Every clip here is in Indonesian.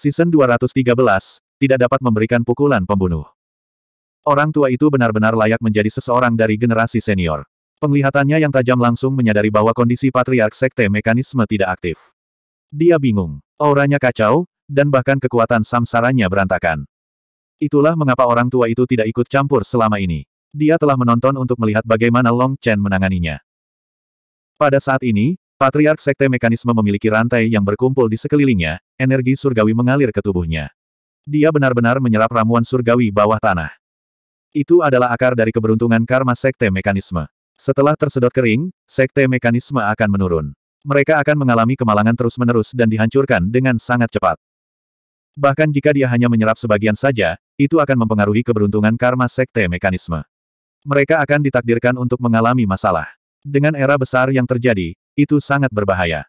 Season 213, tidak dapat memberikan pukulan pembunuh. Orang tua itu benar-benar layak menjadi seseorang dari generasi senior. Penglihatannya yang tajam langsung menyadari bahwa kondisi patriark sekte mekanisme tidak aktif. Dia bingung. Auranya kacau, dan bahkan kekuatan samsaranya berantakan. Itulah mengapa orang tua itu tidak ikut campur selama ini. Dia telah menonton untuk melihat bagaimana Long Chen menanganinya. Pada saat ini, Patriark Sekte Mekanisme memiliki rantai yang berkumpul di sekelilingnya, energi surgawi mengalir ke tubuhnya. Dia benar-benar menyerap ramuan surgawi bawah tanah. Itu adalah akar dari keberuntungan karma Sekte Mekanisme. Setelah tersedot kering, Sekte Mekanisme akan menurun. Mereka akan mengalami kemalangan terus-menerus dan dihancurkan dengan sangat cepat. Bahkan jika dia hanya menyerap sebagian saja, itu akan mempengaruhi keberuntungan karma Sekte Mekanisme. Mereka akan ditakdirkan untuk mengalami masalah. Dengan era besar yang terjadi, itu sangat berbahaya.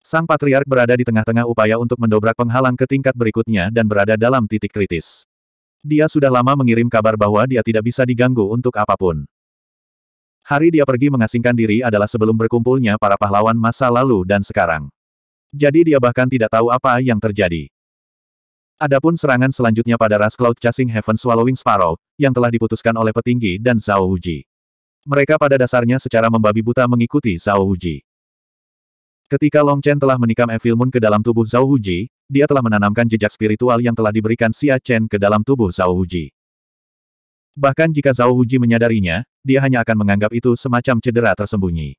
Sang Patriark berada di tengah-tengah upaya untuk mendobrak penghalang ke tingkat berikutnya dan berada dalam titik kritis. Dia sudah lama mengirim kabar bahwa dia tidak bisa diganggu untuk apapun. Hari dia pergi mengasingkan diri adalah sebelum berkumpulnya para pahlawan masa lalu dan sekarang. Jadi dia bahkan tidak tahu apa yang terjadi. Adapun serangan selanjutnya pada ras Cloud Chasing Heaven Swallowing Sparrow, yang telah diputuskan oleh petinggi dan Zhao Uji. Mereka pada dasarnya secara membabi buta mengikuti Zhao Huji. Ketika Long Chen telah menikam Evil Moon ke dalam tubuh Zhao Huji, dia telah menanamkan jejak spiritual yang telah diberikan Xia Chen ke dalam tubuh Zhao Huji. Bahkan jika Zhao Huji menyadarinya, dia hanya akan menganggap itu semacam cedera tersembunyi.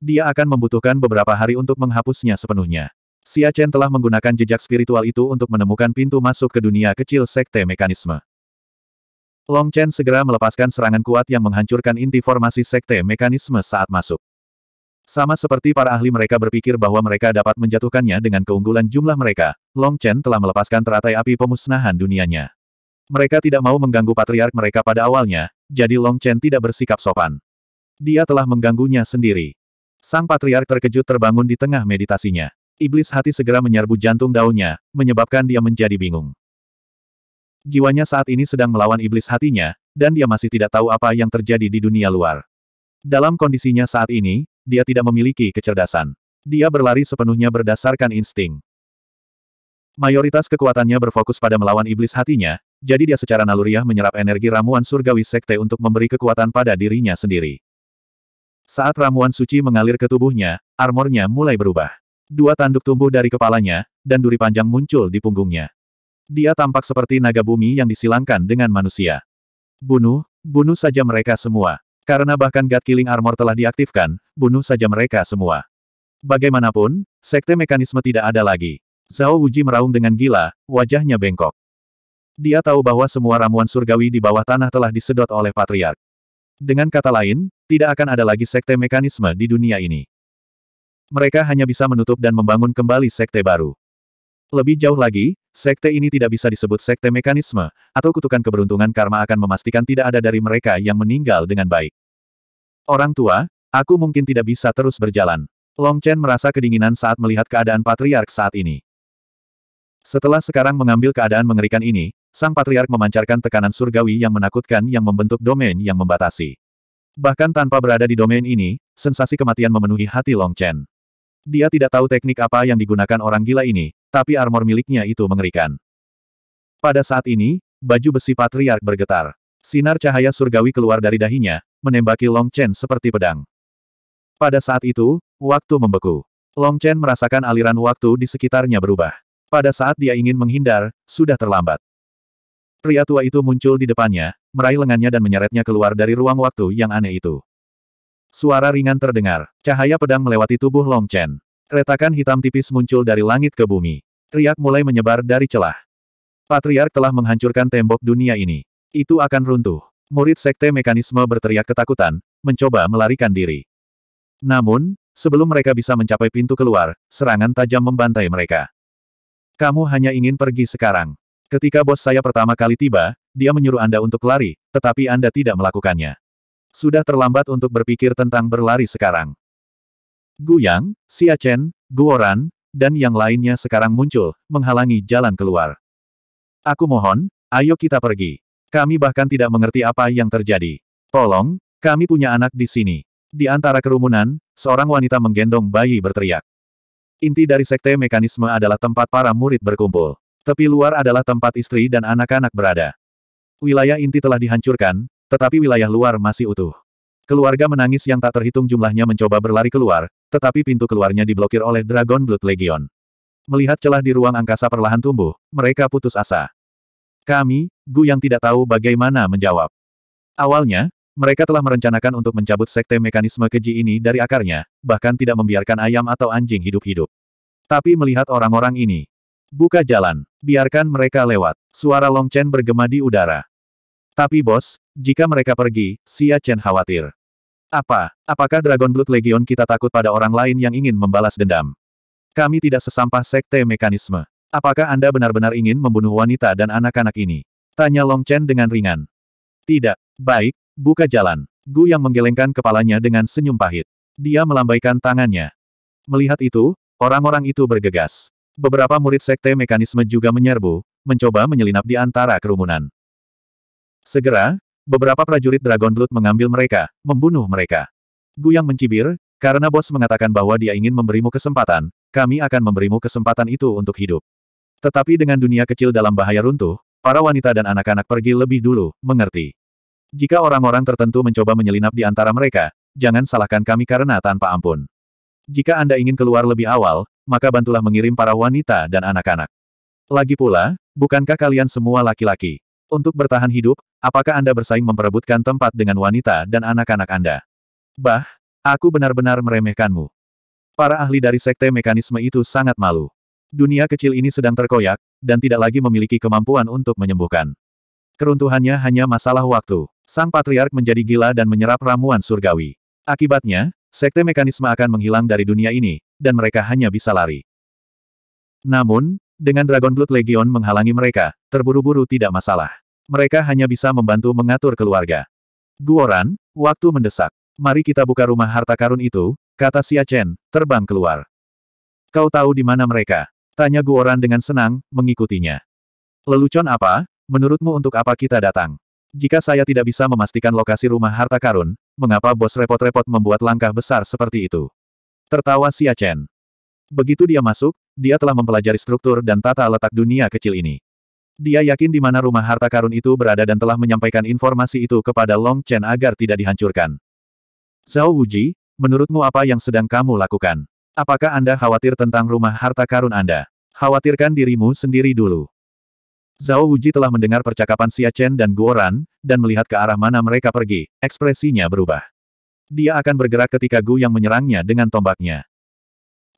Dia akan membutuhkan beberapa hari untuk menghapusnya sepenuhnya. Xia Chen telah menggunakan jejak spiritual itu untuk menemukan pintu masuk ke dunia kecil sekte mekanisme. Long Chen segera melepaskan serangan kuat yang menghancurkan inti formasi sekte mekanisme saat masuk. Sama seperti para ahli mereka berpikir bahwa mereka dapat menjatuhkannya dengan keunggulan jumlah mereka, Long Chen telah melepaskan teratai api pemusnahan dunianya. Mereka tidak mau mengganggu patriark mereka pada awalnya, jadi Long Chen tidak bersikap sopan. Dia telah mengganggunya sendiri. Sang patriark terkejut terbangun di tengah meditasinya. Iblis hati segera menyerbu jantung daunnya, menyebabkan dia menjadi bingung jiwanya saat ini sedang melawan iblis hatinya, dan dia masih tidak tahu apa yang terjadi di dunia luar. Dalam kondisinya saat ini, dia tidak memiliki kecerdasan. Dia berlari sepenuhnya berdasarkan insting. Mayoritas kekuatannya berfokus pada melawan iblis hatinya, jadi dia secara naluriah menyerap energi ramuan surgawi sekte untuk memberi kekuatan pada dirinya sendiri. Saat ramuan suci mengalir ke tubuhnya, armornya mulai berubah. Dua tanduk tumbuh dari kepalanya, dan duri panjang muncul di punggungnya. Dia tampak seperti naga bumi yang disilangkan dengan manusia. Bunuh, bunuh saja mereka semua. Karena bahkan God Killing Armor telah diaktifkan, bunuh saja mereka semua. Bagaimanapun, sekte mekanisme tidak ada lagi. Zhao Wuji meraung dengan gila, wajahnya bengkok. Dia tahu bahwa semua ramuan surgawi di bawah tanah telah disedot oleh Patriark. Dengan kata lain, tidak akan ada lagi sekte mekanisme di dunia ini. Mereka hanya bisa menutup dan membangun kembali sekte baru. Lebih jauh lagi, Sekte ini tidak bisa disebut sekte mekanisme, atau kutukan keberuntungan karma akan memastikan tidak ada dari mereka yang meninggal dengan baik. Orang tua, aku mungkin tidak bisa terus berjalan. Long Chen merasa kedinginan saat melihat keadaan patriark saat ini. Setelah sekarang mengambil keadaan mengerikan ini, sang patriark memancarkan tekanan surgawi yang menakutkan yang membentuk domain yang membatasi. Bahkan tanpa berada di domain ini, sensasi kematian memenuhi hati Long Chen. Dia tidak tahu teknik apa yang digunakan orang gila ini, tapi armor miliknya itu mengerikan. Pada saat ini, baju besi patriark bergetar. Sinar cahaya surgawi keluar dari dahinya, menembaki Long Chen seperti pedang. Pada saat itu, waktu membeku. Long Chen merasakan aliran waktu di sekitarnya berubah. Pada saat dia ingin menghindar, sudah terlambat. Pria tua itu muncul di depannya, meraih lengannya dan menyeretnya keluar dari ruang waktu yang aneh itu. Suara ringan terdengar, cahaya pedang melewati tubuh Long Chen. Retakan hitam tipis muncul dari langit ke bumi. Riak mulai menyebar dari celah. Patriark telah menghancurkan tembok dunia ini. Itu akan runtuh. Murid sekte mekanisme berteriak ketakutan, mencoba melarikan diri. Namun, sebelum mereka bisa mencapai pintu keluar, serangan tajam membantai mereka. Kamu hanya ingin pergi sekarang. Ketika bos saya pertama kali tiba, dia menyuruh Anda untuk lari, tetapi Anda tidak melakukannya. Sudah terlambat untuk berpikir tentang berlari sekarang. Gu Yang, Xia Chen, Guoran, dan yang lainnya sekarang muncul, menghalangi jalan keluar. Aku mohon, ayo kita pergi. Kami bahkan tidak mengerti apa yang terjadi. Tolong, kami punya anak di sini. Di antara kerumunan, seorang wanita menggendong bayi berteriak. Inti dari sekte mekanisme adalah tempat para murid berkumpul. Tepi luar adalah tempat istri dan anak-anak berada. Wilayah inti telah dihancurkan, tetapi wilayah luar masih utuh. Keluarga menangis yang tak terhitung jumlahnya mencoba berlari keluar, tetapi pintu keluarnya diblokir oleh Dragon Blood Legion. Melihat celah di ruang angkasa perlahan tumbuh, mereka putus asa. Kami, Gu yang tidak tahu bagaimana menjawab. Awalnya, mereka telah merencanakan untuk mencabut sekte mekanisme keji ini dari akarnya, bahkan tidak membiarkan ayam atau anjing hidup-hidup. Tapi melihat orang-orang ini. Buka jalan, biarkan mereka lewat. Suara Long Chen bergema di udara. Tapi bos, jika mereka pergi, Xia Chen khawatir. Apa, apakah Dragon Blood Legion kita takut pada orang lain yang ingin membalas dendam? Kami tidak sesampah sekte mekanisme. Apakah Anda benar-benar ingin membunuh wanita dan anak-anak ini? Tanya Long Chen dengan ringan. Tidak. Baik, buka jalan. Gu yang menggelengkan kepalanya dengan senyum pahit. Dia melambaikan tangannya. Melihat itu, orang-orang itu bergegas. Beberapa murid sekte mekanisme juga menyerbu, mencoba menyelinap di antara kerumunan. Segera, Beberapa prajurit Dragon Blood mengambil mereka, membunuh mereka. Guyang mencibir, karena bos mengatakan bahwa dia ingin memberimu kesempatan, kami akan memberimu kesempatan itu untuk hidup. Tetapi dengan dunia kecil dalam bahaya runtuh, para wanita dan anak-anak pergi lebih dulu, mengerti. Jika orang-orang tertentu mencoba menyelinap di antara mereka, jangan salahkan kami karena tanpa ampun. Jika Anda ingin keluar lebih awal, maka bantulah mengirim para wanita dan anak-anak. Lagi pula, bukankah kalian semua laki-laki? Untuk bertahan hidup, apakah Anda bersaing memperebutkan tempat dengan wanita dan anak-anak Anda? Bah, aku benar-benar meremehkanmu. Para ahli dari sekte mekanisme itu sangat malu. Dunia kecil ini sedang terkoyak, dan tidak lagi memiliki kemampuan untuk menyembuhkan. Keruntuhannya hanya masalah waktu. Sang Patriark menjadi gila dan menyerap ramuan surgawi. Akibatnya, sekte mekanisme akan menghilang dari dunia ini, dan mereka hanya bisa lari. Namun, dengan Dragon Blood Legion menghalangi mereka, terburu-buru tidak masalah. Mereka hanya bisa membantu mengatur keluarga. Guoran, waktu mendesak. Mari kita buka rumah harta karun itu, kata Xia Chen, terbang keluar. Kau tahu di mana mereka? Tanya Guoran dengan senang, mengikutinya. Lelucon apa? Menurutmu untuk apa kita datang? Jika saya tidak bisa memastikan lokasi rumah harta karun, mengapa bos repot-repot membuat langkah besar seperti itu? Tertawa Xia Chen. Begitu dia masuk, dia telah mempelajari struktur dan tata letak dunia kecil ini. Dia yakin di mana rumah harta karun itu berada dan telah menyampaikan informasi itu kepada Long Chen agar tidak dihancurkan. Zhao Wuji, menurutmu apa yang sedang kamu lakukan? Apakah Anda khawatir tentang rumah harta karun Anda? Khawatirkan dirimu sendiri dulu. Zhao Wuji telah mendengar percakapan Xia Chen dan Guoran, dan melihat ke arah mana mereka pergi, ekspresinya berubah. Dia akan bergerak ketika Gu yang menyerangnya dengan tombaknya.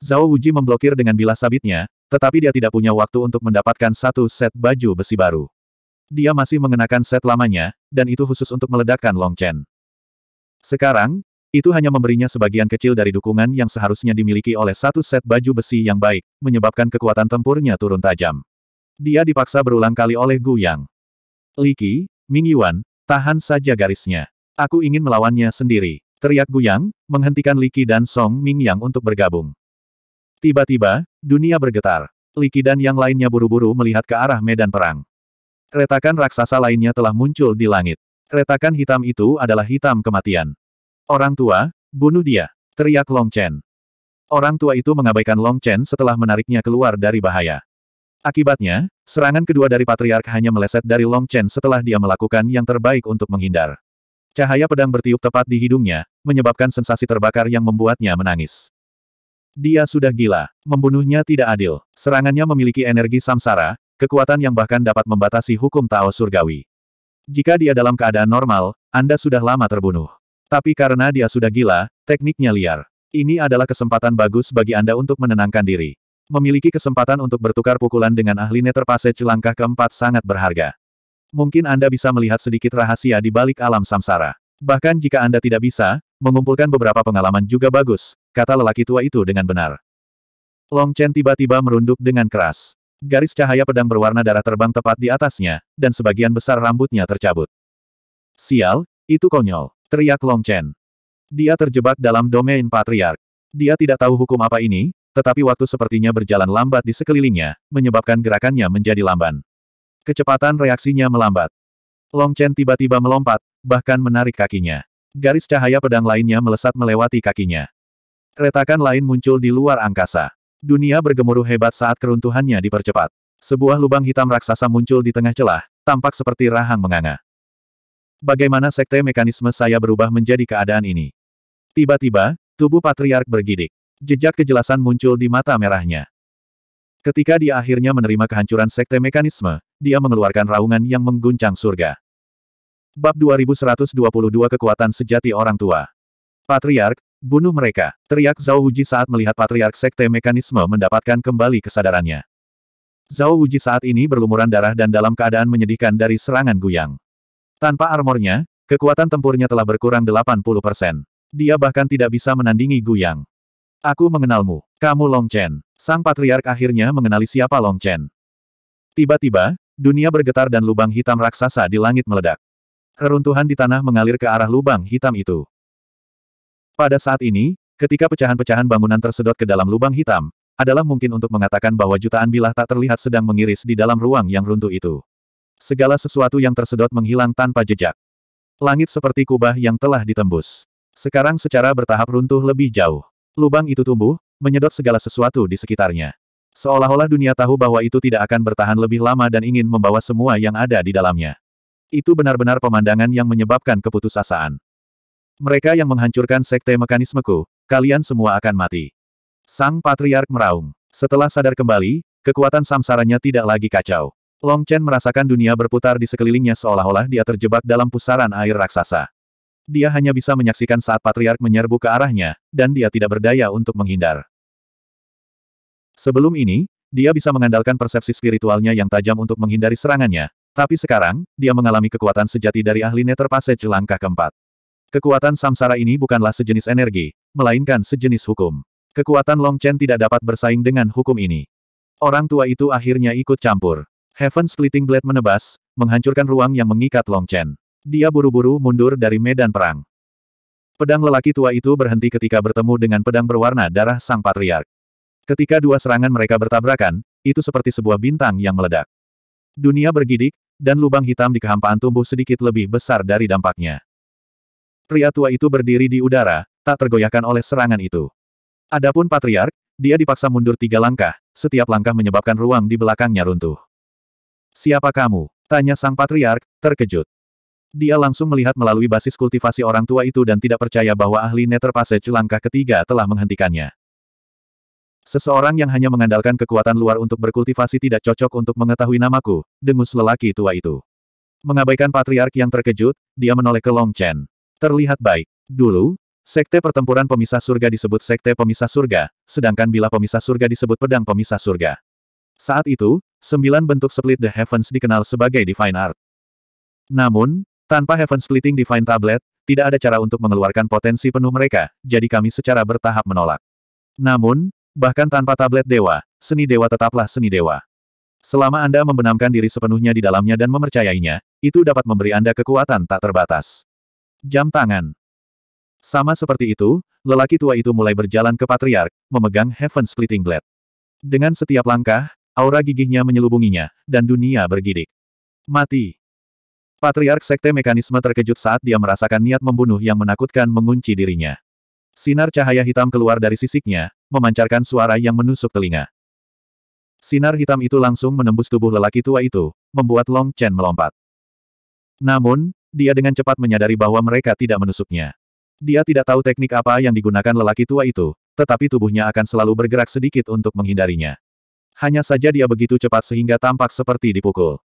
Zhao Wuji memblokir dengan bilah sabitnya, tetapi dia tidak punya waktu untuk mendapatkan satu set baju besi baru. Dia masih mengenakan set lamanya, dan itu khusus untuk meledakkan Long Chen. Sekarang, itu hanya memberinya sebagian kecil dari dukungan yang seharusnya dimiliki oleh satu set baju besi yang baik, menyebabkan kekuatan tempurnya turun tajam. Dia dipaksa berulang kali oleh Gu Yang. Liki, Ming Yuan, tahan saja garisnya. Aku ingin melawannya sendiri. Teriak Gu Yang, menghentikan Li Qi dan Song Ming Yang untuk bergabung. Tiba-tiba, dunia bergetar. Liki dan yang lainnya buru-buru melihat ke arah medan perang. Retakan raksasa lainnya telah muncul di langit. Retakan hitam itu adalah hitam kematian. Orang tua, bunuh dia, teriak Long Chen. Orang tua itu mengabaikan Long Chen setelah menariknya keluar dari bahaya. Akibatnya, serangan kedua dari Patriark hanya meleset dari Long Chen setelah dia melakukan yang terbaik untuk menghindar. Cahaya pedang bertiup tepat di hidungnya, menyebabkan sensasi terbakar yang membuatnya menangis. Dia sudah gila. Membunuhnya tidak adil. Serangannya memiliki energi samsara, kekuatan yang bahkan dapat membatasi hukum Tao Surgawi. Jika dia dalam keadaan normal, Anda sudah lama terbunuh. Tapi karena dia sudah gila, tekniknya liar. Ini adalah kesempatan bagus bagi Anda untuk menenangkan diri. Memiliki kesempatan untuk bertukar pukulan dengan ahli Netherpassage langkah keempat sangat berharga. Mungkin Anda bisa melihat sedikit rahasia di balik alam samsara. Bahkan jika Anda tidak bisa, Mengumpulkan beberapa pengalaman juga bagus, kata lelaki tua itu dengan benar. Long Chen tiba-tiba merunduk dengan keras. Garis cahaya pedang berwarna darah terbang tepat di atasnya, dan sebagian besar rambutnya tercabut. Sial, itu konyol, teriak Long Chen. Dia terjebak dalam domain patriark. Dia tidak tahu hukum apa ini, tetapi waktu sepertinya berjalan lambat di sekelilingnya, menyebabkan gerakannya menjadi lamban. Kecepatan reaksinya melambat. Long Chen tiba-tiba melompat, bahkan menarik kakinya. Garis cahaya pedang lainnya melesat melewati kakinya. Retakan lain muncul di luar angkasa. Dunia bergemuruh hebat saat keruntuhannya dipercepat. Sebuah lubang hitam raksasa muncul di tengah celah, tampak seperti rahang menganga. Bagaimana sekte mekanisme saya berubah menjadi keadaan ini? Tiba-tiba, tubuh patriark bergidik. Jejak kejelasan muncul di mata merahnya. Ketika dia akhirnya menerima kehancuran sekte mekanisme, dia mengeluarkan raungan yang mengguncang surga. Bab 2122 Kekuatan Sejati Orang Tua Patriark, bunuh mereka, teriak Zhao Wuji saat melihat Patriark Sekte Mekanisme mendapatkan kembali kesadarannya. Zhao Wuji saat ini berlumuran darah dan dalam keadaan menyedihkan dari serangan Guyang. Tanpa armornya, kekuatan tempurnya telah berkurang 80%. Dia bahkan tidak bisa menandingi Guyang. Aku mengenalmu, kamu Long Chen. Sang Patriark akhirnya mengenali siapa Long Chen. Tiba-tiba, dunia bergetar dan lubang hitam raksasa di langit meledak reruntuhan di tanah mengalir ke arah lubang hitam itu. Pada saat ini, ketika pecahan-pecahan bangunan tersedot ke dalam lubang hitam, adalah mungkin untuk mengatakan bahwa jutaan bilah tak terlihat sedang mengiris di dalam ruang yang runtuh itu. Segala sesuatu yang tersedot menghilang tanpa jejak. Langit seperti kubah yang telah ditembus. Sekarang secara bertahap runtuh lebih jauh. Lubang itu tumbuh, menyedot segala sesuatu di sekitarnya. Seolah-olah dunia tahu bahwa itu tidak akan bertahan lebih lama dan ingin membawa semua yang ada di dalamnya. Itu benar-benar pemandangan yang menyebabkan keputusasaan. Mereka yang menghancurkan sekte mekanismeku, kalian semua akan mati. Sang Patriark meraung. Setelah sadar kembali, kekuatan samsaranya tidak lagi kacau. Long Chen merasakan dunia berputar di sekelilingnya seolah-olah dia terjebak dalam pusaran air raksasa. Dia hanya bisa menyaksikan saat Patriark menyerbu ke arahnya, dan dia tidak berdaya untuk menghindar. Sebelum ini, dia bisa mengandalkan persepsi spiritualnya yang tajam untuk menghindari serangannya, tapi sekarang, dia mengalami kekuatan sejati dari ahli Nether Passage langkah keempat. Kekuatan samsara ini bukanlah sejenis energi, melainkan sejenis hukum. Kekuatan Long Chen tidak dapat bersaing dengan hukum ini. Orang tua itu akhirnya ikut campur. Heaven Splitting Blade menebas, menghancurkan ruang yang mengikat Long Chen. Dia buru-buru mundur dari medan perang. Pedang lelaki tua itu berhenti ketika bertemu dengan pedang berwarna darah Sang Patriark. Ketika dua serangan mereka bertabrakan, itu seperti sebuah bintang yang meledak. Dunia bergidik, dan lubang hitam di kehampaan tumbuh sedikit lebih besar dari dampaknya. Pria tua itu berdiri di udara, tak tergoyahkan oleh serangan itu. Adapun patriark, dia dipaksa mundur tiga langkah, setiap langkah menyebabkan ruang di belakangnya runtuh. Siapa kamu? Tanya sang patriark, terkejut. Dia langsung melihat melalui basis kultivasi orang tua itu dan tidak percaya bahwa ahli Nether Passage langkah ketiga telah menghentikannya. Seseorang yang hanya mengandalkan kekuatan luar untuk berkultivasi tidak cocok untuk mengetahui namaku, dengus lelaki tua itu. Mengabaikan patriark yang terkejut, dia menoleh ke Long Chen. Terlihat baik. Dulu, sekte pertempuran pemisah surga disebut sekte pemisah surga, sedangkan bila pemisah surga disebut pedang pemisah surga. Saat itu, sembilan bentuk split the heavens dikenal sebagai divine art. Namun, tanpa heaven splitting divine tablet, tidak ada cara untuk mengeluarkan potensi penuh mereka, jadi kami secara bertahap menolak. Namun, Bahkan tanpa tablet dewa, seni dewa tetaplah seni dewa. Selama Anda membenamkan diri sepenuhnya di dalamnya dan memercayainya, itu dapat memberi Anda kekuatan tak terbatas. Jam tangan. Sama seperti itu, lelaki tua itu mulai berjalan ke patriark, memegang Heaven Splitting Blade. Dengan setiap langkah, aura gigihnya menyelubunginya, dan dunia bergidik. Mati. Patriark Sekte Mekanisme terkejut saat dia merasakan niat membunuh yang menakutkan mengunci dirinya. Sinar cahaya hitam keluar dari sisiknya, memancarkan suara yang menusuk telinga. Sinar hitam itu langsung menembus tubuh lelaki tua itu, membuat Long Chen melompat. Namun, dia dengan cepat menyadari bahwa mereka tidak menusuknya. Dia tidak tahu teknik apa yang digunakan lelaki tua itu, tetapi tubuhnya akan selalu bergerak sedikit untuk menghindarinya. Hanya saja dia begitu cepat sehingga tampak seperti dipukul.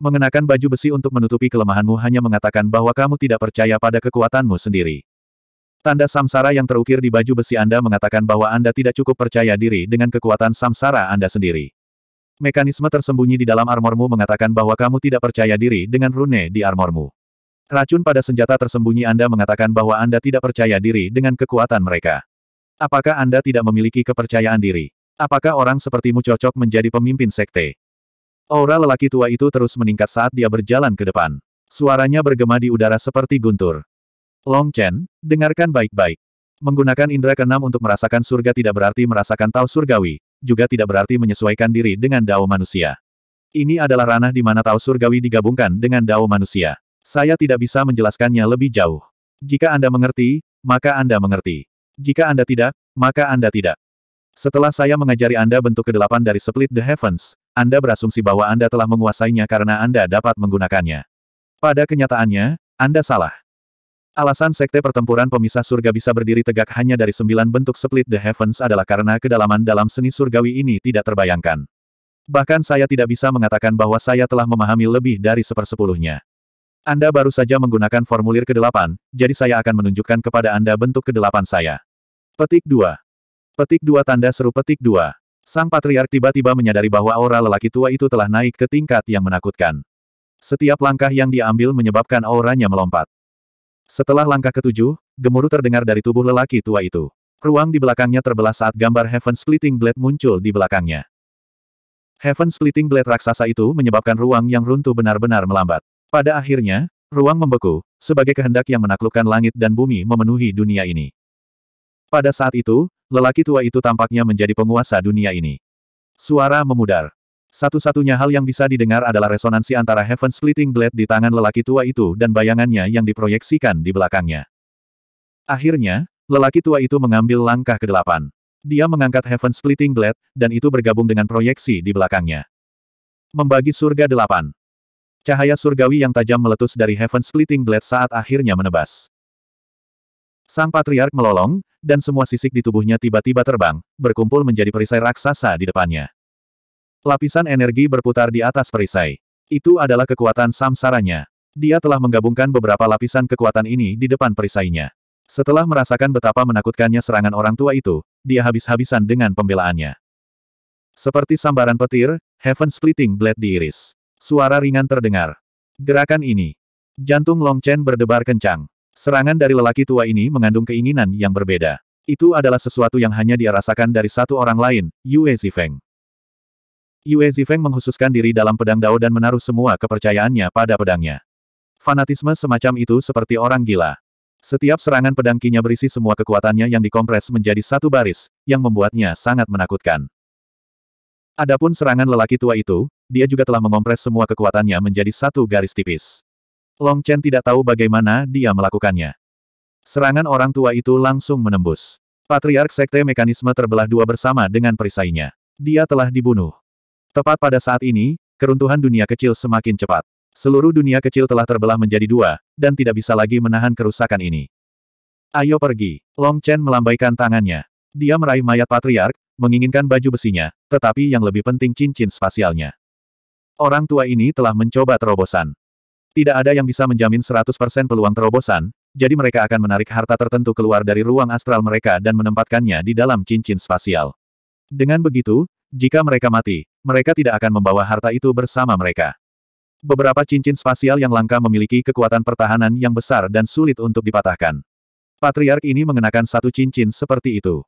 Mengenakan baju besi untuk menutupi kelemahanmu hanya mengatakan bahwa kamu tidak percaya pada kekuatanmu sendiri. Tanda samsara yang terukir di baju besi Anda mengatakan bahwa Anda tidak cukup percaya diri dengan kekuatan samsara Anda sendiri. Mekanisme tersembunyi di dalam armormu mengatakan bahwa kamu tidak percaya diri dengan rune di armormu. Racun pada senjata tersembunyi Anda mengatakan bahwa Anda tidak percaya diri dengan kekuatan mereka. Apakah Anda tidak memiliki kepercayaan diri? Apakah orang sepertimu cocok menjadi pemimpin sekte? Aura lelaki tua itu terus meningkat saat dia berjalan ke depan. Suaranya bergema di udara seperti guntur. Long Chen, dengarkan baik-baik. Menggunakan indera keenam untuk merasakan surga tidak berarti merasakan tau surgawi, juga tidak berarti menyesuaikan diri dengan dao manusia. Ini adalah ranah di mana tau surgawi digabungkan dengan dao manusia. Saya tidak bisa menjelaskannya lebih jauh. Jika Anda mengerti, maka Anda mengerti. Jika Anda tidak, maka Anda tidak. Setelah saya mengajari Anda bentuk kedelapan dari Split the Heavens, Anda berasumsi bahwa Anda telah menguasainya karena Anda dapat menggunakannya. Pada kenyataannya, Anda salah. Alasan sekte pertempuran pemisah surga bisa berdiri tegak hanya dari sembilan bentuk split the heavens adalah karena kedalaman dalam seni surgawi ini tidak terbayangkan. Bahkan saya tidak bisa mengatakan bahwa saya telah memahami lebih dari sepersepuluhnya. Anda baru saja menggunakan formulir kedelapan, jadi saya akan menunjukkan kepada Anda bentuk kedelapan saya. Petik 2. Petik 2 tanda seru petik 2. Sang patriark tiba-tiba menyadari bahwa aura lelaki tua itu telah naik ke tingkat yang menakutkan. Setiap langkah yang diambil menyebabkan auranya melompat. Setelah langkah ketujuh, gemuruh terdengar dari tubuh lelaki tua itu. Ruang di belakangnya terbelah saat gambar Heaven Splitting Blade muncul di belakangnya. Heaven Splitting Blade raksasa itu menyebabkan ruang yang runtuh benar-benar melambat. Pada akhirnya, ruang membeku, sebagai kehendak yang menaklukkan langit dan bumi memenuhi dunia ini. Pada saat itu, lelaki tua itu tampaknya menjadi penguasa dunia ini. Suara memudar. Satu-satunya hal yang bisa didengar adalah resonansi antara Heaven Splitting Blade di tangan lelaki tua itu dan bayangannya yang diproyeksikan di belakangnya. Akhirnya, lelaki tua itu mengambil langkah ke delapan. Dia mengangkat Heaven Splitting Blade, dan itu bergabung dengan proyeksi di belakangnya. Membagi surga delapan. Cahaya surgawi yang tajam meletus dari Heaven Splitting Blade saat akhirnya menebas. Sang patriark melolong, dan semua sisik di tubuhnya tiba-tiba terbang, berkumpul menjadi perisai raksasa di depannya. Lapisan energi berputar di atas perisai. Itu adalah kekuatan samsaranya. Dia telah menggabungkan beberapa lapisan kekuatan ini di depan perisainya. Setelah merasakan betapa menakutkannya serangan orang tua itu, dia habis-habisan dengan pembelaannya. Seperti sambaran petir, Heaven Splitting Blade diiris. Suara ringan terdengar. Gerakan ini. Jantung Long Chen berdebar kencang. Serangan dari lelaki tua ini mengandung keinginan yang berbeda. Itu adalah sesuatu yang hanya dia rasakan dari satu orang lain, Yue Zifeng. Yue Zifeng menghususkan diri dalam pedang Dao dan menaruh semua kepercayaannya pada pedangnya. Fanatisme semacam itu seperti orang gila. Setiap serangan pedang kinya berisi semua kekuatannya yang dikompres menjadi satu baris, yang membuatnya sangat menakutkan. Adapun serangan lelaki tua itu, dia juga telah mengompres semua kekuatannya menjadi satu garis tipis. Long Chen tidak tahu bagaimana dia melakukannya. Serangan orang tua itu langsung menembus. Patriark Sekte Mekanisme terbelah dua bersama dengan perisainya. Dia telah dibunuh. Tepat pada saat ini, keruntuhan dunia kecil semakin cepat. Seluruh dunia kecil telah terbelah menjadi dua, dan tidak bisa lagi menahan kerusakan ini. Ayo pergi. Long Chen melambaikan tangannya. Dia meraih mayat patriark, menginginkan baju besinya, tetapi yang lebih penting cincin spasialnya. Orang tua ini telah mencoba terobosan. Tidak ada yang bisa menjamin 100% peluang terobosan, jadi mereka akan menarik harta tertentu keluar dari ruang astral mereka dan menempatkannya di dalam cincin spasial. Dengan begitu, jika mereka mati, mereka tidak akan membawa harta itu bersama mereka. Beberapa cincin spasial yang langka memiliki kekuatan pertahanan yang besar dan sulit untuk dipatahkan. Patriark ini mengenakan satu cincin seperti itu.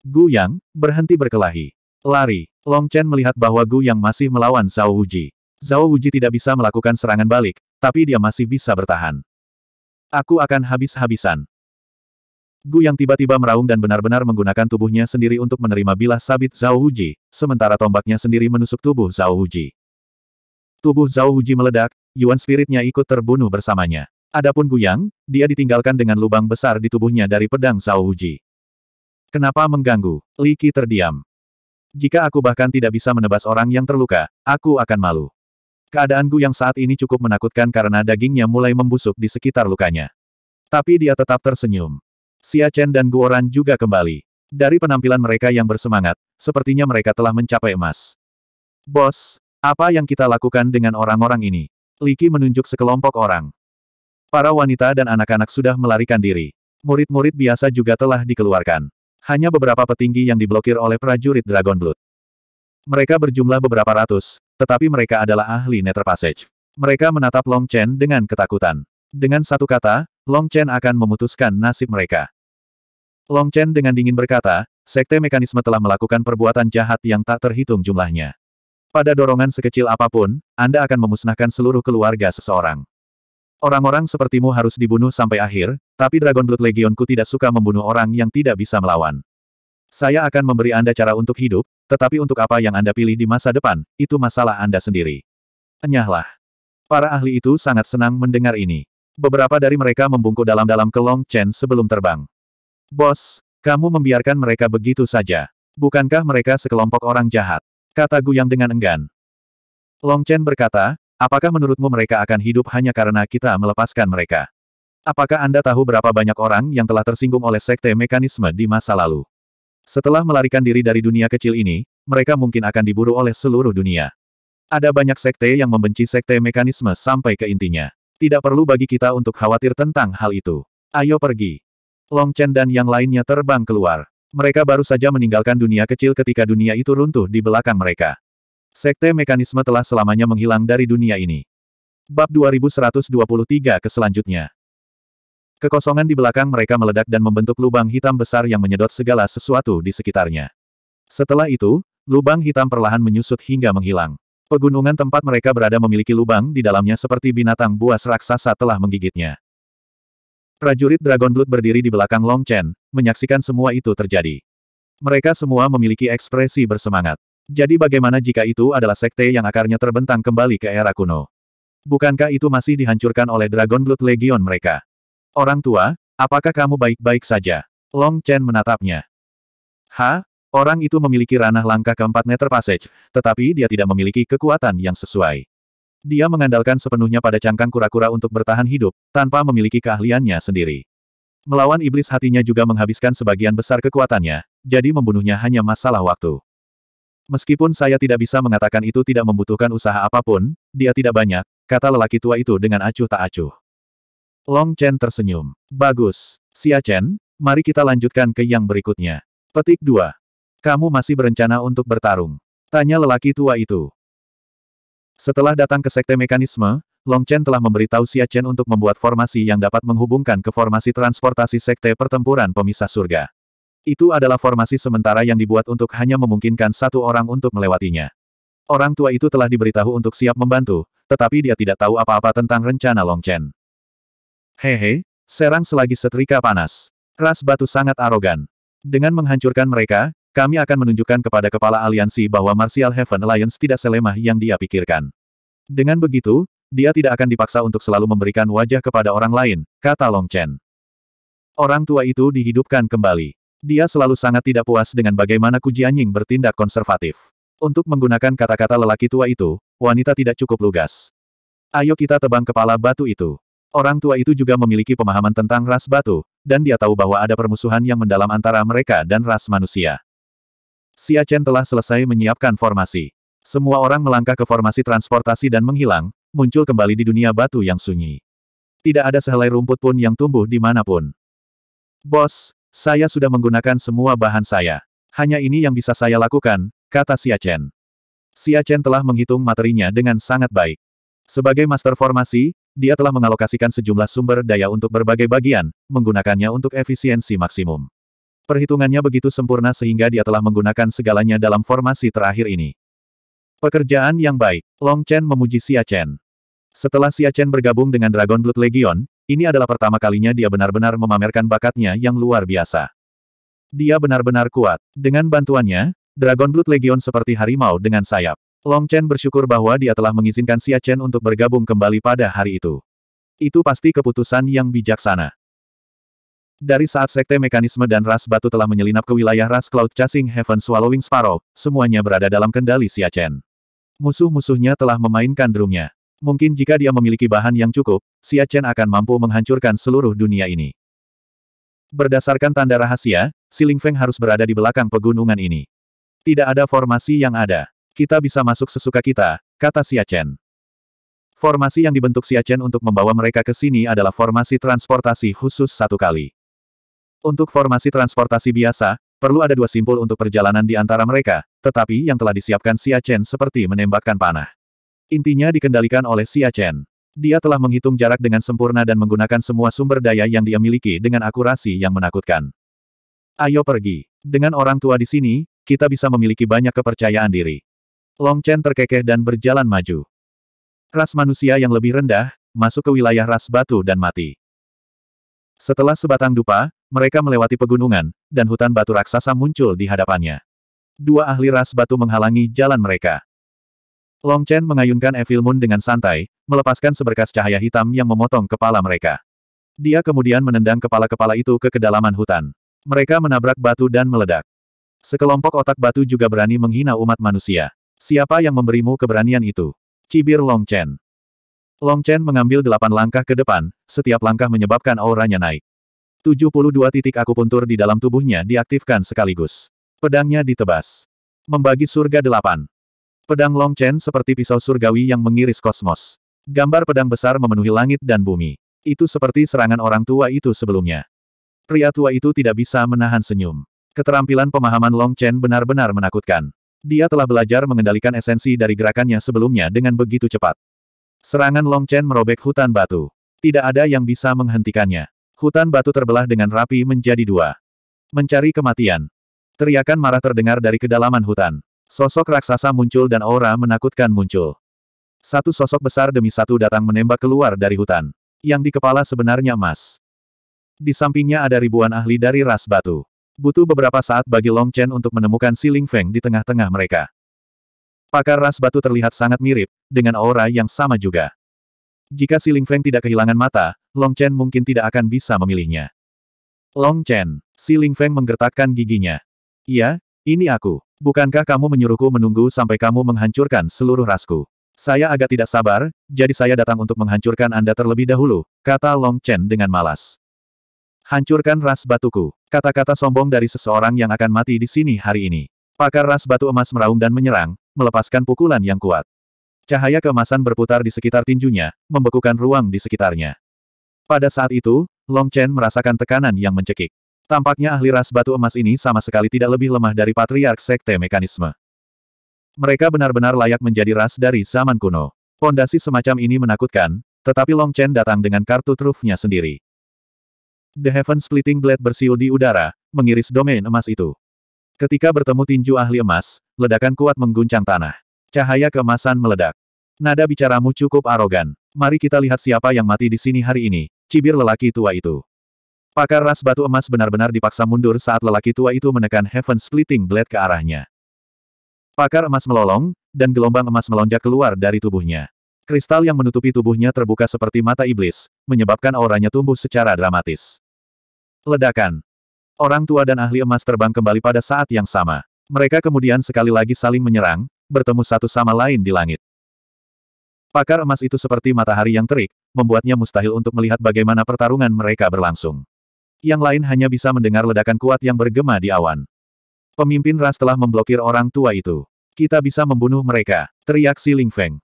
Gu Yang, berhenti berkelahi. Lari. Long Chen melihat bahwa Gu Yang masih melawan Zhao Wuji. Zhao Wuji tidak bisa melakukan serangan balik, tapi dia masih bisa bertahan. Aku akan habis-habisan. Gu yang tiba-tiba meraung dan benar-benar menggunakan tubuhnya sendiri untuk menerima bilah sabit Zhao Huji, sementara tombaknya sendiri menusuk tubuh Zhao Huji. Tubuh Zhao Huji meledak, Yuan spiritnya ikut terbunuh bersamanya. Adapun Gu Yang, dia ditinggalkan dengan lubang besar di tubuhnya dari pedang Zhao Huji. Kenapa mengganggu? Li Qi terdiam. Jika aku bahkan tidak bisa menebas orang yang terluka, aku akan malu. Keadaan Gu yang saat ini cukup menakutkan karena dagingnya mulai membusuk di sekitar lukanya. Tapi dia tetap tersenyum. Xia Chen dan Guoran juga kembali. Dari penampilan mereka yang bersemangat, sepertinya mereka telah mencapai emas. Bos, apa yang kita lakukan dengan orang-orang ini? Li Qi menunjuk sekelompok orang. Para wanita dan anak-anak sudah melarikan diri. Murid-murid biasa juga telah dikeluarkan. Hanya beberapa petinggi yang diblokir oleh prajurit Dragon Blood. Mereka berjumlah beberapa ratus, tetapi mereka adalah ahli Nether Passage. Mereka menatap Long Chen dengan ketakutan. Dengan satu kata, Long Chen akan memutuskan nasib mereka. Long Chen dengan dingin berkata, sekte mekanisme telah melakukan perbuatan jahat yang tak terhitung jumlahnya. Pada dorongan sekecil apapun, Anda akan memusnahkan seluruh keluarga seseorang. Orang-orang sepertimu harus dibunuh sampai akhir, tapi Dragon Blood Legionku tidak suka membunuh orang yang tidak bisa melawan. Saya akan memberi Anda cara untuk hidup, tetapi untuk apa yang Anda pilih di masa depan, itu masalah Anda sendiri. Enyahlah. Para ahli itu sangat senang mendengar ini. Beberapa dari mereka membungkuk dalam-dalam ke Long Chen sebelum terbang. Bos, kamu membiarkan mereka begitu saja. Bukankah mereka sekelompok orang jahat? Kata yang dengan enggan. Long Chen berkata, apakah menurutmu mereka akan hidup hanya karena kita melepaskan mereka? Apakah Anda tahu berapa banyak orang yang telah tersinggung oleh sekte mekanisme di masa lalu? Setelah melarikan diri dari dunia kecil ini, mereka mungkin akan diburu oleh seluruh dunia. Ada banyak sekte yang membenci sekte mekanisme sampai ke intinya. Tidak perlu bagi kita untuk khawatir tentang hal itu. Ayo pergi. Long Chen dan yang lainnya terbang keluar. Mereka baru saja meninggalkan dunia kecil ketika dunia itu runtuh di belakang mereka. Sekte mekanisme telah selamanya menghilang dari dunia ini. Bab 2123 ke selanjutnya. Kekosongan di belakang mereka meledak dan membentuk lubang hitam besar yang menyedot segala sesuatu di sekitarnya. Setelah itu, lubang hitam perlahan menyusut hingga menghilang. Pegunungan tempat mereka berada memiliki lubang di dalamnya seperti binatang buas raksasa telah menggigitnya. Prajurit Dragon Blood berdiri di belakang Long Chen, menyaksikan semua itu terjadi. Mereka semua memiliki ekspresi bersemangat. Jadi bagaimana jika itu adalah sekte yang akarnya terbentang kembali ke era kuno? Bukankah itu masih dihancurkan oleh Dragon Blood Legion mereka? Orang tua, apakah kamu baik-baik saja? Long Chen menatapnya. Ha, Orang itu memiliki ranah langkah keempat Nether Passage, tetapi dia tidak memiliki kekuatan yang sesuai. Dia mengandalkan sepenuhnya pada cangkang kura-kura untuk bertahan hidup, tanpa memiliki keahliannya sendiri. Melawan iblis hatinya juga menghabiskan sebagian besar kekuatannya, jadi membunuhnya hanya masalah waktu. Meskipun saya tidak bisa mengatakan itu tidak membutuhkan usaha apapun, dia tidak banyak, kata lelaki tua itu dengan acuh tak acuh. Long Chen tersenyum. Bagus. Xia Chen, mari kita lanjutkan ke yang berikutnya. Petik 2. Kamu masih berencana untuk bertarung? Tanya lelaki tua itu. Setelah datang ke Sekte Mekanisme, Long Chen telah memberitahu Xia Chen untuk membuat formasi yang dapat menghubungkan ke formasi transportasi Sekte Pertempuran Pemisah Surga. Itu adalah formasi sementara yang dibuat untuk hanya memungkinkan satu orang untuk melewatinya. Orang tua itu telah diberitahu untuk siap membantu, tetapi dia tidak tahu apa-apa tentang rencana Long Chen. Hehe, serang selagi setrika panas. Ras batu sangat arogan. Dengan menghancurkan mereka, kami akan menunjukkan kepada kepala aliansi bahwa Martial Heaven Alliance tidak selemah yang dia pikirkan. Dengan begitu, dia tidak akan dipaksa untuk selalu memberikan wajah kepada orang lain, kata Long Chen. Orang tua itu dihidupkan kembali. Dia selalu sangat tidak puas dengan bagaimana Ku Jianying bertindak konservatif. Untuk menggunakan kata-kata lelaki tua itu, wanita tidak cukup lugas. Ayo kita tebang kepala batu itu. Orang tua itu juga memiliki pemahaman tentang ras batu, dan dia tahu bahwa ada permusuhan yang mendalam antara mereka dan ras manusia. Xia Chen telah selesai menyiapkan formasi. Semua orang melangkah ke formasi transportasi dan menghilang, muncul kembali di dunia batu yang sunyi. Tidak ada sehelai rumput pun yang tumbuh di pun. Bos, saya sudah menggunakan semua bahan saya. Hanya ini yang bisa saya lakukan, kata Xia Chen. Xia Chen telah menghitung materinya dengan sangat baik. Sebagai master formasi, dia telah mengalokasikan sejumlah sumber daya untuk berbagai bagian, menggunakannya untuk efisiensi maksimum. Perhitungannya begitu sempurna sehingga dia telah menggunakan segalanya dalam formasi terakhir ini. Pekerjaan yang baik, Long Chen memuji Xia Chen. Setelah Xia Chen bergabung dengan Dragon Blood Legion, ini adalah pertama kalinya dia benar-benar memamerkan bakatnya yang luar biasa. Dia benar-benar kuat. Dengan bantuannya, Dragon Blood Legion seperti harimau dengan sayap. Long Chen bersyukur bahwa dia telah mengizinkan Xia Chen untuk bergabung kembali pada hari itu. Itu pasti keputusan yang bijaksana. Dari saat sekte mekanisme dan ras batu telah menyelinap ke wilayah ras Cloud Chasing Heaven Swallowing Sparrow, semuanya berada dalam kendali Siachen. Musuh-musuhnya telah memainkan drumnya. Mungkin jika dia memiliki bahan yang cukup, Siachen akan mampu menghancurkan seluruh dunia ini. Berdasarkan tanda rahasia, si Ling Feng harus berada di belakang pegunungan ini. Tidak ada formasi yang ada. Kita bisa masuk sesuka kita, kata Siachen. Formasi yang dibentuk Siachen untuk membawa mereka ke sini adalah formasi transportasi khusus satu kali. Untuk formasi transportasi biasa, perlu ada dua simpul untuk perjalanan di antara mereka, tetapi yang telah disiapkan Xia Chen seperti menembakkan panah. Intinya dikendalikan oleh Xia Chen. Dia telah menghitung jarak dengan sempurna dan menggunakan semua sumber daya yang dia miliki dengan akurasi yang menakutkan. Ayo pergi. Dengan orang tua di sini, kita bisa memiliki banyak kepercayaan diri. Long Chen terkekeh dan berjalan maju. Ras manusia yang lebih rendah, masuk ke wilayah ras batu dan mati. Setelah sebatang dupa, mereka melewati pegunungan, dan hutan batu raksasa muncul di hadapannya. Dua ahli ras batu menghalangi jalan mereka. Long Chen mengayunkan Evil Moon dengan santai, melepaskan seberkas cahaya hitam yang memotong kepala mereka. Dia kemudian menendang kepala-kepala itu ke kedalaman hutan. Mereka menabrak batu dan meledak. Sekelompok otak batu juga berani menghina umat manusia. Siapa yang memberimu keberanian itu? Cibir Long Chen. Long Chen mengambil delapan langkah ke depan, setiap langkah menyebabkan auranya naik. 72 titik akupuntur di dalam tubuhnya diaktifkan sekaligus. Pedangnya ditebas. Membagi surga delapan. Pedang Long Chen seperti pisau surgawi yang mengiris kosmos. Gambar pedang besar memenuhi langit dan bumi. Itu seperti serangan orang tua itu sebelumnya. Pria tua itu tidak bisa menahan senyum. Keterampilan pemahaman Long Chen benar-benar menakutkan. Dia telah belajar mengendalikan esensi dari gerakannya sebelumnya dengan begitu cepat. Serangan Long Chen merobek hutan batu. Tidak ada yang bisa menghentikannya. Hutan batu terbelah dengan rapi menjadi dua. Mencari kematian. Teriakan marah terdengar dari kedalaman hutan. Sosok raksasa muncul dan aura menakutkan muncul. Satu sosok besar demi satu datang menembak keluar dari hutan. Yang di kepala sebenarnya emas. Di sampingnya ada ribuan ahli dari ras batu. Butuh beberapa saat bagi Long Chen untuk menemukan Si Ling Feng di tengah-tengah mereka. Pakar ras batu terlihat sangat mirip, dengan aura yang sama juga. Jika Si Ling Feng tidak kehilangan mata, Long Chen mungkin tidak akan bisa memilihnya. Long Chen, Si Ling Feng menggertakkan giginya. Iya, ini aku. Bukankah kamu menyuruhku menunggu sampai kamu menghancurkan seluruh rasku? Saya agak tidak sabar, jadi saya datang untuk menghancurkan Anda terlebih dahulu, kata Long Chen dengan malas. Hancurkan ras batuku. Kata-kata sombong dari seseorang yang akan mati di sini hari ini. Pakar ras batu emas meraung dan menyerang, melepaskan pukulan yang kuat. Cahaya kemasan berputar di sekitar tinjunya, membekukan ruang di sekitarnya. Pada saat itu, Long Chen merasakan tekanan yang mencekik. Tampaknya ahli ras batu emas ini sama sekali tidak lebih lemah dari patriark sekte mekanisme. Mereka benar-benar layak menjadi ras dari zaman kuno. Pondasi semacam ini menakutkan, tetapi Long Chen datang dengan kartu trufnya sendiri. The Heaven Splitting Blade bersiul di udara, mengiris domain emas itu. Ketika bertemu tinju ahli emas, ledakan kuat mengguncang tanah. Cahaya kemasan meledak. Nada bicaramu cukup arogan. Mari kita lihat siapa yang mati di sini hari ini, cibir lelaki tua itu. Pakar ras batu emas benar-benar dipaksa mundur saat lelaki tua itu menekan Heaven Splitting Blade ke arahnya. Pakar emas melolong, dan gelombang emas melonjak keluar dari tubuhnya. Kristal yang menutupi tubuhnya terbuka seperti mata iblis, menyebabkan auranya tumbuh secara dramatis. Ledakan. Orang tua dan ahli emas terbang kembali pada saat yang sama. Mereka kemudian sekali lagi saling menyerang, bertemu satu sama lain di langit. Pakar emas itu seperti matahari yang terik, membuatnya mustahil untuk melihat bagaimana pertarungan mereka berlangsung. Yang lain hanya bisa mendengar ledakan kuat yang bergema di awan. Pemimpin ras telah memblokir orang tua itu. Kita bisa membunuh mereka, teriak si Ling Feng.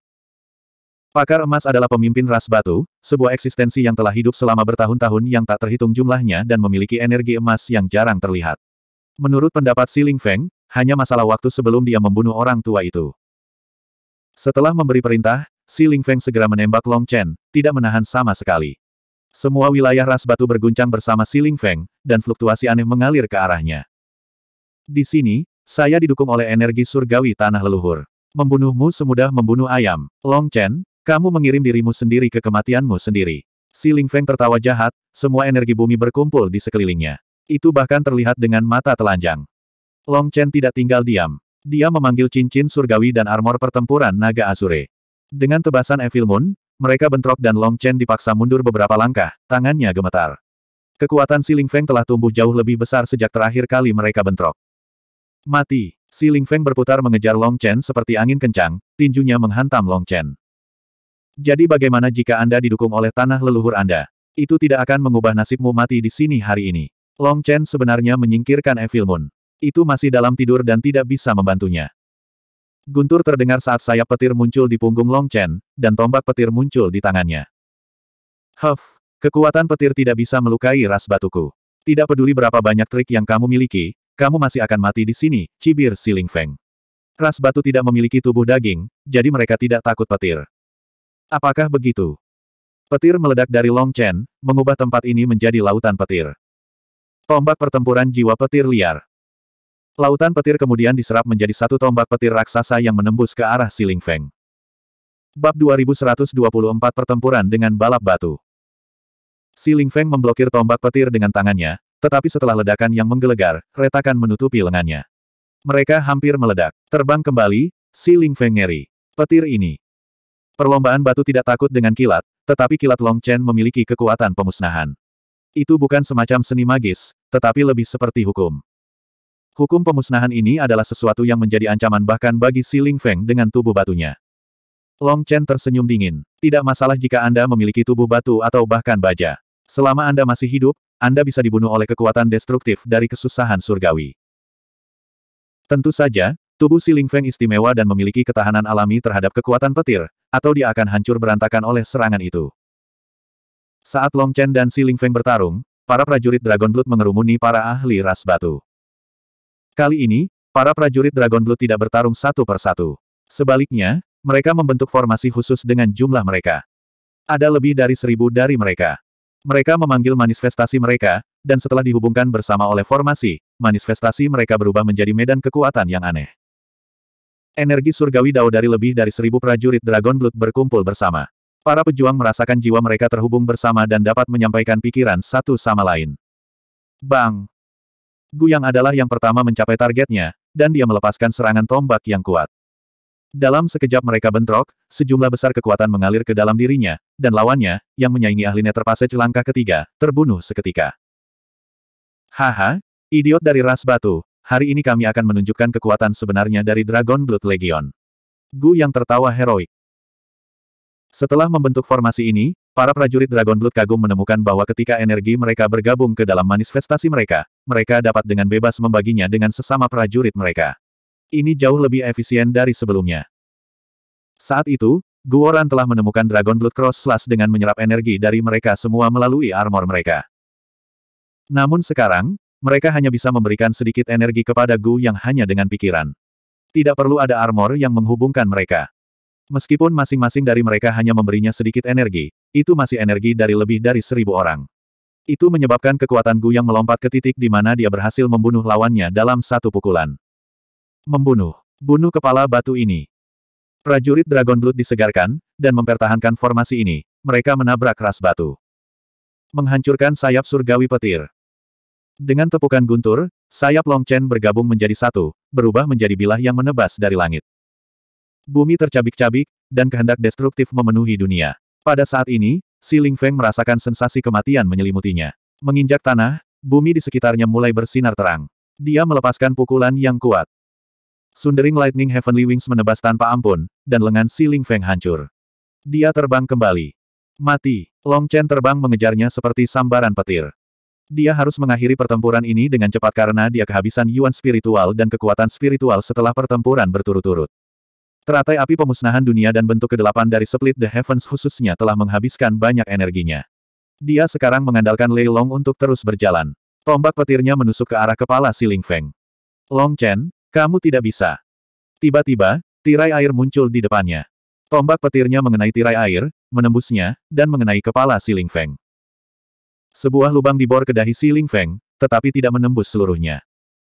Pakar emas adalah pemimpin ras batu, sebuah eksistensi yang telah hidup selama bertahun-tahun yang tak terhitung jumlahnya dan memiliki energi emas yang jarang terlihat. Menurut pendapat si Ling Feng, hanya masalah waktu sebelum dia membunuh orang tua itu. Setelah memberi perintah, Si Ling Feng segera menembak Long Chen, tidak menahan sama sekali. Semua wilayah ras batu berguncang bersama Si Ling Feng, dan fluktuasi aneh mengalir ke arahnya. Di sini, saya didukung oleh energi surgawi tanah leluhur. Membunuhmu semudah membunuh ayam. Long Chen, kamu mengirim dirimu sendiri ke kematianmu sendiri. Si Ling Feng tertawa jahat, semua energi bumi berkumpul di sekelilingnya. Itu bahkan terlihat dengan mata telanjang. Long Chen tidak tinggal diam. Dia memanggil cincin surgawi dan armor pertempuran naga asure. Dengan tebasan Evil Moon, mereka bentrok dan Long Chen dipaksa mundur beberapa langkah, tangannya gemetar. Kekuatan Si Ling Feng telah tumbuh jauh lebih besar sejak terakhir kali mereka bentrok. Mati, Si Ling Feng berputar mengejar Long Chen seperti angin kencang, tinjunya menghantam Long Chen. Jadi bagaimana jika Anda didukung oleh tanah leluhur Anda? Itu tidak akan mengubah nasibmu mati di sini hari ini. Long Chen sebenarnya menyingkirkan Evil Moon. Itu masih dalam tidur dan tidak bisa membantunya. Guntur terdengar saat sayap petir muncul di punggung Long Chen, dan tombak petir muncul di tangannya. Huff, kekuatan petir tidak bisa melukai ras batuku. Tidak peduli berapa banyak trik yang kamu miliki, kamu masih akan mati di sini, cibir si Ling Feng. Ras batu tidak memiliki tubuh daging, jadi mereka tidak takut petir. Apakah begitu? Petir meledak dari Long Chen, mengubah tempat ini menjadi lautan petir. Tombak pertempuran jiwa petir liar. Lautan petir kemudian diserap menjadi satu tombak petir raksasa yang menembus ke arah Siling Feng. Bab 2124 Pertempuran dengan Balap Batu Siling Feng memblokir tombak petir dengan tangannya, tetapi setelah ledakan yang menggelegar, retakan menutupi lengannya. Mereka hampir meledak. Terbang kembali, Siling Feng ngeri. Petir ini. Perlombaan batu tidak takut dengan kilat, tetapi kilat Long Chen memiliki kekuatan pemusnahan. Itu bukan semacam seni magis, tetapi lebih seperti hukum. Hukum pemusnahan ini adalah sesuatu yang menjadi ancaman bahkan bagi Si Ling Feng dengan tubuh batunya. Long Chen tersenyum dingin. Tidak masalah jika Anda memiliki tubuh batu atau bahkan baja. Selama Anda masih hidup, Anda bisa dibunuh oleh kekuatan destruktif dari kesusahan surgawi. Tentu saja, tubuh Si Ling Feng istimewa dan memiliki ketahanan alami terhadap kekuatan petir, atau dia akan hancur berantakan oleh serangan itu. Saat Long Chen dan Si Ling Feng bertarung, para prajurit Dragon Blood mengerumuni para ahli ras batu. Kali ini, para prajurit Dragon Blue tidak bertarung satu per satu. Sebaliknya, mereka membentuk formasi khusus dengan jumlah mereka. Ada lebih dari seribu dari mereka. Mereka memanggil manifestasi mereka, dan setelah dihubungkan bersama oleh formasi, manifestasi mereka berubah menjadi medan kekuatan yang aneh. Energi surgawi dao dari lebih dari seribu prajurit Dragon Blood berkumpul bersama. Para pejuang merasakan jiwa mereka terhubung bersama dan dapat menyampaikan pikiran satu sama lain. Bang! Gu yang adalah yang pertama mencapai targetnya, dan dia melepaskan serangan tombak yang kuat. Dalam sekejap mereka bentrok, sejumlah besar kekuatan mengalir ke dalam dirinya, dan lawannya, yang menyaingi ahlinya terpaset langkah ketiga, terbunuh seketika. Haha, idiot dari ras batu, hari ini kami akan menunjukkan kekuatan sebenarnya dari Dragon Blood Legion. Gu yang tertawa heroik. Setelah membentuk formasi ini, Para prajurit Dragon Blood kagum menemukan bahwa ketika energi mereka bergabung ke dalam manifestasi mereka, mereka dapat dengan bebas membaginya dengan sesama prajurit mereka. Ini jauh lebih efisien dari sebelumnya. Saat itu, Guoran telah menemukan Dragon Blood Cross Slash dengan menyerap energi dari mereka semua melalui armor mereka. Namun sekarang, mereka hanya bisa memberikan sedikit energi kepada Gu yang hanya dengan pikiran. Tidak perlu ada armor yang menghubungkan mereka. Meskipun masing-masing dari mereka hanya memberinya sedikit energi, itu masih energi dari lebih dari seribu orang. Itu menyebabkan kekuatan Gu yang melompat ke titik di mana dia berhasil membunuh lawannya dalam satu pukulan. Membunuh. Bunuh kepala batu ini. Prajurit Dragon Blood disegarkan, dan mempertahankan formasi ini. Mereka menabrak ras batu. Menghancurkan sayap surgawi petir. Dengan tepukan guntur, sayap Long Chen bergabung menjadi satu, berubah menjadi bilah yang menebas dari langit. Bumi tercabik-cabik, dan kehendak destruktif memenuhi dunia. Pada saat ini, Si Ling Feng merasakan sensasi kematian menyelimutinya. Menginjak tanah, bumi di sekitarnya mulai bersinar terang. Dia melepaskan pukulan yang kuat. Sundering Lightning Heavenly Wings menebas tanpa ampun, dan lengan Si Ling Feng hancur. Dia terbang kembali. Mati, Long Chen terbang mengejarnya seperti sambaran petir. Dia harus mengakhiri pertempuran ini dengan cepat karena dia kehabisan yuan spiritual dan kekuatan spiritual setelah pertempuran berturut-turut. Teratai api pemusnahan dunia dan bentuk kedelapan dari Split the Heavens khususnya telah menghabiskan banyak energinya. Dia sekarang mengandalkan Lei Long untuk terus berjalan. Tombak petirnya menusuk ke arah kepala si Ling Feng. Long Chen, kamu tidak bisa. Tiba-tiba, tirai air muncul di depannya. Tombak petirnya mengenai tirai air, menembusnya, dan mengenai kepala si Ling Feng. Sebuah lubang dibor ke dahi si Ling Feng, tetapi tidak menembus seluruhnya.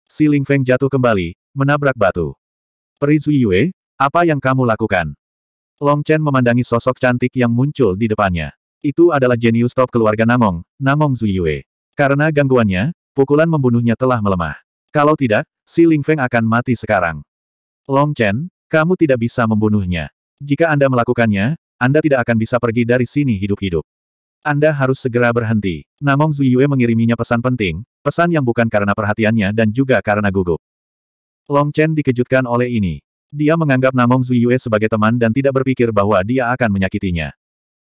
Si Ling Feng jatuh kembali, menabrak batu. Peri Zui Yue, apa yang kamu lakukan? Long Chen memandangi sosok cantik yang muncul di depannya. Itu adalah jenius top keluarga Namong, Namong Zuyue. Karena gangguannya, pukulan membunuhnya telah melemah. Kalau tidak, si Ling Feng akan mati sekarang. Long Chen, kamu tidak bisa membunuhnya. Jika Anda melakukannya, Anda tidak akan bisa pergi dari sini hidup-hidup. Anda harus segera berhenti. Namong Zuyue mengiriminya pesan penting, pesan yang bukan karena perhatiannya dan juga karena gugup. Long Chen dikejutkan oleh ini. Dia menganggap Namong Zuyue sebagai teman dan tidak berpikir bahwa dia akan menyakitinya.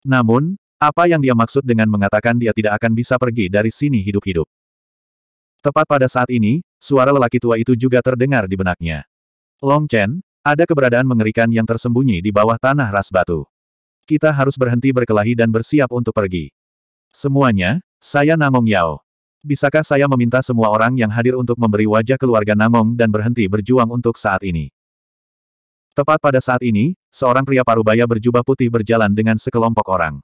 Namun, apa yang dia maksud dengan mengatakan dia tidak akan bisa pergi dari sini hidup-hidup? Tepat pada saat ini, suara lelaki tua itu juga terdengar di benaknya. Long Chen, ada keberadaan mengerikan yang tersembunyi di bawah tanah ras batu. Kita harus berhenti berkelahi dan bersiap untuk pergi. Semuanya, saya Namong Yao. Bisakah saya meminta semua orang yang hadir untuk memberi wajah keluarga Namong dan berhenti berjuang untuk saat ini? Tepat pada saat ini, seorang pria parubaya berjubah putih berjalan dengan sekelompok orang.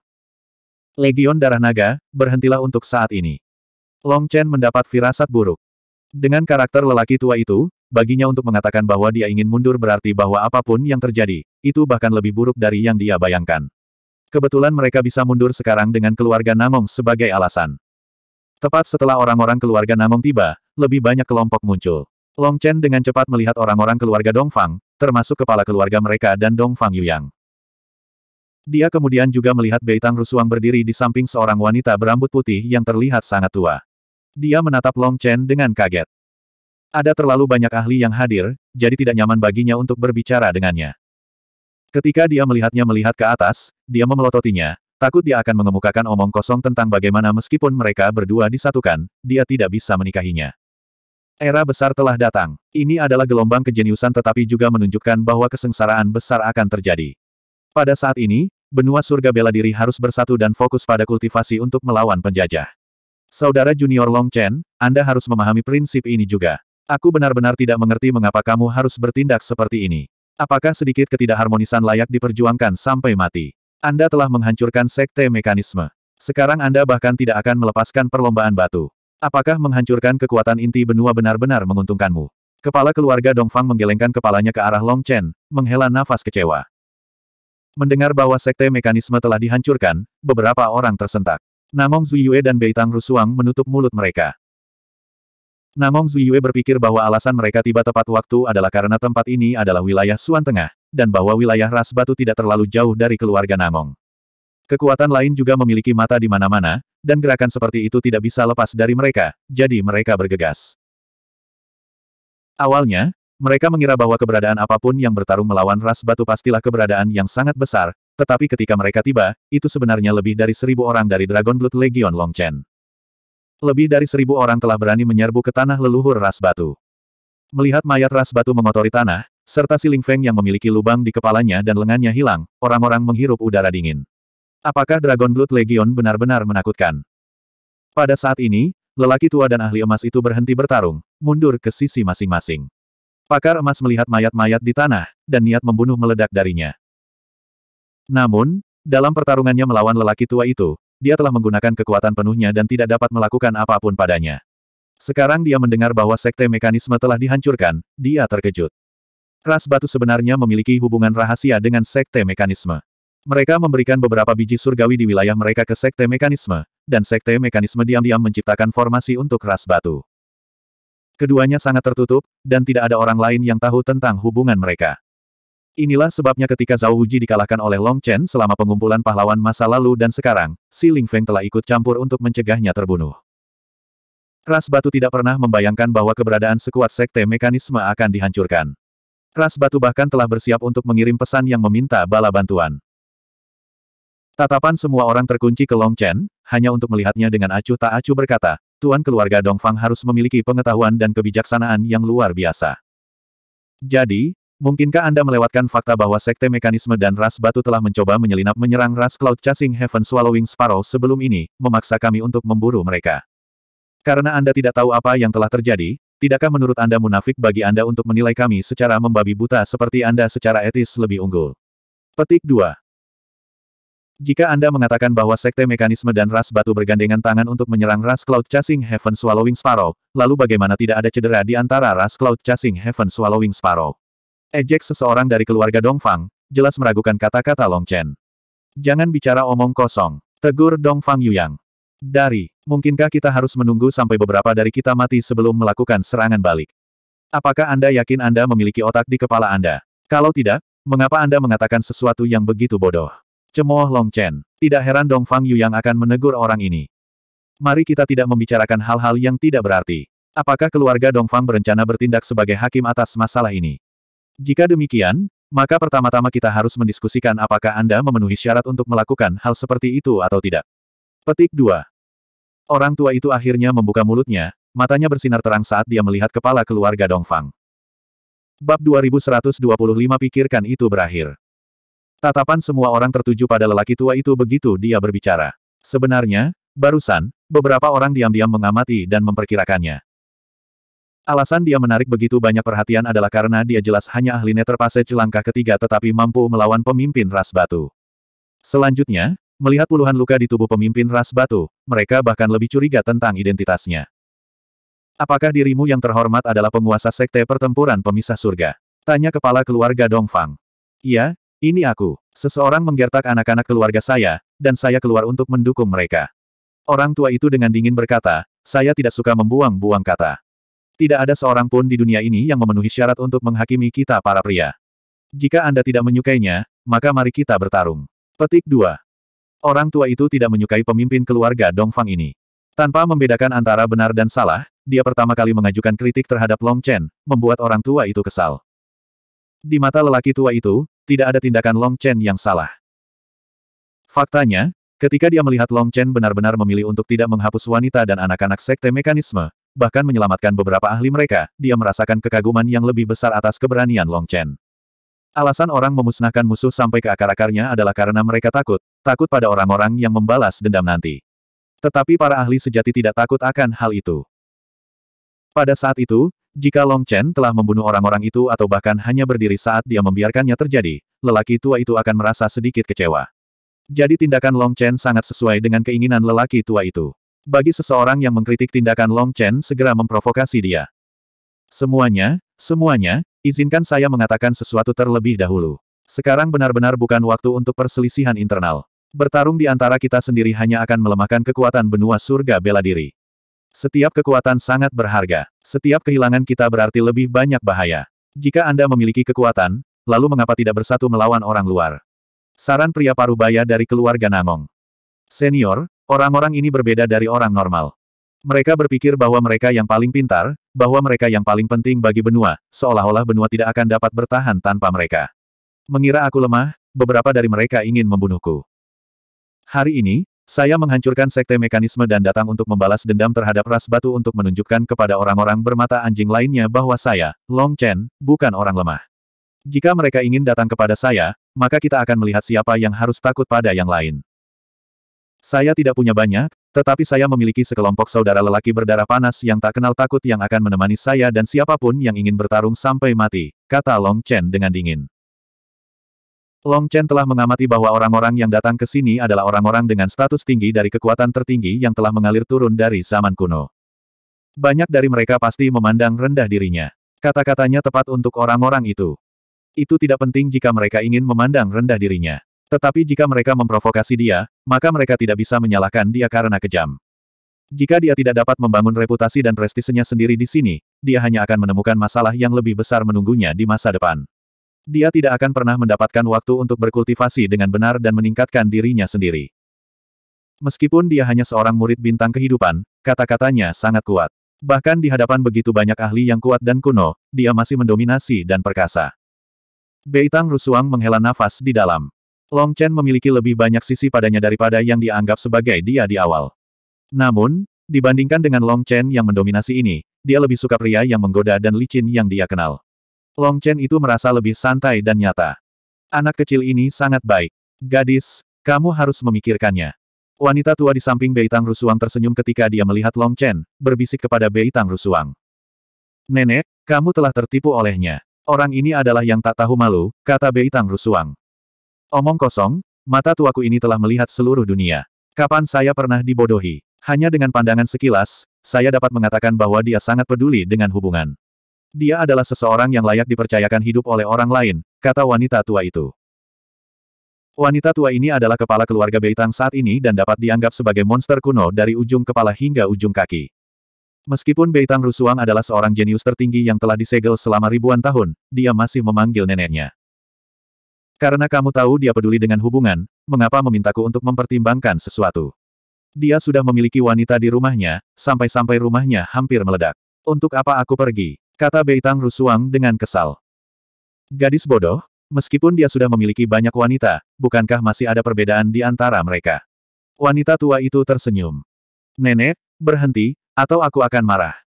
Legion Darah Naga, berhentilah untuk saat ini. Long Chen mendapat firasat buruk. Dengan karakter lelaki tua itu, baginya untuk mengatakan bahwa dia ingin mundur berarti bahwa apapun yang terjadi, itu bahkan lebih buruk dari yang dia bayangkan. Kebetulan mereka bisa mundur sekarang dengan keluarga Namong sebagai alasan. Tepat setelah orang-orang keluarga Namong tiba, lebih banyak kelompok muncul. Long Chen dengan cepat melihat orang-orang keluarga Dongfang, termasuk kepala keluarga mereka dan Dongfang Yuyang. Dia kemudian juga melihat Beitang Rusuang berdiri di samping seorang wanita berambut putih yang terlihat sangat tua. Dia menatap Long Chen dengan kaget. Ada terlalu banyak ahli yang hadir, jadi tidak nyaman baginya untuk berbicara dengannya. Ketika dia melihatnya melihat ke atas, dia memelototinya, takut dia akan mengemukakan omong kosong tentang bagaimana meskipun mereka berdua disatukan, dia tidak bisa menikahinya. Era besar telah datang. Ini adalah gelombang kejeniusan tetapi juga menunjukkan bahwa kesengsaraan besar akan terjadi. Pada saat ini, benua surga bela diri harus bersatu dan fokus pada kultivasi untuk melawan penjajah. Saudara junior Long Chen, Anda harus memahami prinsip ini juga. Aku benar-benar tidak mengerti mengapa kamu harus bertindak seperti ini. Apakah sedikit ketidakharmonisan layak diperjuangkan sampai mati? Anda telah menghancurkan sekte mekanisme. Sekarang Anda bahkan tidak akan melepaskan perlombaan batu. Apakah menghancurkan kekuatan inti benua benar-benar menguntungkanmu? Kepala keluarga Dongfang menggelengkan kepalanya ke arah Long Chen, menghela nafas kecewa. Mendengar bahwa sekte mekanisme telah dihancurkan, beberapa orang tersentak. Namong Zuyue dan Beitang Rusuang menutup mulut mereka. Namong Zuyue berpikir bahwa alasan mereka tiba tepat waktu adalah karena tempat ini adalah wilayah Suan Tengah, dan bahwa wilayah Ras Batu tidak terlalu jauh dari keluarga Namong. Kekuatan lain juga memiliki mata di mana-mana, dan gerakan seperti itu tidak bisa lepas dari mereka, jadi mereka bergegas. Awalnya, mereka mengira bahwa keberadaan apapun yang bertarung melawan ras batu pastilah keberadaan yang sangat besar, tetapi ketika mereka tiba, itu sebenarnya lebih dari seribu orang dari Dragon Blood Legion Longchen. Lebih dari seribu orang telah berani menyerbu ke tanah leluhur ras batu. Melihat mayat ras batu mengotori tanah, serta si Ling Feng yang memiliki lubang di kepalanya dan lengannya hilang, orang-orang menghirup udara dingin. Apakah Dragon Blood Legion benar-benar menakutkan? Pada saat ini, lelaki tua dan ahli emas itu berhenti bertarung, mundur ke sisi masing-masing. Pakar emas melihat mayat-mayat di tanah, dan niat membunuh meledak darinya. Namun, dalam pertarungannya melawan lelaki tua itu, dia telah menggunakan kekuatan penuhnya dan tidak dapat melakukan apapun padanya. Sekarang dia mendengar bahwa sekte mekanisme telah dihancurkan, dia terkejut. Ras batu sebenarnya memiliki hubungan rahasia dengan sekte mekanisme. Mereka memberikan beberapa biji surgawi di wilayah mereka ke sekte mekanisme, dan sekte mekanisme diam-diam menciptakan formasi untuk ras batu. Keduanya sangat tertutup, dan tidak ada orang lain yang tahu tentang hubungan mereka. Inilah sebabnya ketika Zhao Wuji dikalahkan oleh Long Chen selama pengumpulan pahlawan masa lalu dan sekarang, Si Ling Feng telah ikut campur untuk mencegahnya terbunuh. Ras batu tidak pernah membayangkan bahwa keberadaan sekuat sekte mekanisme akan dihancurkan. Ras batu bahkan telah bersiap untuk mengirim pesan yang meminta bala bantuan. Tatapan semua orang terkunci ke Long Chen, hanya untuk melihatnya dengan acuh tak acuh berkata, Tuan keluarga Dongfang harus memiliki pengetahuan dan kebijaksanaan yang luar biasa. Jadi, mungkinkah Anda melewatkan fakta bahwa Sekte Mekanisme dan Ras Batu telah mencoba menyelinap menyerang Ras Cloud Chasing Heaven Swallowing Sparrow sebelum ini, memaksa kami untuk memburu mereka? Karena Anda tidak tahu apa yang telah terjadi, tidakkah menurut Anda munafik bagi Anda untuk menilai kami secara membabi buta seperti Anda secara etis lebih unggul? Petik 2. Jika Anda mengatakan bahwa sekte mekanisme dan ras batu bergandengan tangan untuk menyerang ras Cloud Chasing Heaven Swallowing Sparrow, lalu bagaimana tidak ada cedera di antara ras Cloud Chasing Heaven Swallowing Sparrow? Ejek seseorang dari keluarga Dongfang, jelas meragukan kata-kata Long Chen. Jangan bicara omong kosong. Tegur Dongfang Yuyang. Dari, mungkinkah kita harus menunggu sampai beberapa dari kita mati sebelum melakukan serangan balik? Apakah Anda yakin Anda memiliki otak di kepala Anda? Kalau tidak, mengapa Anda mengatakan sesuatu yang begitu bodoh? Cemooh Long Chen. Tidak heran Dong Fang Yu yang akan menegur orang ini. Mari kita tidak membicarakan hal-hal yang tidak berarti. Apakah keluarga Dong Fang berencana bertindak sebagai hakim atas masalah ini? Jika demikian, maka pertama-tama kita harus mendiskusikan apakah Anda memenuhi syarat untuk melakukan hal seperti itu atau tidak. Petik 2. Orang tua itu akhirnya membuka mulutnya, matanya bersinar terang saat dia melihat kepala keluarga Dong Fang. Bab 2125 pikirkan itu berakhir. Tatapan semua orang tertuju pada lelaki tua itu begitu dia berbicara. Sebenarnya, barusan, beberapa orang diam-diam mengamati dan memperkirakannya. Alasan dia menarik begitu banyak perhatian adalah karena dia jelas hanya ahli Nether Passage ketiga tetapi mampu melawan pemimpin ras batu. Selanjutnya, melihat puluhan luka di tubuh pemimpin ras batu, mereka bahkan lebih curiga tentang identitasnya. Apakah dirimu yang terhormat adalah penguasa sekte pertempuran pemisah surga? Tanya kepala keluarga Dongfang. Iya, ini aku. Seseorang menggertak anak-anak keluarga saya, dan saya keluar untuk mendukung mereka. Orang tua itu dengan dingin berkata, saya tidak suka membuang-buang kata. Tidak ada seorang pun di dunia ini yang memenuhi syarat untuk menghakimi kita para pria. Jika Anda tidak menyukainya, maka mari kita bertarung. Petik 2. Orang tua itu tidak menyukai pemimpin keluarga Dongfang ini. Tanpa membedakan antara benar dan salah, dia pertama kali mengajukan kritik terhadap Long Chen, membuat orang tua itu kesal. Di mata lelaki tua itu, tidak ada tindakan Long Chen yang salah. Faktanya, ketika dia melihat Long Chen benar-benar memilih untuk tidak menghapus wanita dan anak-anak sekte mekanisme, bahkan menyelamatkan beberapa ahli mereka, dia merasakan kekaguman yang lebih besar atas keberanian Long Chen. Alasan orang memusnahkan musuh sampai ke akar-akarnya adalah karena mereka takut, takut pada orang-orang yang membalas dendam nanti. Tetapi para ahli sejati tidak takut akan hal itu. Pada saat itu, jika Long Chen telah membunuh orang-orang itu atau bahkan hanya berdiri saat dia membiarkannya terjadi, lelaki tua itu akan merasa sedikit kecewa. Jadi tindakan Long Chen sangat sesuai dengan keinginan lelaki tua itu. Bagi seseorang yang mengkritik tindakan Long Chen segera memprovokasi dia. Semuanya, semuanya, izinkan saya mengatakan sesuatu terlebih dahulu. Sekarang benar-benar bukan waktu untuk perselisihan internal. Bertarung di antara kita sendiri hanya akan melemahkan kekuatan benua surga bela diri. Setiap kekuatan sangat berharga. Setiap kehilangan kita berarti lebih banyak bahaya. Jika Anda memiliki kekuatan, lalu mengapa tidak bersatu melawan orang luar? Saran pria parubaya dari keluarga Nangong. Senior, orang-orang ini berbeda dari orang normal. Mereka berpikir bahwa mereka yang paling pintar, bahwa mereka yang paling penting bagi benua, seolah-olah benua tidak akan dapat bertahan tanpa mereka. Mengira aku lemah, beberapa dari mereka ingin membunuhku. Hari ini, saya menghancurkan sekte mekanisme dan datang untuk membalas dendam terhadap ras batu untuk menunjukkan kepada orang-orang bermata anjing lainnya bahwa saya, Long Chen, bukan orang lemah. Jika mereka ingin datang kepada saya, maka kita akan melihat siapa yang harus takut pada yang lain. Saya tidak punya banyak, tetapi saya memiliki sekelompok saudara lelaki berdarah panas yang tak kenal takut yang akan menemani saya dan siapapun yang ingin bertarung sampai mati, kata Long Chen dengan dingin. Long Chen telah mengamati bahwa orang-orang yang datang ke sini adalah orang-orang dengan status tinggi dari kekuatan tertinggi yang telah mengalir turun dari zaman kuno. Banyak dari mereka pasti memandang rendah dirinya. Kata-katanya tepat untuk orang-orang itu. Itu tidak penting jika mereka ingin memandang rendah dirinya. Tetapi jika mereka memprovokasi dia, maka mereka tidak bisa menyalahkan dia karena kejam. Jika dia tidak dapat membangun reputasi dan prestisenya sendiri di sini, dia hanya akan menemukan masalah yang lebih besar menunggunya di masa depan. Dia tidak akan pernah mendapatkan waktu untuk berkultivasi dengan benar dan meningkatkan dirinya sendiri. Meskipun dia hanya seorang murid bintang kehidupan, kata-katanya sangat kuat. Bahkan di hadapan begitu banyak ahli yang kuat dan kuno, dia masih mendominasi dan perkasa. Beitang Rusuang menghela nafas di dalam. Long Chen memiliki lebih banyak sisi padanya daripada yang dianggap sebagai dia di awal. Namun, dibandingkan dengan Long Chen yang mendominasi ini, dia lebih suka pria yang menggoda dan licin yang dia kenal. Long Chen itu merasa lebih santai dan nyata. Anak kecil ini sangat baik. Gadis, kamu harus memikirkannya. Wanita tua di samping Bei Tang Rusuang tersenyum ketika dia melihat Long Chen, berbisik kepada Bei Tang Rusuang. Nenek, kamu telah tertipu olehnya. Orang ini adalah yang tak tahu malu, kata Bei Tang Rusuang. Omong kosong, mata tuaku ini telah melihat seluruh dunia. Kapan saya pernah dibodohi? Hanya dengan pandangan sekilas, saya dapat mengatakan bahwa dia sangat peduli dengan hubungan. Dia adalah seseorang yang layak dipercayakan hidup oleh orang lain, kata wanita tua itu. Wanita tua ini adalah kepala keluarga Beitang saat ini dan dapat dianggap sebagai monster kuno dari ujung kepala hingga ujung kaki. Meskipun Beitang Rusuang adalah seorang jenius tertinggi yang telah disegel selama ribuan tahun, dia masih memanggil neneknya. Karena kamu tahu dia peduli dengan hubungan, mengapa memintaku untuk mempertimbangkan sesuatu? Dia sudah memiliki wanita di rumahnya, sampai-sampai rumahnya hampir meledak. Untuk apa aku pergi? Kata Beitang Rusuang dengan kesal. Gadis bodoh, meskipun dia sudah memiliki banyak wanita, bukankah masih ada perbedaan di antara mereka? Wanita tua itu tersenyum. Nenek, berhenti, atau aku akan marah.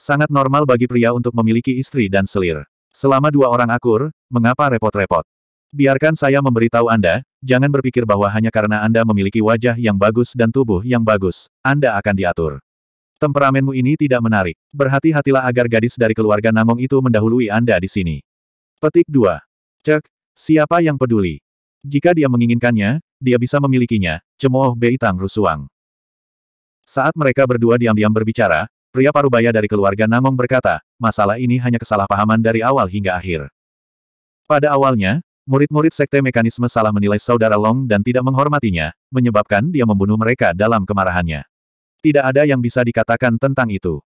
Sangat normal bagi pria untuk memiliki istri dan selir. Selama dua orang akur, mengapa repot-repot? Biarkan saya memberitahu Anda, jangan berpikir bahwa hanya karena Anda memiliki wajah yang bagus dan tubuh yang bagus, Anda akan diatur. Temperamenmu ini tidak menarik. Berhati-hatilah agar gadis dari keluarga Namong itu mendahului Anda di sini. Petik 2. Cek, siapa yang peduli? Jika dia menginginkannya, dia bisa memilikinya, cemooh Tang Rusuang. Saat mereka berdua diam-diam berbicara, pria parubaya dari keluarga Namong berkata, masalah ini hanya kesalahpahaman dari awal hingga akhir. Pada awalnya, murid-murid sekte mekanisme salah menilai saudara Long dan tidak menghormatinya, menyebabkan dia membunuh mereka dalam kemarahannya tidak ada yang bisa dikatakan tentang itu.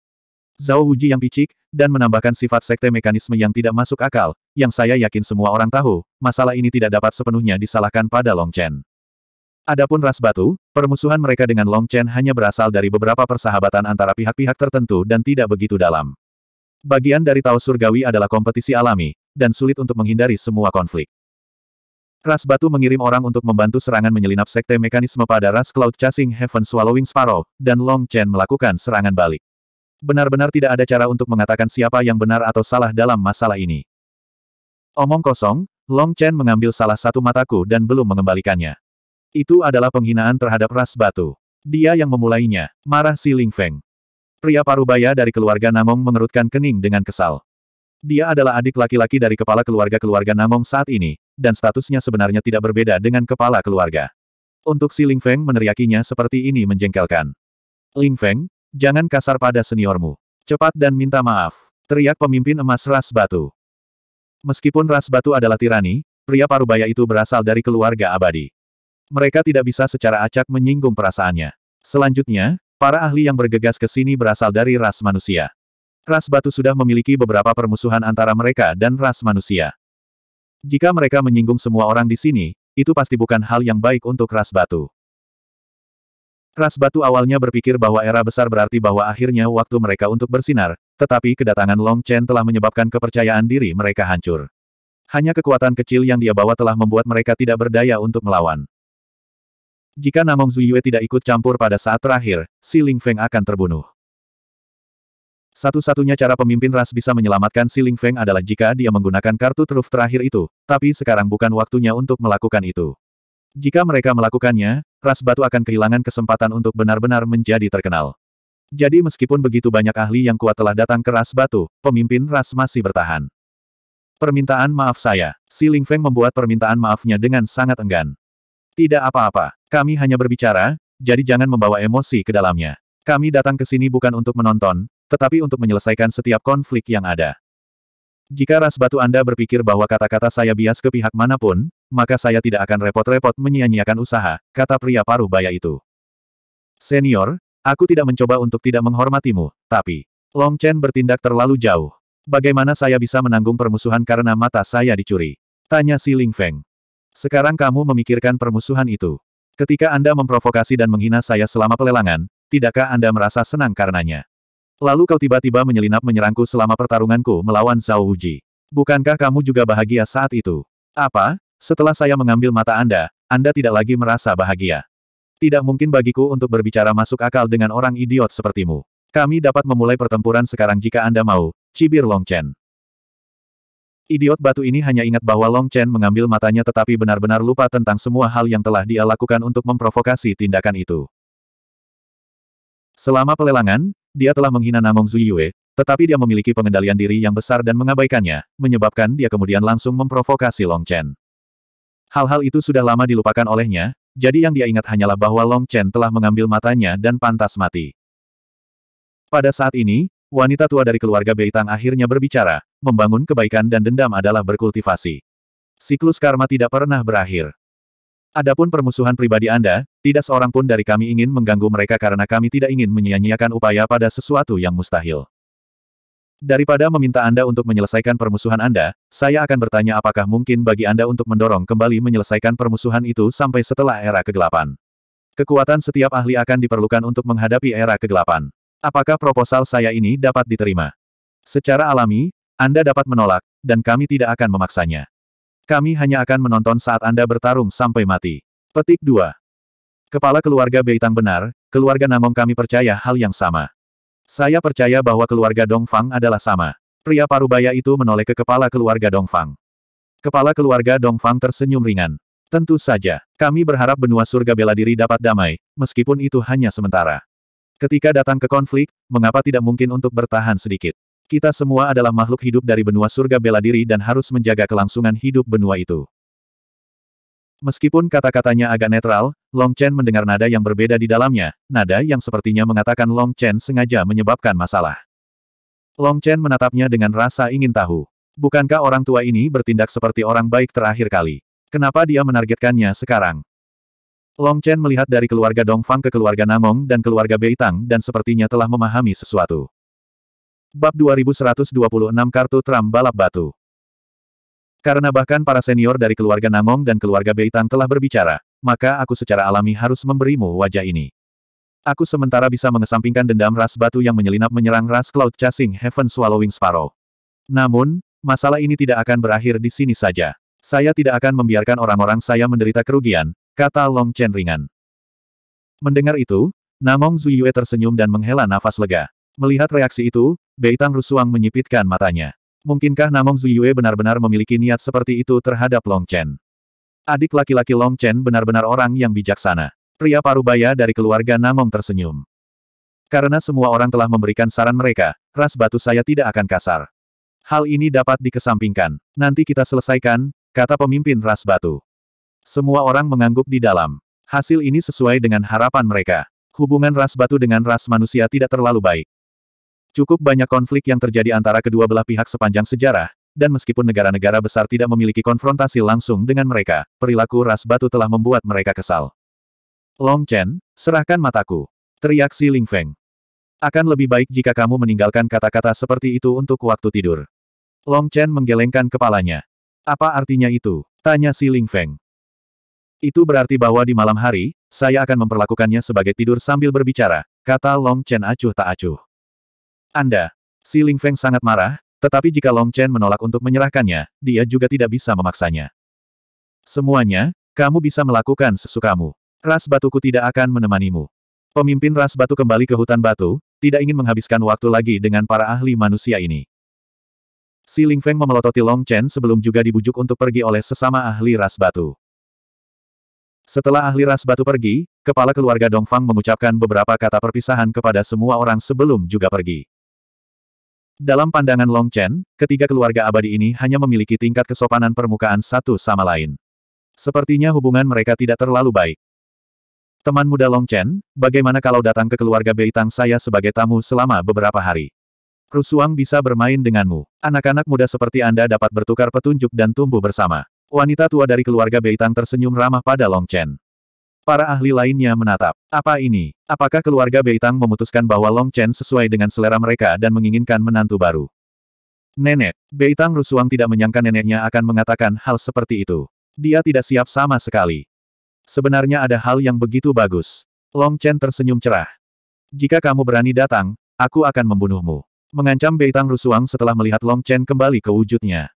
Zhao Wuji yang picik, dan menambahkan sifat sekte mekanisme yang tidak masuk akal, yang saya yakin semua orang tahu, masalah ini tidak dapat sepenuhnya disalahkan pada Long Chen. Adapun ras batu, permusuhan mereka dengan Long Chen hanya berasal dari beberapa persahabatan antara pihak-pihak tertentu dan tidak begitu dalam. Bagian dari Tao Surgawi adalah kompetisi alami, dan sulit untuk menghindari semua konflik. Ras Batu mengirim orang untuk membantu serangan menyelinap sekte mekanisme pada ras Cloud Chasing Heaven Swallowing Sparrow, dan Long Chen melakukan serangan balik. Benar-benar tidak ada cara untuk mengatakan siapa yang benar atau salah dalam masalah ini. Omong kosong, Long Chen mengambil salah satu mataku dan belum mengembalikannya. Itu adalah penghinaan terhadap ras batu. Dia yang memulainya, marah si Ling Feng. Pria parubaya dari keluarga Namong mengerutkan kening dengan kesal. Dia adalah adik laki-laki dari kepala keluarga-keluarga Namong saat ini, dan statusnya sebenarnya tidak berbeda dengan kepala keluarga. Untuk si Ling Feng meneriakinya seperti ini menjengkelkan. Ling Feng, jangan kasar pada seniormu. Cepat dan minta maaf, teriak pemimpin emas ras batu. Meskipun ras batu adalah tirani, pria parubaya itu berasal dari keluarga abadi. Mereka tidak bisa secara acak menyinggung perasaannya. Selanjutnya, para ahli yang bergegas ke sini berasal dari ras manusia ras batu sudah memiliki beberapa permusuhan antara mereka dan ras manusia. Jika mereka menyinggung semua orang di sini, itu pasti bukan hal yang baik untuk ras batu. Ras batu awalnya berpikir bahwa era besar berarti bahwa akhirnya waktu mereka untuk bersinar, tetapi kedatangan Long Chen telah menyebabkan kepercayaan diri mereka hancur. Hanya kekuatan kecil yang dia bawa telah membuat mereka tidak berdaya untuk melawan. Jika Namong Zuyue tidak ikut campur pada saat terakhir, Si Ling Feng akan terbunuh. Satu-satunya cara pemimpin ras bisa menyelamatkan si Ling Feng adalah jika dia menggunakan kartu truf terakhir itu, tapi sekarang bukan waktunya untuk melakukan itu. Jika mereka melakukannya, ras batu akan kehilangan kesempatan untuk benar-benar menjadi terkenal. Jadi meskipun begitu banyak ahli yang kuat telah datang ke ras batu, pemimpin ras masih bertahan. Permintaan maaf saya. Si Ling Feng membuat permintaan maafnya dengan sangat enggan. Tidak apa-apa, kami hanya berbicara, jadi jangan membawa emosi ke dalamnya. Kami datang ke sini bukan untuk menonton, tetapi untuk menyelesaikan setiap konflik yang ada. Jika ras batu Anda berpikir bahwa kata-kata saya bias ke pihak manapun, maka saya tidak akan repot-repot menyia-nyiakan usaha, kata pria paruh baya itu. Senior, aku tidak mencoba untuk tidak menghormatimu, tapi Long Chen bertindak terlalu jauh. Bagaimana saya bisa menanggung permusuhan karena mata saya dicuri? Tanya si Ling Feng. Sekarang kamu memikirkan permusuhan itu. Ketika Anda memprovokasi dan menghina saya selama pelelangan, tidakkah Anda merasa senang karenanya? Lalu kau tiba-tiba menyelinap menyerangku selama pertarunganku melawan Zhao Wuji. Bukankah kamu juga bahagia saat itu? Apa? Setelah saya mengambil mata Anda, Anda tidak lagi merasa bahagia. Tidak mungkin bagiku untuk berbicara masuk akal dengan orang idiot sepertimu. Kami dapat memulai pertempuran sekarang jika Anda mau, cibir Long Chen. Idiot batu ini hanya ingat bahwa Long Chen mengambil matanya tetapi benar-benar lupa tentang semua hal yang telah dia lakukan untuk memprovokasi tindakan itu. Selama pelelangan, dia telah menghina Namong Zuyue, tetapi dia memiliki pengendalian diri yang besar dan mengabaikannya, menyebabkan dia kemudian langsung memprovokasi Long Chen. Hal-hal itu sudah lama dilupakan olehnya, jadi yang dia ingat hanyalah bahwa Long Chen telah mengambil matanya dan pantas mati. Pada saat ini, wanita tua dari keluarga Beitang akhirnya berbicara, membangun kebaikan dan dendam adalah berkultivasi. Siklus karma tidak pernah berakhir. Adapun permusuhan pribadi Anda, tidak seorang pun dari kami ingin mengganggu mereka karena kami tidak ingin menyia-nyiakan upaya pada sesuatu yang mustahil. Daripada meminta Anda untuk menyelesaikan permusuhan Anda, saya akan bertanya apakah mungkin bagi Anda untuk mendorong kembali menyelesaikan permusuhan itu sampai setelah era kegelapan. Kekuatan setiap ahli akan diperlukan untuk menghadapi era kegelapan. Apakah proposal saya ini dapat diterima? Secara alami, Anda dapat menolak, dan kami tidak akan memaksanya. Kami hanya akan menonton saat Anda bertarung sampai mati. Petik 2. Kepala keluarga Beitang benar, keluarga Namong kami percaya hal yang sama. Saya percaya bahwa keluarga Dongfang adalah sama. Pria parubaya itu menoleh ke kepala keluarga Dongfang. Kepala keluarga Dongfang tersenyum ringan. Tentu saja, kami berharap benua surga bela diri dapat damai, meskipun itu hanya sementara. Ketika datang ke konflik, mengapa tidak mungkin untuk bertahan sedikit? Kita semua adalah makhluk hidup dari benua surga bela diri dan harus menjaga kelangsungan hidup benua itu. Meskipun kata-katanya agak netral, Long Chen mendengar nada yang berbeda di dalamnya, nada yang sepertinya mengatakan Long Chen sengaja menyebabkan masalah. Long Chen menatapnya dengan rasa ingin tahu. Bukankah orang tua ini bertindak seperti orang baik terakhir kali? Kenapa dia menargetkannya sekarang? Long Chen melihat dari keluarga Dongfang ke keluarga Namong dan keluarga Beitang dan sepertinya telah memahami sesuatu. Bab 2126 Kartu Tram Balap Batu Karena bahkan para senior dari keluarga Nangong dan keluarga Beitang telah berbicara, maka aku secara alami harus memberimu wajah ini. Aku sementara bisa mengesampingkan dendam ras batu yang menyelinap menyerang ras Cloud Chasing Heaven Swallowing Sparrow. Namun, masalah ini tidak akan berakhir di sini saja. Saya tidak akan membiarkan orang-orang saya menderita kerugian, kata Long Chen ringan. Mendengar itu, Namong Zuyue tersenyum dan menghela nafas lega. Melihat reaksi itu, Beitang Rusuang menyipitkan matanya. Mungkinkah Namong Zuyue benar-benar memiliki niat seperti itu terhadap Long Chen? Adik laki-laki Long Chen benar-benar orang yang bijaksana. Pria parubaya dari keluarga Namong tersenyum. Karena semua orang telah memberikan saran mereka, ras batu saya tidak akan kasar. Hal ini dapat dikesampingkan. Nanti kita selesaikan, kata pemimpin ras batu. Semua orang mengangguk di dalam. Hasil ini sesuai dengan harapan mereka. Hubungan ras batu dengan ras manusia tidak terlalu baik. Cukup banyak konflik yang terjadi antara kedua belah pihak sepanjang sejarah, dan meskipun negara-negara besar tidak memiliki konfrontasi langsung dengan mereka, perilaku ras batu telah membuat mereka kesal. Long Chen, serahkan mataku. Teriak Si Ling Feng. Akan lebih baik jika kamu meninggalkan kata-kata seperti itu untuk waktu tidur. Long Chen menggelengkan kepalanya. Apa artinya itu? Tanya Si Ling Feng. Itu berarti bahwa di malam hari, saya akan memperlakukannya sebagai tidur sambil berbicara, kata Long Chen acuh tak acuh. Anda. Si Ling Feng sangat marah, tetapi jika Long Chen menolak untuk menyerahkannya, dia juga tidak bisa memaksanya. Semuanya, kamu bisa melakukan sesukamu. Ras batuku tidak akan menemanimu. Pemimpin ras batu kembali ke hutan batu, tidak ingin menghabiskan waktu lagi dengan para ahli manusia ini. Si Ling Feng memelototi Long Chen sebelum juga dibujuk untuk pergi oleh sesama ahli ras batu. Setelah ahli ras batu pergi, kepala keluarga Dongfang mengucapkan beberapa kata perpisahan kepada semua orang sebelum juga pergi. Dalam pandangan Long Chen, ketiga keluarga abadi ini hanya memiliki tingkat kesopanan permukaan satu sama lain. Sepertinya hubungan mereka tidak terlalu baik. Teman muda Long Chen, bagaimana kalau datang ke keluarga Beitang saya sebagai tamu selama beberapa hari? Rusuang bisa bermain denganmu. Anak-anak muda seperti Anda dapat bertukar petunjuk dan tumbuh bersama. Wanita tua dari keluarga Beitang tersenyum ramah pada Long Chen. Para ahli lainnya menatap. Apa ini? Apakah keluarga Beitang memutuskan bahwa Long Chen sesuai dengan selera mereka dan menginginkan menantu baru? Nenek, Beitang Rusuang tidak menyangka neneknya akan mengatakan hal seperti itu. Dia tidak siap sama sekali. Sebenarnya ada hal yang begitu bagus. Long Chen tersenyum cerah. Jika kamu berani datang, aku akan membunuhmu. Mengancam Beitang Rusuang setelah melihat Long Chen kembali ke wujudnya.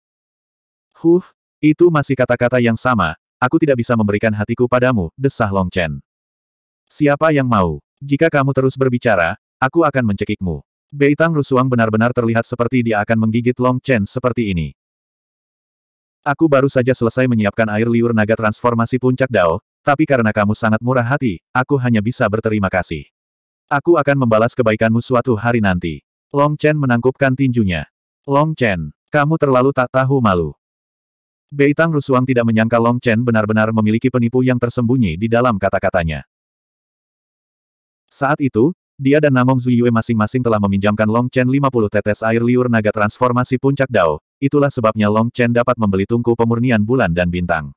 Huh, itu masih kata-kata yang sama, aku tidak bisa memberikan hatiku padamu, desah Long Chen. Siapa yang mau? Jika kamu terus berbicara, aku akan mencekikmu. Beitang Rusuang benar-benar terlihat seperti dia akan menggigit Long Chen seperti ini. Aku baru saja selesai menyiapkan air liur naga transformasi puncak Dao, tapi karena kamu sangat murah hati, aku hanya bisa berterima kasih. Aku akan membalas kebaikanmu suatu hari nanti. Long Chen menangkupkan tinjunya. Long Chen, kamu terlalu tak tahu malu. Beitang Rusuang tidak menyangka Long Chen benar-benar memiliki penipu yang tersembunyi di dalam kata-katanya. Saat itu, dia dan Namong Zuyue masing-masing telah meminjamkan Long Chen 50 tetes air liur naga transformasi puncak Dao, itulah sebabnya Long Chen dapat membeli tungku pemurnian bulan dan bintang.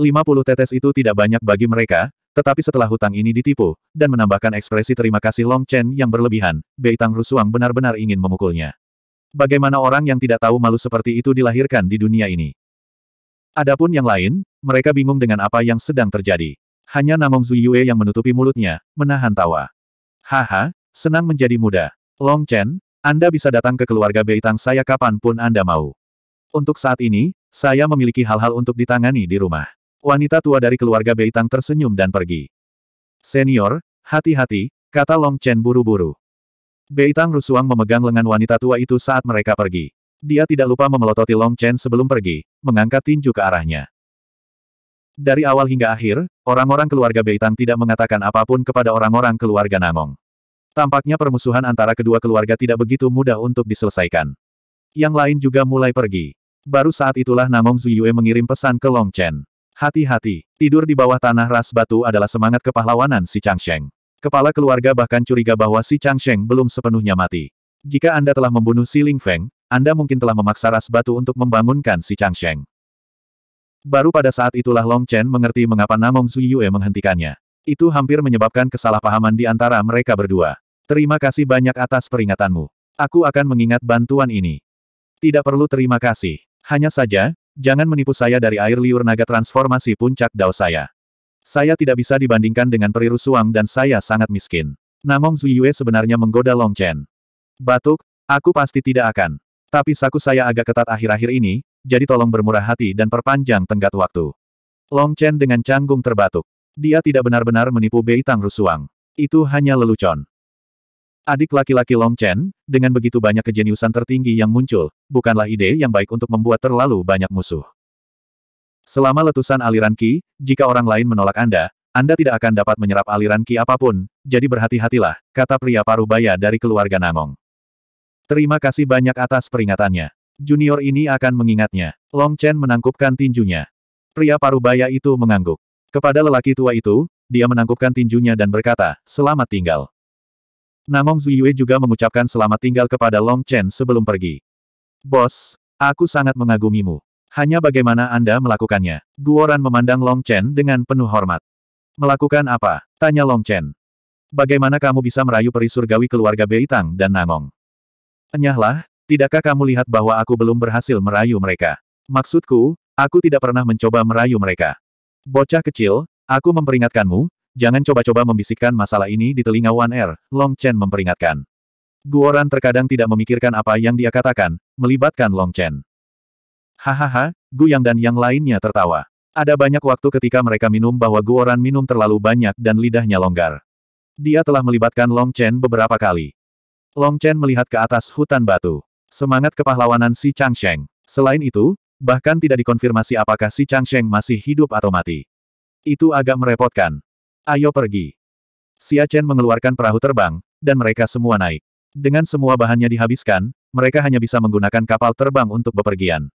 50 tetes itu tidak banyak bagi mereka, tetapi setelah hutang ini ditipu, dan menambahkan ekspresi terima kasih Long Chen yang berlebihan, Beitang Rusuang benar-benar ingin memukulnya. Bagaimana orang yang tidak tahu malu seperti itu dilahirkan di dunia ini? Adapun yang lain, mereka bingung dengan apa yang sedang terjadi. Hanya Namong Zuyue yang menutupi mulutnya, menahan tawa. Haha, senang menjadi muda. Long Chen, Anda bisa datang ke keluarga Beitang saya kapanpun Anda mau. Untuk saat ini, saya memiliki hal-hal untuk ditangani di rumah. Wanita tua dari keluarga Beitang tersenyum dan pergi. Senior, hati-hati, kata Long Chen buru-buru. Beitang Rusuang memegang lengan wanita tua itu saat mereka pergi. Dia tidak lupa memelototi Long Chen sebelum pergi, mengangkat tinju ke arahnya. Dari awal hingga akhir, orang-orang keluarga Beitang tidak mengatakan apapun kepada orang-orang keluarga Nangong. Tampaknya permusuhan antara kedua keluarga tidak begitu mudah untuk diselesaikan. Yang lain juga mulai pergi. Baru saat itulah Nangong Zuyue mengirim pesan ke Long Chen. Hati-hati, tidur di bawah tanah ras batu adalah semangat kepahlawanan si Changsheng. Kepala keluarga bahkan curiga bahwa si Chang Sheng belum sepenuhnya mati. Jika Anda telah membunuh si Ling Feng, Anda mungkin telah memaksa ras batu untuk membangunkan si Chang Sheng. Baru pada saat itulah Long Chen mengerti mengapa Namong Yue menghentikannya. Itu hampir menyebabkan kesalahpahaman di antara mereka berdua. Terima kasih banyak atas peringatanmu. Aku akan mengingat bantuan ini. Tidak perlu terima kasih. Hanya saja, jangan menipu saya dari air liur naga transformasi puncak dao saya. Saya tidak bisa dibandingkan dengan peri rusuang dan saya sangat miskin. Namong Zuyue sebenarnya menggoda Long Chen. Batuk, aku pasti tidak akan. Tapi saku saya agak ketat akhir-akhir ini, jadi tolong bermurah hati dan perpanjang tenggat waktu. Long Chen dengan canggung terbatuk. Dia tidak benar-benar menipu Bei Tang Rusuang. Itu hanya lelucon. Adik laki-laki Long Chen, dengan begitu banyak kejeniusan tertinggi yang muncul, bukanlah ide yang baik untuk membuat terlalu banyak musuh. Selama letusan aliran Ki, jika orang lain menolak Anda, Anda tidak akan dapat menyerap aliran Ki apapun, jadi berhati-hatilah, kata pria parubaya dari keluarga Nangong. Terima kasih banyak atas peringatannya. Junior ini akan mengingatnya. Long Chen menangkupkan tinjunya. Pria parubaya itu mengangguk. Kepada lelaki tua itu, dia menangkupkan tinjunya dan berkata, selamat tinggal. Nangong Zuyue juga mengucapkan selamat tinggal kepada Long Chen sebelum pergi. Bos, aku sangat mengagumimu. Hanya bagaimana Anda melakukannya. Guoran memandang Long Chen dengan penuh hormat. Melakukan apa? Tanya Long Chen. Bagaimana kamu bisa merayu peri surgawi keluarga Beitang dan Nangong? Enyahlah, tidakkah kamu lihat bahwa aku belum berhasil merayu mereka? Maksudku, aku tidak pernah mencoba merayu mereka. Bocah kecil, aku memperingatkanmu, jangan coba-coba membisikkan masalah ini di telinga Wan Er, Long Chen memperingatkan. Guoran terkadang tidak memikirkan apa yang dia katakan, melibatkan Long Chen. Hahaha, Gu Yang dan yang lainnya tertawa. Ada banyak waktu ketika mereka minum bahwa Guoran minum terlalu banyak dan lidahnya longgar. Dia telah melibatkan Long Chen beberapa kali. Long Chen melihat ke atas hutan batu. Semangat kepahlawanan si Changsheng. Selain itu, bahkan tidak dikonfirmasi apakah si Changsheng masih hidup atau mati. Itu agak merepotkan. Ayo pergi. Xia Chen mengeluarkan perahu terbang, dan mereka semua naik. Dengan semua bahannya dihabiskan, mereka hanya bisa menggunakan kapal terbang untuk bepergian.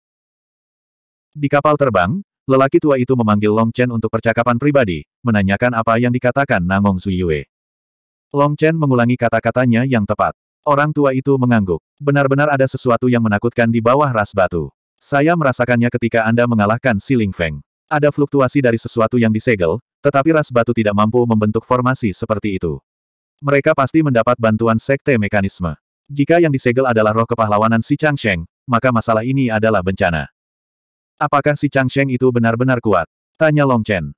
Di kapal terbang, lelaki tua itu memanggil Long Chen untuk percakapan pribadi, menanyakan apa yang dikatakan Nangong Suyue. Long Chen mengulangi kata-katanya yang tepat. Orang tua itu mengangguk. Benar-benar ada sesuatu yang menakutkan di bawah ras batu. Saya merasakannya ketika Anda mengalahkan Si Ling Feng. Ada fluktuasi dari sesuatu yang disegel, tetapi ras batu tidak mampu membentuk formasi seperti itu. Mereka pasti mendapat bantuan sekte mekanisme. Jika yang disegel adalah roh kepahlawanan si Changsheng, maka masalah ini adalah bencana. Apakah si Changsheng itu benar-benar kuat? Tanya Long Chen.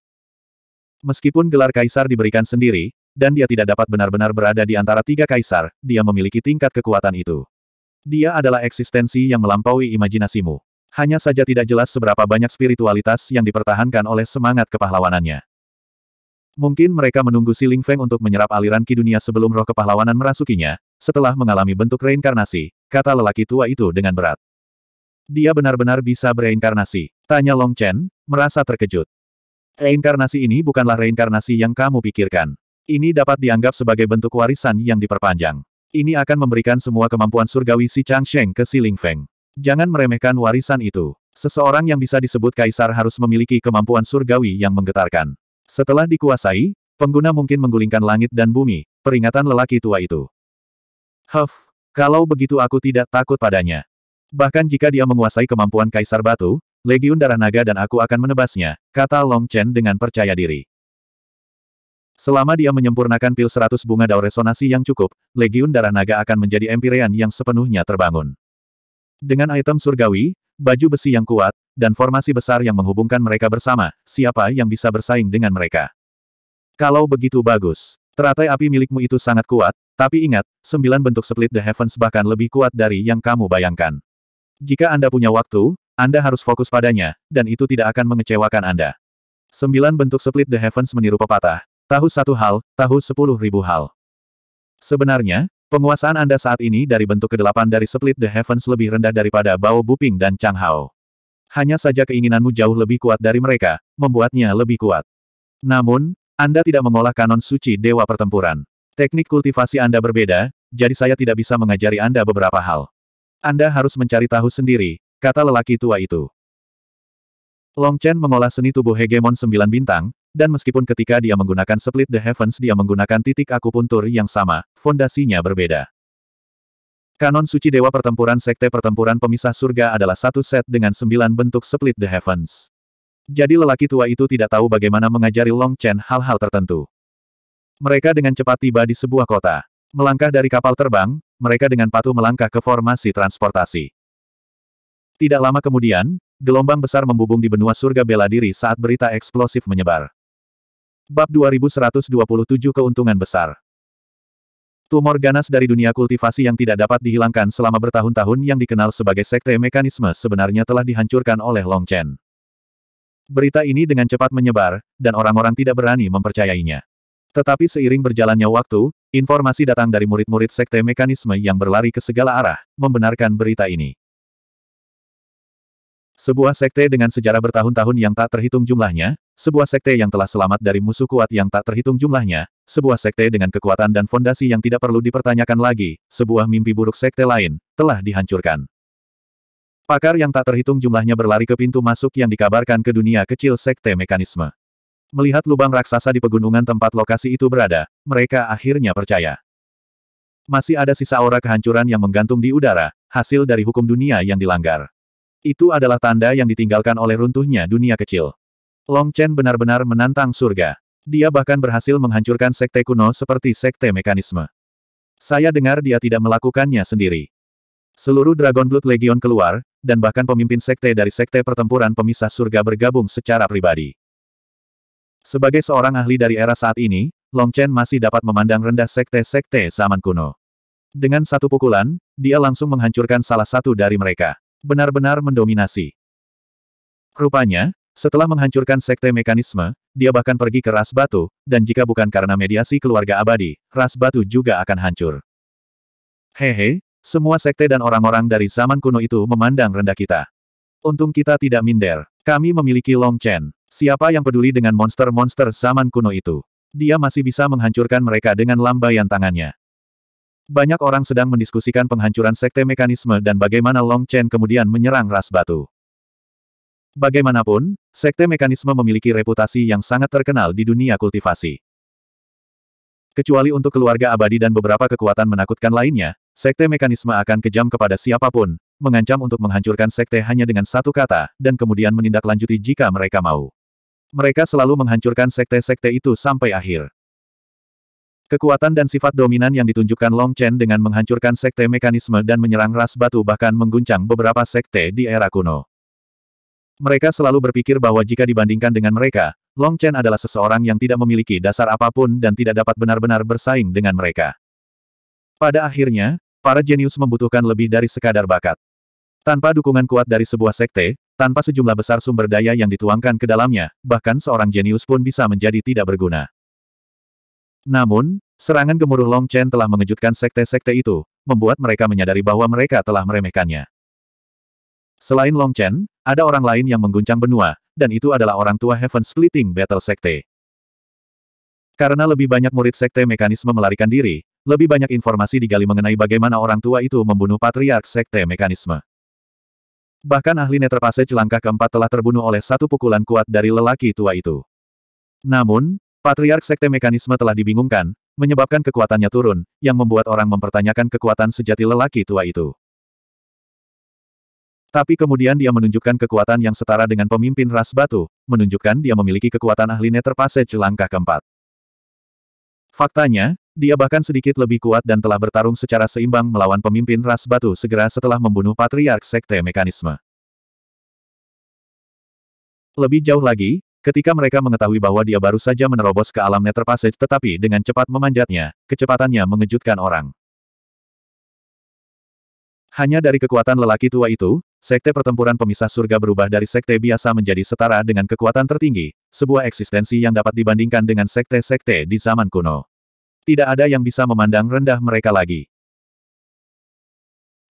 Meskipun gelar kaisar diberikan sendiri, dan dia tidak dapat benar-benar berada di antara tiga kaisar, dia memiliki tingkat kekuatan itu. Dia adalah eksistensi yang melampaui imajinasimu. Hanya saja tidak jelas seberapa banyak spiritualitas yang dipertahankan oleh semangat kepahlawanannya. Mungkin mereka menunggu Si Ling Feng untuk menyerap aliran ki dunia sebelum roh kepahlawanan merasukinya, setelah mengalami bentuk reinkarnasi, kata lelaki tua itu dengan berat. Dia benar-benar bisa bereinkarnasi. Tanya Long Chen, merasa terkejut. Reinkarnasi ini bukanlah reinkarnasi yang kamu pikirkan. Ini dapat dianggap sebagai bentuk warisan yang diperpanjang. Ini akan memberikan semua kemampuan surgawi si Chang Sheng ke si Ling Feng. Jangan meremehkan warisan itu. Seseorang yang bisa disebut kaisar harus memiliki kemampuan surgawi yang menggetarkan. Setelah dikuasai, pengguna mungkin menggulingkan langit dan bumi, peringatan lelaki tua itu. Huff, kalau begitu aku tidak takut padanya. Bahkan jika dia menguasai kemampuan Kaisar Batu, Legiun Darah Naga dan aku akan menebasnya, kata Long Chen dengan percaya diri. Selama dia menyempurnakan pil seratus bunga dao resonasi yang cukup, Legiun Darah Naga akan menjadi empirean yang sepenuhnya terbangun. Dengan item surgawi, baju besi yang kuat, dan formasi besar yang menghubungkan mereka bersama, siapa yang bisa bersaing dengan mereka? Kalau begitu bagus. Teratai api milikmu itu sangat kuat, tapi ingat, sembilan bentuk split the heavens bahkan lebih kuat dari yang kamu bayangkan. Jika Anda punya waktu, Anda harus fokus padanya, dan itu tidak akan mengecewakan Anda. Sembilan bentuk split the heavens meniru pepatah. Tahu satu hal, tahu sepuluh ribu hal. Sebenarnya, penguasaan Anda saat ini dari bentuk kedelapan dari split the heavens lebih rendah daripada Bao Buping dan Chang Hao. Hanya saja keinginanmu jauh lebih kuat dari mereka, membuatnya lebih kuat. Namun, Anda tidak mengolah kanon suci Dewa Pertempuran. Teknik kultivasi Anda berbeda, jadi saya tidak bisa mengajari Anda beberapa hal. Anda harus mencari tahu sendiri, kata lelaki tua itu. Long Chen mengolah seni tubuh hegemon sembilan bintang, dan meskipun ketika dia menggunakan split the heavens dia menggunakan titik akupuntur yang sama, fondasinya berbeda. Kanon suci Dewa Pertempuran Sekte Pertempuran Pemisah Surga adalah satu set dengan sembilan bentuk split the heavens. Jadi lelaki tua itu tidak tahu bagaimana mengajari Long Chen hal-hal tertentu. Mereka dengan cepat tiba di sebuah kota. Melangkah dari kapal terbang, mereka dengan patuh melangkah ke formasi transportasi. Tidak lama kemudian, gelombang besar membubung di benua surga bela diri saat berita eksplosif menyebar. Bab 2127 Keuntungan Besar Tumor ganas dari dunia kultivasi yang tidak dapat dihilangkan selama bertahun-tahun yang dikenal sebagai sekte mekanisme sebenarnya telah dihancurkan oleh Long Chen. Berita ini dengan cepat menyebar, dan orang-orang tidak berani mempercayainya. Tetapi seiring berjalannya waktu, informasi datang dari murid-murid sekte mekanisme yang berlari ke segala arah, membenarkan berita ini. Sebuah sekte dengan sejarah bertahun-tahun yang tak terhitung jumlahnya, sebuah sekte yang telah selamat dari musuh kuat yang tak terhitung jumlahnya, sebuah sekte dengan kekuatan dan fondasi yang tidak perlu dipertanyakan lagi, sebuah mimpi buruk sekte lain, telah dihancurkan. Pakar yang tak terhitung jumlahnya berlari ke pintu masuk yang dikabarkan ke dunia kecil sekte mekanisme. Melihat lubang raksasa di pegunungan tempat lokasi itu berada, mereka akhirnya percaya. Masih ada sisa aura kehancuran yang menggantung di udara, hasil dari hukum dunia yang dilanggar. Itu adalah tanda yang ditinggalkan oleh runtuhnya dunia kecil. Long Chen benar-benar menantang surga. Dia bahkan berhasil menghancurkan sekte kuno seperti sekte mekanisme. Saya dengar dia tidak melakukannya sendiri. Seluruh Dragon Blood Legion keluar, dan bahkan pemimpin sekte dari sekte pertempuran pemisah surga bergabung secara pribadi. Sebagai seorang ahli dari era saat ini, Long Chen masih dapat memandang rendah sekte-sekte zaman kuno. Dengan satu pukulan, dia langsung menghancurkan salah satu dari mereka. Benar-benar mendominasi. Rupanya, setelah menghancurkan sekte mekanisme, dia bahkan pergi ke ras batu, dan jika bukan karena mediasi keluarga abadi, ras batu juga akan hancur. Hehe, semua sekte dan orang-orang dari zaman kuno itu memandang rendah kita. Untung kita tidak minder. Kami memiliki Long Chen. Siapa yang peduli dengan monster-monster zaman kuno itu? Dia masih bisa menghancurkan mereka dengan lambaian tangannya. Banyak orang sedang mendiskusikan penghancuran sekte mekanisme dan bagaimana Long Chen kemudian menyerang ras batu. Bagaimanapun, sekte mekanisme memiliki reputasi yang sangat terkenal di dunia kultivasi. Kecuali untuk keluarga abadi dan beberapa kekuatan menakutkan lainnya, sekte mekanisme akan kejam kepada siapapun, mengancam untuk menghancurkan sekte hanya dengan satu kata, dan kemudian menindaklanjuti jika mereka mau. Mereka selalu menghancurkan sekte-sekte itu sampai akhir. Kekuatan dan sifat dominan yang ditunjukkan Long Chen dengan menghancurkan sekte mekanisme dan menyerang ras batu bahkan mengguncang beberapa sekte di era kuno. Mereka selalu berpikir bahwa jika dibandingkan dengan mereka, Long Chen adalah seseorang yang tidak memiliki dasar apapun dan tidak dapat benar-benar bersaing dengan mereka. Pada akhirnya, para jenius membutuhkan lebih dari sekadar bakat. Tanpa dukungan kuat dari sebuah sekte, tanpa sejumlah besar sumber daya yang dituangkan ke dalamnya, bahkan seorang jenius pun bisa menjadi tidak berguna. Namun, serangan gemuruh Long Chen telah mengejutkan sekte-sekte itu, membuat mereka menyadari bahwa mereka telah meremehkannya. Selain Long Chen, ada orang lain yang mengguncang benua, dan itu adalah orang tua Heaven Splitting Battle Sekte. Karena lebih banyak murid sekte mekanisme melarikan diri, lebih banyak informasi digali mengenai bagaimana orang tua itu membunuh patriark sekte mekanisme. Bahkan ahli Netrapasage langkah keempat telah terbunuh oleh satu pukulan kuat dari lelaki tua itu. Namun, Patriark Sekte Mekanisme telah dibingungkan, menyebabkan kekuatannya turun, yang membuat orang mempertanyakan kekuatan sejati lelaki tua itu. Tapi kemudian dia menunjukkan kekuatan yang setara dengan pemimpin ras batu, menunjukkan dia memiliki kekuatan ahli Nether langkah keempat. Faktanya, dia bahkan sedikit lebih kuat dan telah bertarung secara seimbang melawan pemimpin ras batu segera setelah membunuh Patriark Sekte Mekanisme. Lebih jauh lagi, ketika mereka mengetahui bahwa dia baru saja menerobos ke alam Nether Passage tetapi dengan cepat memanjatnya, kecepatannya mengejutkan orang. Hanya dari kekuatan lelaki tua itu, sekte pertempuran pemisah surga berubah dari sekte biasa menjadi setara dengan kekuatan tertinggi, sebuah eksistensi yang dapat dibandingkan dengan sekte-sekte di zaman kuno. Tidak ada yang bisa memandang rendah mereka lagi.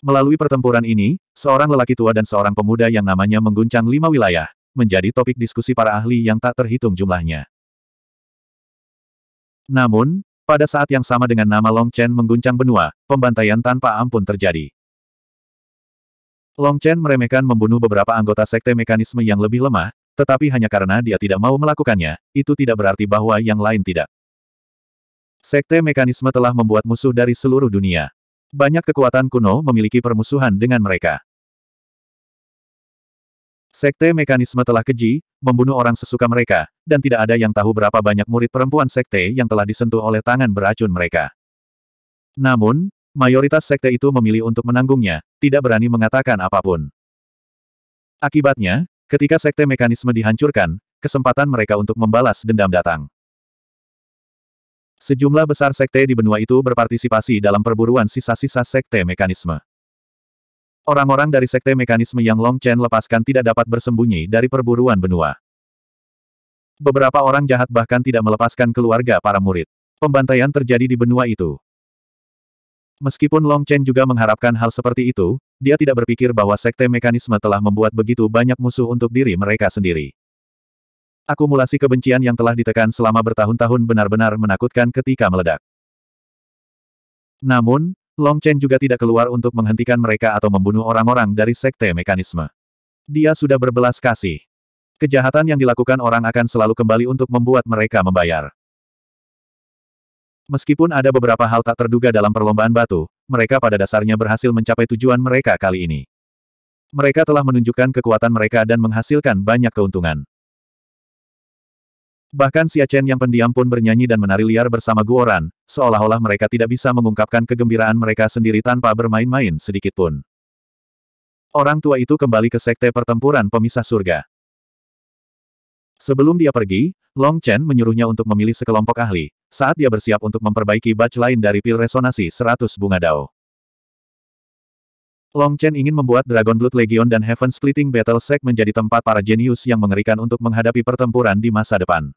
Melalui pertempuran ini, seorang lelaki tua dan seorang pemuda yang namanya mengguncang lima wilayah, menjadi topik diskusi para ahli yang tak terhitung jumlahnya. Namun, pada saat yang sama dengan nama Long Chen mengguncang benua, pembantaian tanpa ampun terjadi. Long Chen meremehkan membunuh beberapa anggota sekte mekanisme yang lebih lemah, tetapi hanya karena dia tidak mau melakukannya, itu tidak berarti bahwa yang lain tidak. Sekte mekanisme telah membuat musuh dari seluruh dunia. Banyak kekuatan kuno memiliki permusuhan dengan mereka. Sekte mekanisme telah keji, membunuh orang sesuka mereka, dan tidak ada yang tahu berapa banyak murid perempuan sekte yang telah disentuh oleh tangan beracun mereka. Namun, mayoritas sekte itu memilih untuk menanggungnya, tidak berani mengatakan apapun. Akibatnya, ketika sekte mekanisme dihancurkan, kesempatan mereka untuk membalas dendam datang. Sejumlah besar sekte di benua itu berpartisipasi dalam perburuan sisa-sisa sekte mekanisme. Orang-orang dari sekte mekanisme yang Long Chen lepaskan tidak dapat bersembunyi dari perburuan benua. Beberapa orang jahat bahkan tidak melepaskan keluarga para murid. Pembantaian terjadi di benua itu. Meskipun Long Chen juga mengharapkan hal seperti itu, dia tidak berpikir bahwa sekte mekanisme telah membuat begitu banyak musuh untuk diri mereka sendiri. Akumulasi kebencian yang telah ditekan selama bertahun-tahun benar-benar menakutkan ketika meledak. Namun, Long Chen juga tidak keluar untuk menghentikan mereka atau membunuh orang-orang dari sekte mekanisme. Dia sudah berbelas kasih. Kejahatan yang dilakukan orang akan selalu kembali untuk membuat mereka membayar. Meskipun ada beberapa hal tak terduga dalam perlombaan batu, mereka pada dasarnya berhasil mencapai tujuan mereka kali ini. Mereka telah menunjukkan kekuatan mereka dan menghasilkan banyak keuntungan. Bahkan Xia Chen yang pendiam pun bernyanyi dan menari liar bersama Guoran, seolah-olah mereka tidak bisa mengungkapkan kegembiraan mereka sendiri tanpa bermain-main sedikitpun. Orang tua itu kembali ke sekte pertempuran pemisah surga. Sebelum dia pergi, Long Chen menyuruhnya untuk memilih sekelompok ahli, saat dia bersiap untuk memperbaiki batch lain dari pil resonasi 100 bunga dao. Long Chen ingin membuat Dragon Blood Legion dan Heaven Splitting Battle Sect menjadi tempat para jenius yang mengerikan untuk menghadapi pertempuran di masa depan.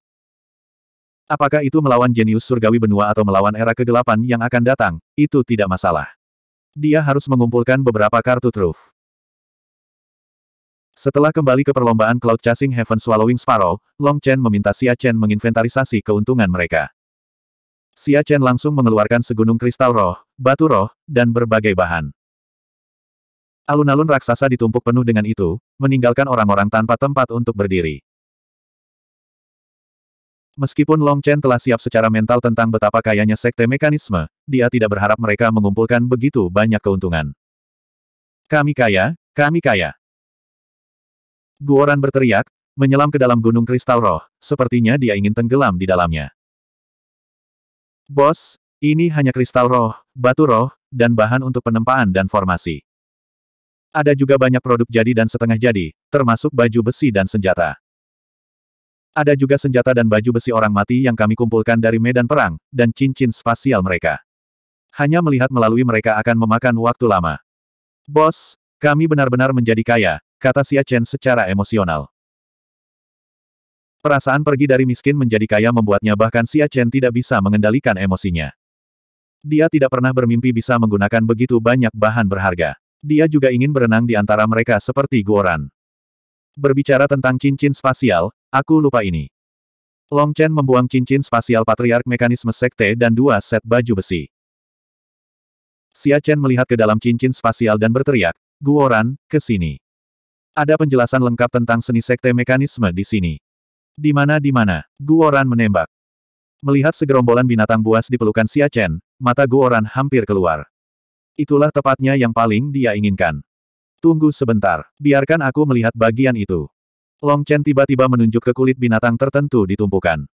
Apakah itu melawan jenius surgawi benua atau melawan era kegelapan yang akan datang, itu tidak masalah. Dia harus mengumpulkan beberapa kartu truf. Setelah kembali ke perlombaan Cloud Chasing Heaven Swallowing Sparrow, Long Chen meminta Xia Chen menginventarisasi keuntungan mereka. Xia Chen langsung mengeluarkan segunung kristal roh, batu roh, dan berbagai bahan. Alun-alun raksasa ditumpuk penuh dengan itu, meninggalkan orang-orang tanpa tempat untuk berdiri. Meskipun Long Chen telah siap secara mental tentang betapa kayanya sekte mekanisme, dia tidak berharap mereka mengumpulkan begitu banyak keuntungan. Kami kaya, kami kaya. Guoran berteriak, menyelam ke dalam gunung kristal roh, sepertinya dia ingin tenggelam di dalamnya. Bos, ini hanya kristal roh, batu roh, dan bahan untuk penempaan dan formasi. Ada juga banyak produk jadi dan setengah jadi, termasuk baju besi dan senjata. Ada juga senjata dan baju besi orang mati yang kami kumpulkan dari medan perang, dan cincin spasial mereka. Hanya melihat melalui mereka akan memakan waktu lama. Bos, kami benar-benar menjadi kaya, kata Xia Chen secara emosional. Perasaan pergi dari miskin menjadi kaya membuatnya bahkan Xia Chen tidak bisa mengendalikan emosinya. Dia tidak pernah bermimpi bisa menggunakan begitu banyak bahan berharga. Dia juga ingin berenang di antara mereka seperti Guoran. Berbicara tentang cincin spasial, Aku lupa ini. Long Chen membuang cincin spasial patriark mekanisme sekte dan dua set baju besi. Xia Chen melihat ke dalam cincin spasial dan berteriak, Guoran, ke sini. Ada penjelasan lengkap tentang seni sekte mekanisme di sini. Di mana di mana, Guoran menembak. Melihat segerombolan binatang buas di pelukan Xia Chen, mata Guoran hampir keluar. Itulah tepatnya yang paling dia inginkan. Tunggu sebentar, biarkan aku melihat bagian itu. Long Chen tiba-tiba menunjuk ke kulit binatang tertentu di tumpukan.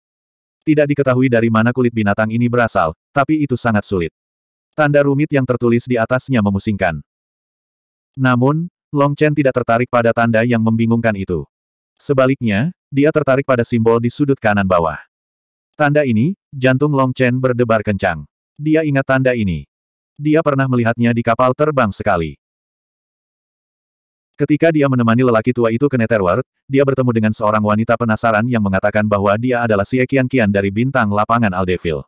Tidak diketahui dari mana kulit binatang ini berasal, tapi itu sangat sulit. Tanda rumit yang tertulis di atasnya memusingkan. Namun, Long Chen tidak tertarik pada tanda yang membingungkan itu. Sebaliknya, dia tertarik pada simbol di sudut kanan bawah. Tanda ini, jantung Long Chen berdebar kencang. Dia ingat tanda ini. Dia pernah melihatnya di kapal terbang sekali. Ketika dia menemani lelaki tua itu ke Netherworld, dia bertemu dengan seorang wanita penasaran yang mengatakan bahwa dia adalah si Ekian Kian dari bintang lapangan Aldevil.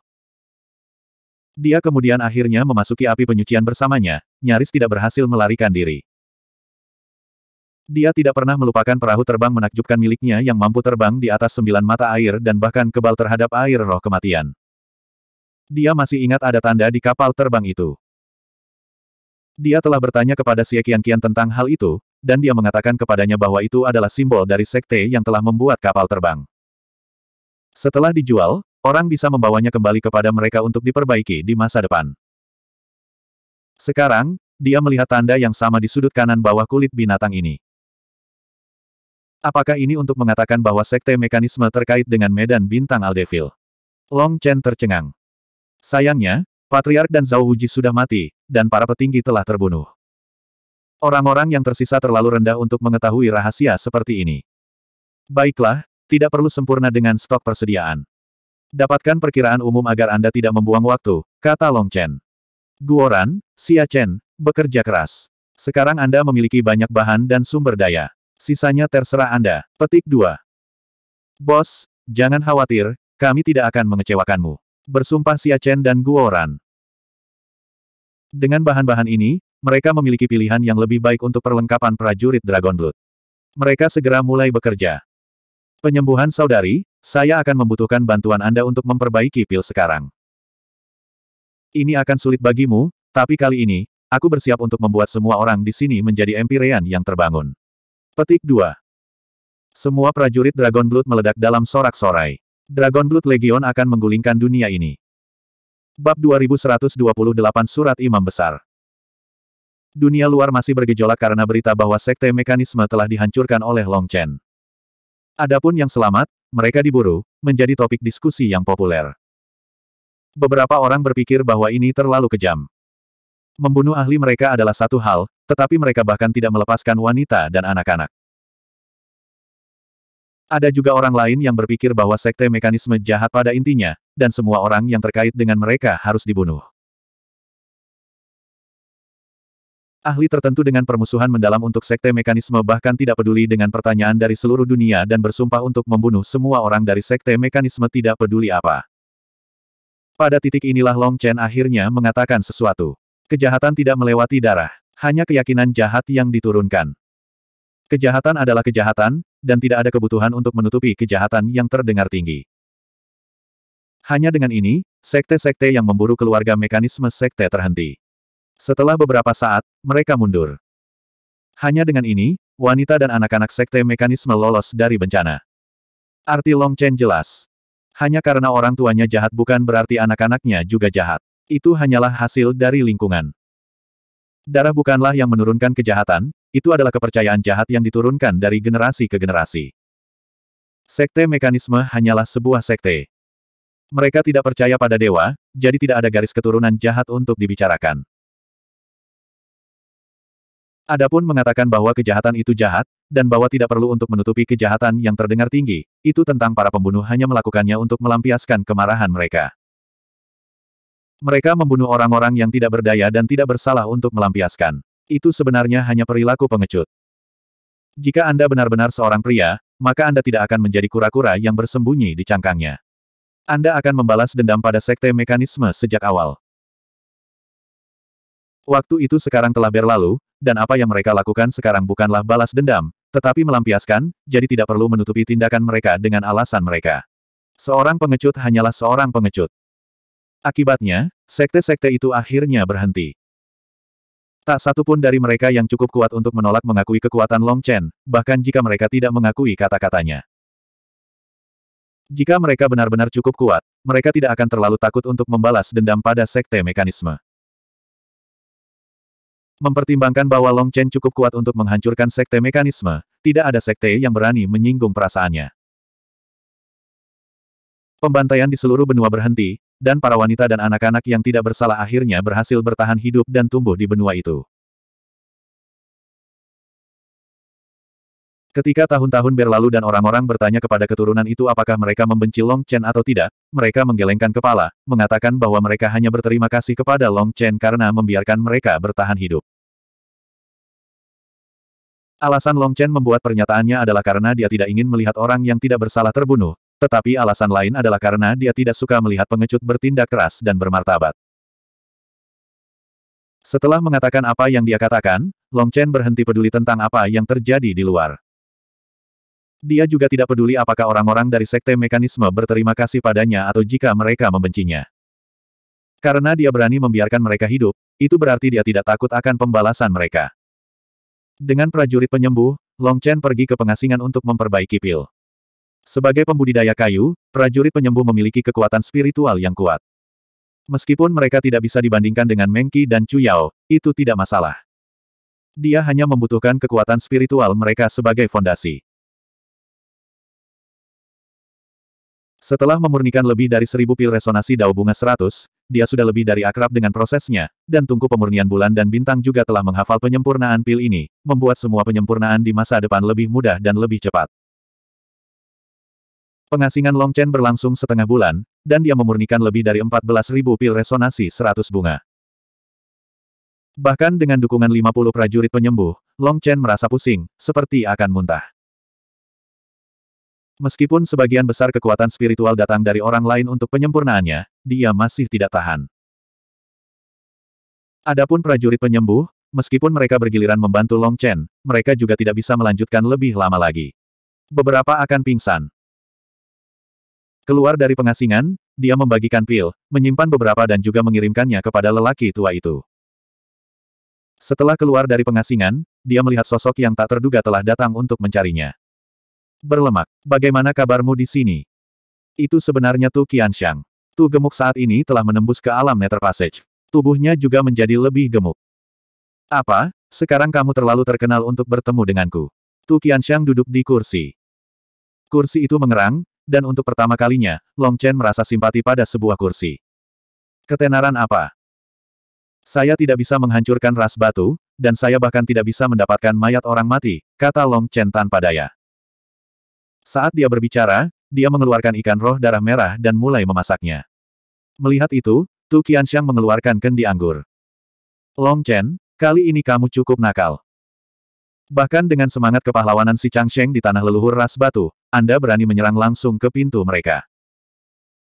Dia kemudian akhirnya memasuki api penyucian bersamanya, nyaris tidak berhasil melarikan diri. Dia tidak pernah melupakan perahu terbang menakjubkan miliknya yang mampu terbang di atas sembilan mata air dan bahkan kebal terhadap air roh kematian. Dia masih ingat ada tanda di kapal terbang itu. Dia telah bertanya kepada Xie Qianqian tentang hal itu, dan dia mengatakan kepadanya bahwa itu adalah simbol dari sekte yang telah membuat kapal terbang. Setelah dijual, orang bisa membawanya kembali kepada mereka untuk diperbaiki di masa depan. Sekarang, dia melihat tanda yang sama di sudut kanan bawah kulit binatang ini. Apakah ini untuk mengatakan bahwa sekte mekanisme terkait dengan medan bintang Aldeville? Long Chen tercengang. Sayangnya, Patriark dan Zhao Wuji sudah mati, dan para petinggi telah terbunuh. Orang-orang yang tersisa terlalu rendah untuk mengetahui rahasia seperti ini. Baiklah, tidak perlu sempurna dengan stok persediaan. Dapatkan perkiraan umum agar Anda tidak membuang waktu, kata Long Chen. Guoran, Xia Chen, bekerja keras. Sekarang Anda memiliki banyak bahan dan sumber daya. Sisanya terserah Anda. Petik 2. Bos, jangan khawatir, kami tidak akan mengecewakanmu bersumpah Chen dan Guoran. Dengan bahan-bahan ini, mereka memiliki pilihan yang lebih baik untuk perlengkapan prajurit Dragon Blood. Mereka segera mulai bekerja. Penyembuhan saudari, saya akan membutuhkan bantuan Anda untuk memperbaiki pil sekarang. Ini akan sulit bagimu, tapi kali ini, aku bersiap untuk membuat semua orang di sini menjadi empirean yang terbangun. Petik 2. Semua prajurit Dragon Blood meledak dalam sorak-sorai. Dragon Blood Legion akan menggulingkan dunia ini. Bab 2128 Surat Imam Besar Dunia luar masih bergejolak karena berita bahwa sekte mekanisme telah dihancurkan oleh Long Chen. Adapun yang selamat, mereka diburu, menjadi topik diskusi yang populer. Beberapa orang berpikir bahwa ini terlalu kejam. Membunuh ahli mereka adalah satu hal, tetapi mereka bahkan tidak melepaskan wanita dan anak-anak. Ada juga orang lain yang berpikir bahwa sekte mekanisme jahat pada intinya, dan semua orang yang terkait dengan mereka harus dibunuh. Ahli tertentu dengan permusuhan mendalam untuk sekte mekanisme bahkan tidak peduli dengan pertanyaan dari seluruh dunia dan bersumpah untuk membunuh semua orang dari sekte mekanisme tidak peduli apa. Pada titik inilah Long Chen akhirnya mengatakan sesuatu. Kejahatan tidak melewati darah, hanya keyakinan jahat yang diturunkan. Kejahatan adalah kejahatan, dan tidak ada kebutuhan untuk menutupi kejahatan yang terdengar tinggi. Hanya dengan ini, sekte-sekte yang memburu keluarga mekanisme sekte terhenti. Setelah beberapa saat, mereka mundur. Hanya dengan ini, wanita dan anak-anak sekte mekanisme lolos dari bencana. Arti Long Chen jelas. Hanya karena orang tuanya jahat bukan berarti anak-anaknya juga jahat. Itu hanyalah hasil dari lingkungan. Darah bukanlah yang menurunkan kejahatan, itu adalah kepercayaan jahat yang diturunkan dari generasi ke generasi. Sekte mekanisme hanyalah sebuah sekte. Mereka tidak percaya pada dewa, jadi tidak ada garis keturunan jahat untuk dibicarakan. Adapun mengatakan bahwa kejahatan itu jahat, dan bahwa tidak perlu untuk menutupi kejahatan yang terdengar tinggi, itu tentang para pembunuh hanya melakukannya untuk melampiaskan kemarahan mereka. Mereka membunuh orang-orang yang tidak berdaya dan tidak bersalah untuk melampiaskan. Itu sebenarnya hanya perilaku pengecut. Jika Anda benar-benar seorang pria, maka Anda tidak akan menjadi kura-kura yang bersembunyi di cangkangnya. Anda akan membalas dendam pada sekte mekanisme sejak awal. Waktu itu sekarang telah berlalu, dan apa yang mereka lakukan sekarang bukanlah balas dendam, tetapi melampiaskan, jadi tidak perlu menutupi tindakan mereka dengan alasan mereka. Seorang pengecut hanyalah seorang pengecut. Akibatnya, sekte-sekte itu akhirnya berhenti. Tak satu pun dari mereka yang cukup kuat untuk menolak mengakui kekuatan Long Chen, bahkan jika mereka tidak mengakui kata-katanya. Jika mereka benar-benar cukup kuat, mereka tidak akan terlalu takut untuk membalas dendam pada sekte mekanisme. Mempertimbangkan bahwa Long Chen cukup kuat untuk menghancurkan sekte mekanisme, tidak ada sekte yang berani menyinggung perasaannya. Pembantaian di seluruh benua berhenti, dan para wanita dan anak-anak yang tidak bersalah akhirnya berhasil bertahan hidup dan tumbuh di benua itu. Ketika tahun-tahun berlalu dan orang-orang bertanya kepada keturunan itu apakah mereka membenci Long Chen atau tidak, mereka menggelengkan kepala, mengatakan bahwa mereka hanya berterima kasih kepada Long Chen karena membiarkan mereka bertahan hidup. Alasan Long Chen membuat pernyataannya adalah karena dia tidak ingin melihat orang yang tidak bersalah terbunuh, tetapi alasan lain adalah karena dia tidak suka melihat pengecut bertindak keras dan bermartabat. Setelah mengatakan apa yang dia katakan, Long Chen berhenti peduli tentang apa yang terjadi di luar. Dia juga tidak peduli apakah orang-orang dari sekte mekanisme berterima kasih padanya atau jika mereka membencinya. Karena dia berani membiarkan mereka hidup, itu berarti dia tidak takut akan pembalasan mereka. Dengan prajurit penyembuh, Long Chen pergi ke pengasingan untuk memperbaiki pil. Sebagai pembudidaya kayu, prajurit penyembuh memiliki kekuatan spiritual yang kuat. Meskipun mereka tidak bisa dibandingkan dengan Mengki dan Chu Yao, itu tidak masalah. Dia hanya membutuhkan kekuatan spiritual mereka sebagai fondasi. Setelah memurnikan lebih dari seribu pil resonasi dao bunga seratus, dia sudah lebih dari akrab dengan prosesnya, dan tungku pemurnian bulan dan bintang juga telah menghafal penyempurnaan pil ini, membuat semua penyempurnaan di masa depan lebih mudah dan lebih cepat. Pengasingan Long Chen berlangsung setengah bulan, dan dia memurnikan lebih dari 14.000 pil resonasi 100 bunga. Bahkan dengan dukungan 50 prajurit penyembuh, Long Chen merasa pusing, seperti akan muntah. Meskipun sebagian besar kekuatan spiritual datang dari orang lain untuk penyempurnaannya, dia masih tidak tahan. Adapun prajurit penyembuh, meskipun mereka bergiliran membantu Long Chen, mereka juga tidak bisa melanjutkan lebih lama lagi. Beberapa akan pingsan. Keluar dari pengasingan, dia membagikan pil, menyimpan beberapa dan juga mengirimkannya kepada lelaki tua itu. Setelah keluar dari pengasingan, dia melihat sosok yang tak terduga telah datang untuk mencarinya. Berlemak, bagaimana kabarmu di sini? Itu sebenarnya Tu Qianxiang. Tu gemuk saat ini telah menembus ke alam Nether Passage. Tubuhnya juga menjadi lebih gemuk. Apa? Sekarang kamu terlalu terkenal untuk bertemu denganku. Tu Qianxiang duduk di kursi. Kursi itu mengerang, dan untuk pertama kalinya, Long Chen merasa simpati pada sebuah kursi. Ketenaran apa? Saya tidak bisa menghancurkan ras batu, dan saya bahkan tidak bisa mendapatkan mayat orang mati, kata Long Chen tanpa daya. Saat dia berbicara, dia mengeluarkan ikan roh darah merah dan mulai memasaknya. Melihat itu, Tu Qianxiang mengeluarkan kendi anggur. Long Chen, kali ini kamu cukup nakal. Bahkan dengan semangat kepahlawanan si Changsheng di tanah leluhur ras batu, anda berani menyerang langsung ke pintu mereka.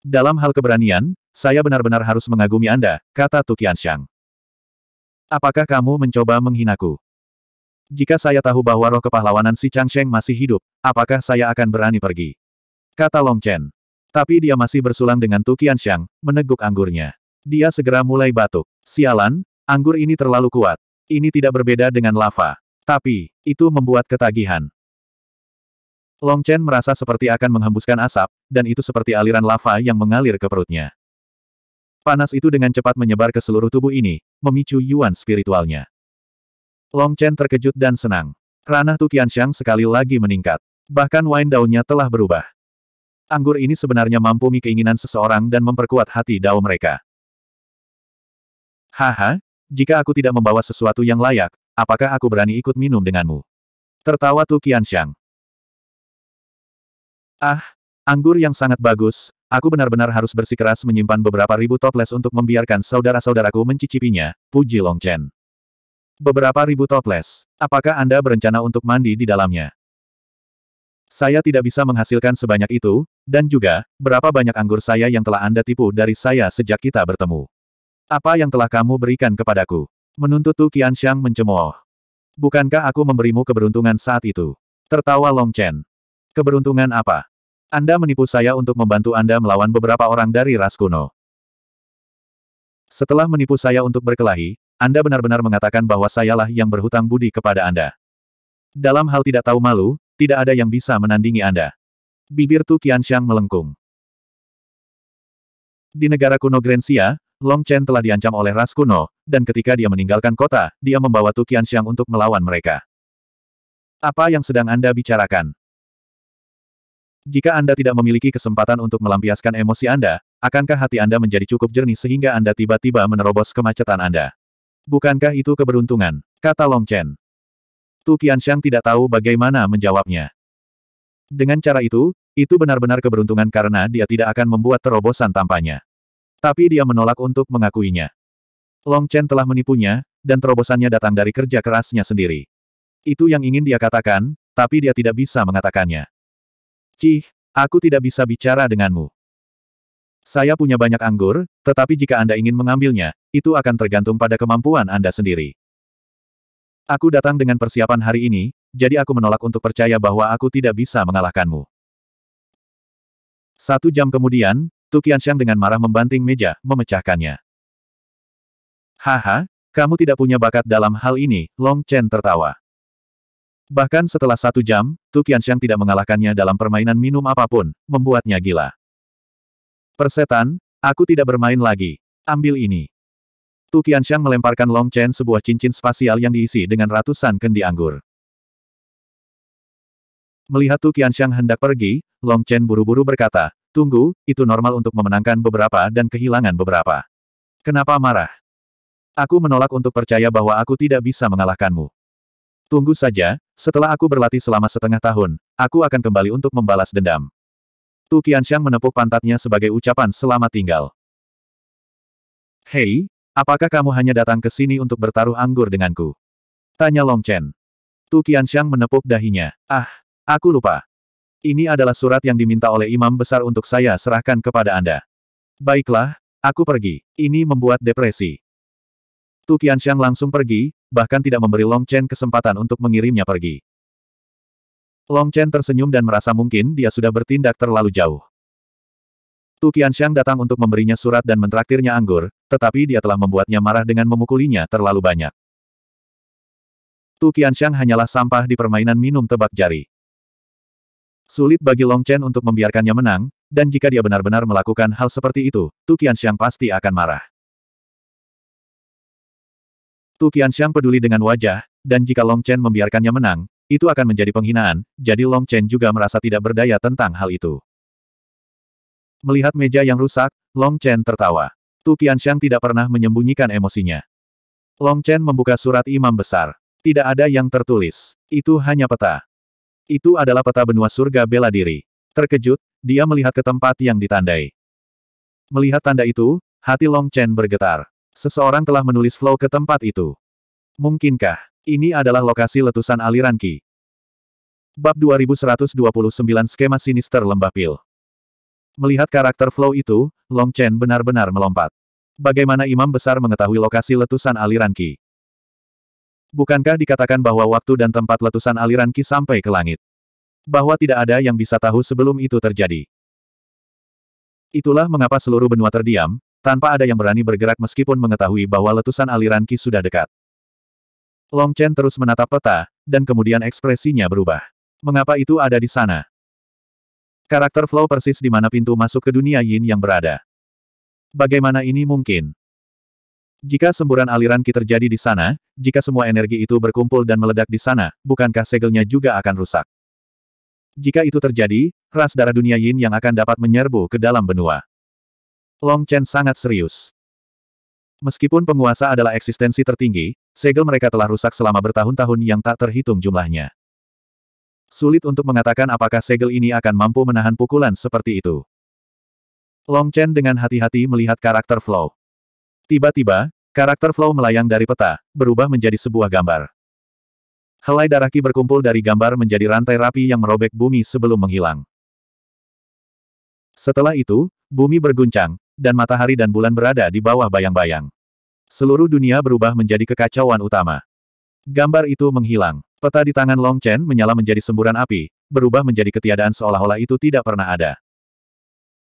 Dalam hal keberanian, saya benar-benar harus mengagumi Anda, kata Tukiansyang. Apakah kamu mencoba menghinaku? Jika saya tahu bahwa roh kepahlawanan si Changsheng masih hidup, apakah saya akan berani pergi? Kata Long Chen. Tapi dia masih bersulang dengan Tukiansyang, meneguk anggurnya. Dia segera mulai batuk. Sialan, anggur ini terlalu kuat. Ini tidak berbeda dengan lava. Tapi, itu membuat ketagihan. Long Chen merasa seperti akan menghembuskan asap, dan itu seperti aliran lava yang mengalir ke perutnya. Panas itu dengan cepat menyebar ke seluruh tubuh ini, memicu yuan spiritualnya. Long Chen terkejut dan senang. Ranah Tu Qianxiang sekali lagi meningkat. Bahkan wine daunnya telah berubah. Anggur ini sebenarnya mampu mi keinginan seseorang dan memperkuat hati dao mereka. Haha, jika aku tidak membawa sesuatu yang layak, apakah aku berani ikut minum denganmu? Tertawa Tu Qianxiang. Ah, anggur yang sangat bagus, aku benar-benar harus bersikeras menyimpan beberapa ribu toples untuk membiarkan saudara-saudaraku mencicipinya, puji Long Chen. Beberapa ribu toples, apakah Anda berencana untuk mandi di dalamnya? Saya tidak bisa menghasilkan sebanyak itu, dan juga, berapa banyak anggur saya yang telah Anda tipu dari saya sejak kita bertemu. Apa yang telah kamu berikan kepadaku? Menuntut Tu Qianxiang mencemooh. Bukankah aku memberimu keberuntungan saat itu? Tertawa Long Chen. Keberuntungan apa? Anda menipu saya untuk membantu Anda melawan beberapa orang dari ras kuno. Setelah menipu saya untuk berkelahi, Anda benar-benar mengatakan bahwa sayalah yang berhutang budi kepada Anda. Dalam hal tidak tahu malu, tidak ada yang bisa menandingi Anda. Bibir Tu Qianxiang melengkung. Di negara kuno Grensia, Long Chen telah diancam oleh ras kuno, dan ketika dia meninggalkan kota, dia membawa Tu Qianxiang untuk melawan mereka. Apa yang sedang Anda bicarakan? Jika Anda tidak memiliki kesempatan untuk melampiaskan emosi Anda, akankah hati Anda menjadi cukup jernih sehingga Anda tiba-tiba menerobos kemacetan Anda? Bukankah itu keberuntungan? Kata Long Chen. Tu Qianxiang tidak tahu bagaimana menjawabnya. Dengan cara itu, itu benar-benar keberuntungan karena dia tidak akan membuat terobosan tampaknya. Tapi dia menolak untuk mengakuinya. Long Chen telah menipunya, dan terobosannya datang dari kerja kerasnya sendiri. Itu yang ingin dia katakan, tapi dia tidak bisa mengatakannya. Cih, aku tidak bisa bicara denganmu. Saya punya banyak anggur, tetapi jika Anda ingin mengambilnya, itu akan tergantung pada kemampuan Anda sendiri. Aku datang dengan persiapan hari ini, jadi aku menolak untuk percaya bahwa aku tidak bisa mengalahkanmu. Satu jam kemudian, Tukian Tukiansyang dengan marah membanting meja, memecahkannya. Haha, kamu tidak punya bakat dalam hal ini, Long Chen tertawa. Bahkan setelah satu jam, Tu Qianxiang tidak mengalahkannya dalam permainan minum apapun, membuatnya gila. Persetan, aku tidak bermain lagi. Ambil ini. Tu Qianxiang melemparkan Long Chen sebuah cincin spasial yang diisi dengan ratusan kendi anggur. Melihat Tu Qianxiang hendak pergi, Long Chen buru-buru berkata, Tunggu, itu normal untuk memenangkan beberapa dan kehilangan beberapa. Kenapa marah? Aku menolak untuk percaya bahwa aku tidak bisa mengalahkanmu. Tunggu saja, setelah aku berlatih selama setengah tahun, aku akan kembali untuk membalas dendam. Tu Qianxiang menepuk pantatnya sebagai ucapan selamat tinggal. Hei, apakah kamu hanya datang ke sini untuk bertaruh anggur denganku? Tanya Long Chen. Tu Qianxiang menepuk dahinya. Ah, aku lupa. Ini adalah surat yang diminta oleh imam besar untuk saya serahkan kepada Anda. Baiklah, aku pergi. Ini membuat depresi. Tu Qianxiang langsung pergi, bahkan tidak memberi Long Chen kesempatan untuk mengirimnya pergi. Long Chen tersenyum dan merasa mungkin dia sudah bertindak terlalu jauh. Tu Qianxiang datang untuk memberinya surat dan mentraktirnya anggur, tetapi dia telah membuatnya marah dengan memukulinya terlalu banyak. Tu Qianxiang hanyalah sampah di permainan minum tebak jari. Sulit bagi Long Chen untuk membiarkannya menang, dan jika dia benar-benar melakukan hal seperti itu, Tu Qianxiang pasti akan marah. Tu Qianxiang peduli dengan wajah, dan jika Long Chen membiarkannya menang, itu akan menjadi penghinaan, jadi Long Chen juga merasa tidak berdaya tentang hal itu. Melihat meja yang rusak, Long Chen tertawa. Tu Qianxiang tidak pernah menyembunyikan emosinya. Long Chen membuka surat imam besar. Tidak ada yang tertulis. Itu hanya peta. Itu adalah peta benua surga bela diri. Terkejut, dia melihat ke tempat yang ditandai. Melihat tanda itu, hati Long Chen bergetar. Seseorang telah menulis flow ke tempat itu. Mungkinkah, ini adalah lokasi letusan aliran Ki? Bab 2129 Skema Sinister Lembah Pil Melihat karakter flow itu, Long Chen benar-benar melompat. Bagaimana imam besar mengetahui lokasi letusan aliran Ki? Bukankah dikatakan bahwa waktu dan tempat letusan aliran Ki sampai ke langit? Bahwa tidak ada yang bisa tahu sebelum itu terjadi. Itulah mengapa seluruh benua terdiam, tanpa ada yang berani bergerak meskipun mengetahui bahwa letusan aliran Ki sudah dekat. Long Chen terus menatap peta, dan kemudian ekspresinya berubah. Mengapa itu ada di sana? Karakter flow persis di mana pintu masuk ke dunia yin yang berada. Bagaimana ini mungkin? Jika semburan aliran Ki terjadi di sana, jika semua energi itu berkumpul dan meledak di sana, bukankah segelnya juga akan rusak? Jika itu terjadi, ras darah dunia Yin yang akan dapat menyerbu ke dalam benua. Long Chen sangat serius. Meskipun penguasa adalah eksistensi tertinggi, segel mereka telah rusak selama bertahun-tahun yang tak terhitung jumlahnya. Sulit untuk mengatakan apakah segel ini akan mampu menahan pukulan seperti itu. Long Chen dengan hati-hati melihat karakter flow. Tiba-tiba, karakter flow melayang dari peta, berubah menjadi sebuah gambar. Helai darah Ki berkumpul dari gambar menjadi rantai rapi yang merobek bumi sebelum menghilang. Setelah itu, bumi berguncang, dan matahari dan bulan berada di bawah bayang-bayang. Seluruh dunia berubah menjadi kekacauan utama. Gambar itu menghilang. Peta di tangan Long Chen menyala menjadi semburan api, berubah menjadi ketiadaan seolah-olah itu tidak pernah ada.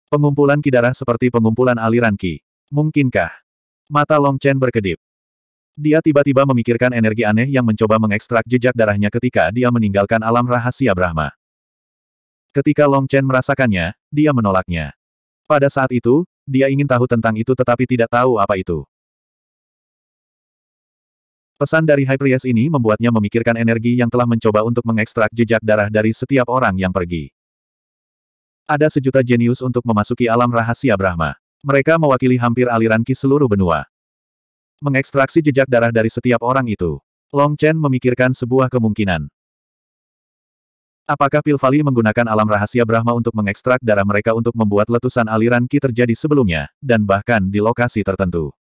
Pengumpulan darah seperti pengumpulan aliran ki. Mungkinkah? Mata Long Chen berkedip. Dia tiba-tiba memikirkan energi aneh yang mencoba mengekstrak jejak darahnya ketika dia meninggalkan alam rahasia Brahma. Ketika Long Chen merasakannya, dia menolaknya. Pada saat itu, dia ingin tahu tentang itu tetapi tidak tahu apa itu. Pesan dari High Priest ini membuatnya memikirkan energi yang telah mencoba untuk mengekstrak jejak darah dari setiap orang yang pergi. Ada sejuta jenius untuk memasuki alam rahasia Brahma. Mereka mewakili hampir aliran ki seluruh benua. Mengekstraksi jejak darah dari setiap orang itu. Long Chen memikirkan sebuah kemungkinan. Apakah Pilvali menggunakan alam rahasia Brahma untuk mengekstrak darah mereka untuk membuat letusan aliran Ki terjadi sebelumnya, dan bahkan di lokasi tertentu?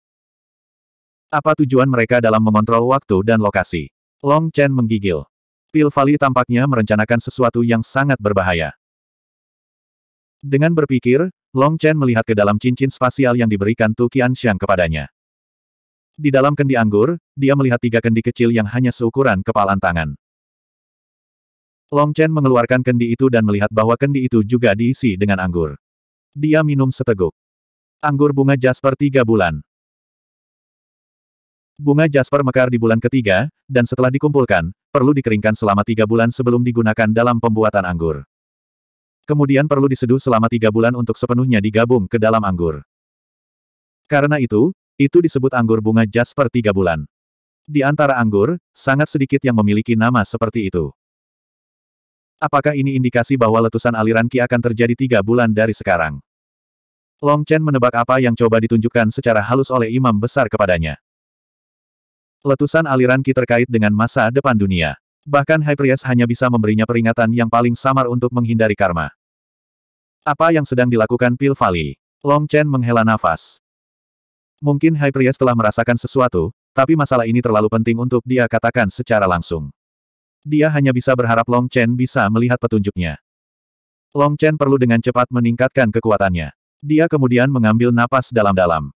Apa tujuan mereka dalam mengontrol waktu dan lokasi? Long Chen menggigil. Pilvali tampaknya merencanakan sesuatu yang sangat berbahaya. Dengan berpikir, Long Chen melihat ke dalam cincin spasial yang diberikan Tu Qianxiang kepadanya. Di dalam kendi anggur, dia melihat tiga kendi kecil yang hanya seukuran kepalan tangan. Long Chen mengeluarkan kendi itu dan melihat bahwa kendi itu juga diisi dengan anggur. Dia minum seteguk. Anggur bunga Jasper tiga bulan. Bunga Jasper mekar di bulan ketiga, dan setelah dikumpulkan, perlu dikeringkan selama tiga bulan sebelum digunakan dalam pembuatan anggur. Kemudian perlu diseduh selama tiga bulan untuk sepenuhnya digabung ke dalam anggur. Karena itu, itu disebut anggur bunga Jasper tiga bulan. Di antara anggur, sangat sedikit yang memiliki nama seperti itu. Apakah ini indikasi bahwa letusan aliran Ki akan terjadi tiga bulan dari sekarang? Long Chen menebak apa yang coba ditunjukkan secara halus oleh imam besar kepadanya. Letusan aliran Ki terkait dengan masa depan dunia. Bahkan Hyperius hanya bisa memberinya peringatan yang paling samar untuk menghindari karma. Apa yang sedang dilakukan Pil Valley? Long Chen menghela nafas. Mungkin Hyperius telah merasakan sesuatu, tapi masalah ini terlalu penting untuk dia katakan secara langsung. Dia hanya bisa berharap Long Chen bisa melihat petunjuknya. Long Chen perlu dengan cepat meningkatkan kekuatannya. Dia kemudian mengambil napas dalam-dalam.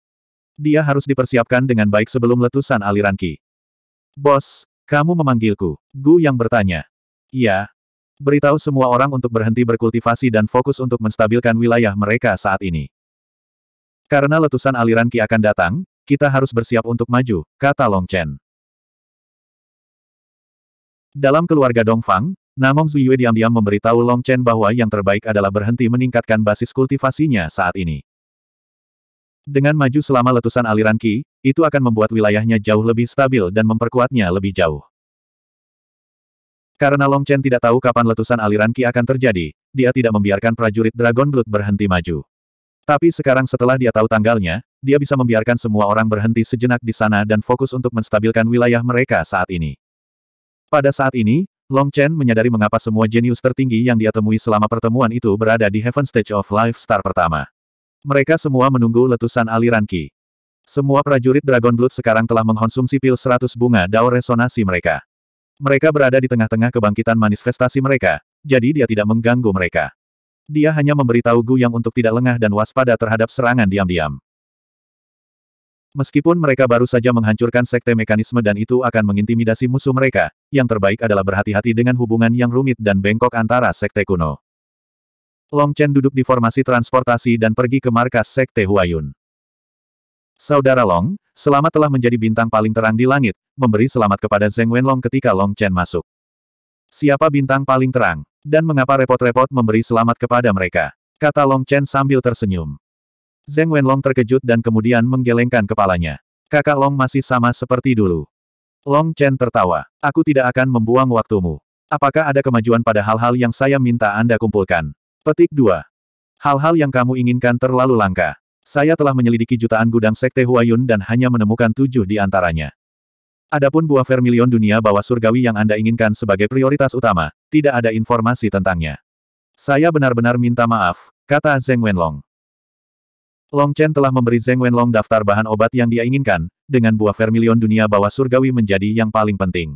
Dia harus dipersiapkan dengan baik sebelum letusan aliran Ki. Bos, kamu memanggilku. Gu yang bertanya. Iya. Beritahu semua orang untuk berhenti berkultivasi dan fokus untuk menstabilkan wilayah mereka saat ini. Karena letusan aliran Ki akan datang, kita harus bersiap untuk maju, kata Long Chen. Dalam keluarga Dongfang, Namong Zuyue diam-diam memberitahu Long Chen bahwa yang terbaik adalah berhenti meningkatkan basis kultivasinya saat ini. Dengan maju selama letusan aliran Qi, itu akan membuat wilayahnya jauh lebih stabil dan memperkuatnya lebih jauh. Karena Long Chen tidak tahu kapan letusan aliran Qi akan terjadi, dia tidak membiarkan prajurit Dragon Blood berhenti maju. Tapi sekarang setelah dia tahu tanggalnya, dia bisa membiarkan semua orang berhenti sejenak di sana dan fokus untuk menstabilkan wilayah mereka saat ini. Pada saat ini, Long Chen menyadari mengapa semua jenius tertinggi yang dia temui selama pertemuan itu berada di Heaven Stage of Life Star pertama. Mereka semua menunggu letusan aliran Qi. Semua prajurit Dragon Blood sekarang telah mengkonsumsi pil 100 bunga dao resonasi mereka. Mereka berada di tengah-tengah kebangkitan manifestasi mereka, jadi dia tidak mengganggu mereka. Dia hanya memberitahu Gu Yang untuk tidak lengah dan waspada terhadap serangan diam-diam. Meskipun mereka baru saja menghancurkan sekte mekanisme dan itu akan mengintimidasi musuh mereka, yang terbaik adalah berhati-hati dengan hubungan yang rumit dan bengkok antara sekte kuno. Long Chen duduk di formasi transportasi dan pergi ke markas sekte Huayun. Saudara Long, selamat telah menjadi bintang paling terang di langit, memberi selamat kepada Zeng Wenlong ketika Long Chen masuk. Siapa bintang paling terang? Dan mengapa repot-repot memberi selamat kepada mereka? Kata Long Chen sambil tersenyum. Zeng Wenlong terkejut dan kemudian menggelengkan kepalanya. Kakak Long masih sama seperti dulu. Long Chen tertawa. Aku tidak akan membuang waktumu. Apakah ada kemajuan pada hal-hal yang saya minta Anda kumpulkan? Petik 2. Hal-hal yang kamu inginkan terlalu langka. Saya telah menyelidiki jutaan gudang Sekte Huayun dan hanya menemukan tujuh di antaranya. Adapun buah vermilion dunia bawah surgawi yang Anda inginkan sebagai prioritas utama, tidak ada informasi tentangnya. Saya benar-benar minta maaf, kata Zeng Wenlong. Long Chen telah memberi Zeng Wenlong daftar bahan obat yang dia inginkan, dengan buah vermilion dunia bawah surgawi menjadi yang paling penting.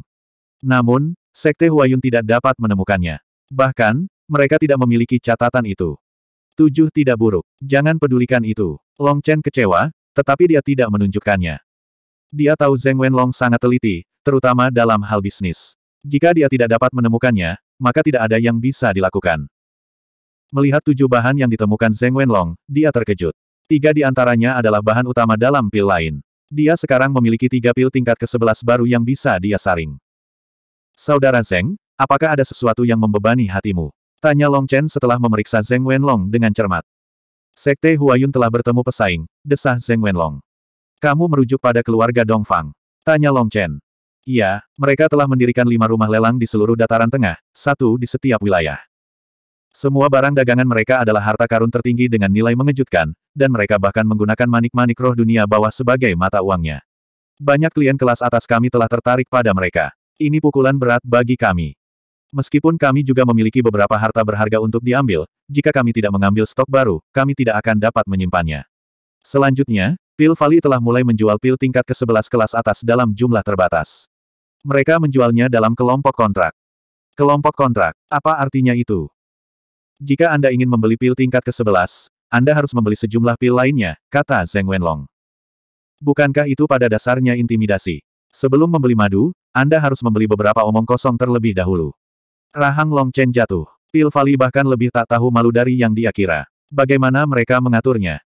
Namun, Sekte Huayun tidak dapat menemukannya. Bahkan, mereka tidak memiliki catatan itu. Tujuh tidak buruk. Jangan pedulikan itu. Long Chen kecewa, tetapi dia tidak menunjukkannya. Dia tahu Zeng Wenlong sangat teliti, terutama dalam hal bisnis. Jika dia tidak dapat menemukannya, maka tidak ada yang bisa dilakukan. Melihat tujuh bahan yang ditemukan Zeng Wenlong, dia terkejut. Tiga di antaranya adalah bahan utama dalam pil lain. Dia sekarang memiliki tiga pil tingkat ke-11 baru yang bisa dia saring. Saudara Zeng, apakah ada sesuatu yang membebani hatimu? Tanya Long Chen setelah memeriksa Zeng Wenlong dengan cermat. Sekte Huayun telah bertemu pesaing, desah Zeng Wenlong. Kamu merujuk pada keluarga Dongfang. Tanya Long Chen. Iya, mereka telah mendirikan lima rumah lelang di seluruh dataran tengah, satu di setiap wilayah. Semua barang dagangan mereka adalah harta karun tertinggi dengan nilai mengejutkan, dan mereka bahkan menggunakan manik-manik roh dunia bawah sebagai mata uangnya. Banyak klien kelas atas kami telah tertarik pada mereka. Ini pukulan berat bagi kami. Meskipun kami juga memiliki beberapa harta berharga untuk diambil, jika kami tidak mengambil stok baru, kami tidak akan dapat menyimpannya. Selanjutnya, Pil Vali telah mulai menjual pil tingkat ke-11 kelas atas dalam jumlah terbatas. Mereka menjualnya dalam kelompok kontrak. Kelompok kontrak, apa artinya itu? Jika Anda ingin membeli pil tingkat ke-11, Anda harus membeli sejumlah pil lainnya, kata Zeng Wenlong. Bukankah itu pada dasarnya intimidasi? Sebelum membeli madu, Anda harus membeli beberapa omong kosong terlebih dahulu. Rahang Long Chen jatuh. Pil Vali bahkan lebih tak tahu malu dari yang dia kira. Bagaimana mereka mengaturnya?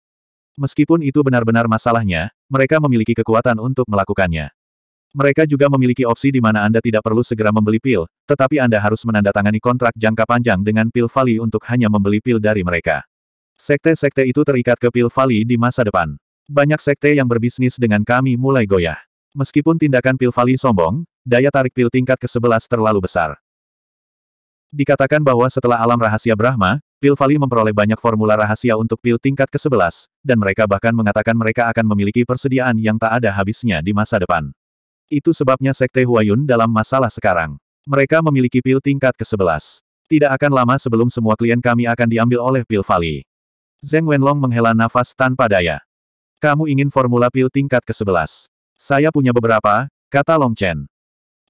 Meskipun itu benar-benar masalahnya, mereka memiliki kekuatan untuk melakukannya. Mereka juga memiliki opsi di mana Anda tidak perlu segera membeli pil, tetapi Anda harus menandatangani kontrak jangka panjang dengan Pil Vali untuk hanya membeli pil dari mereka. Sekte-sekte itu terikat ke Pil Vali di masa depan. Banyak sekte yang berbisnis dengan kami mulai goyah. Meskipun tindakan Pil Vali sombong, daya tarik pil tingkat ke-11 terlalu besar. Dikatakan bahwa setelah alam rahasia Brahma, Pil Vali memperoleh banyak formula rahasia untuk pil tingkat ke-11, dan mereka bahkan mengatakan mereka akan memiliki persediaan yang tak ada habisnya di masa depan. Itu sebabnya Sekte Huayun dalam masalah sekarang. Mereka memiliki pil tingkat ke-11. Tidak akan lama sebelum semua klien kami akan diambil oleh pil Vali. Zeng Wenlong menghela nafas tanpa daya. Kamu ingin formula pil tingkat ke-11. Saya punya beberapa, kata Long Chen.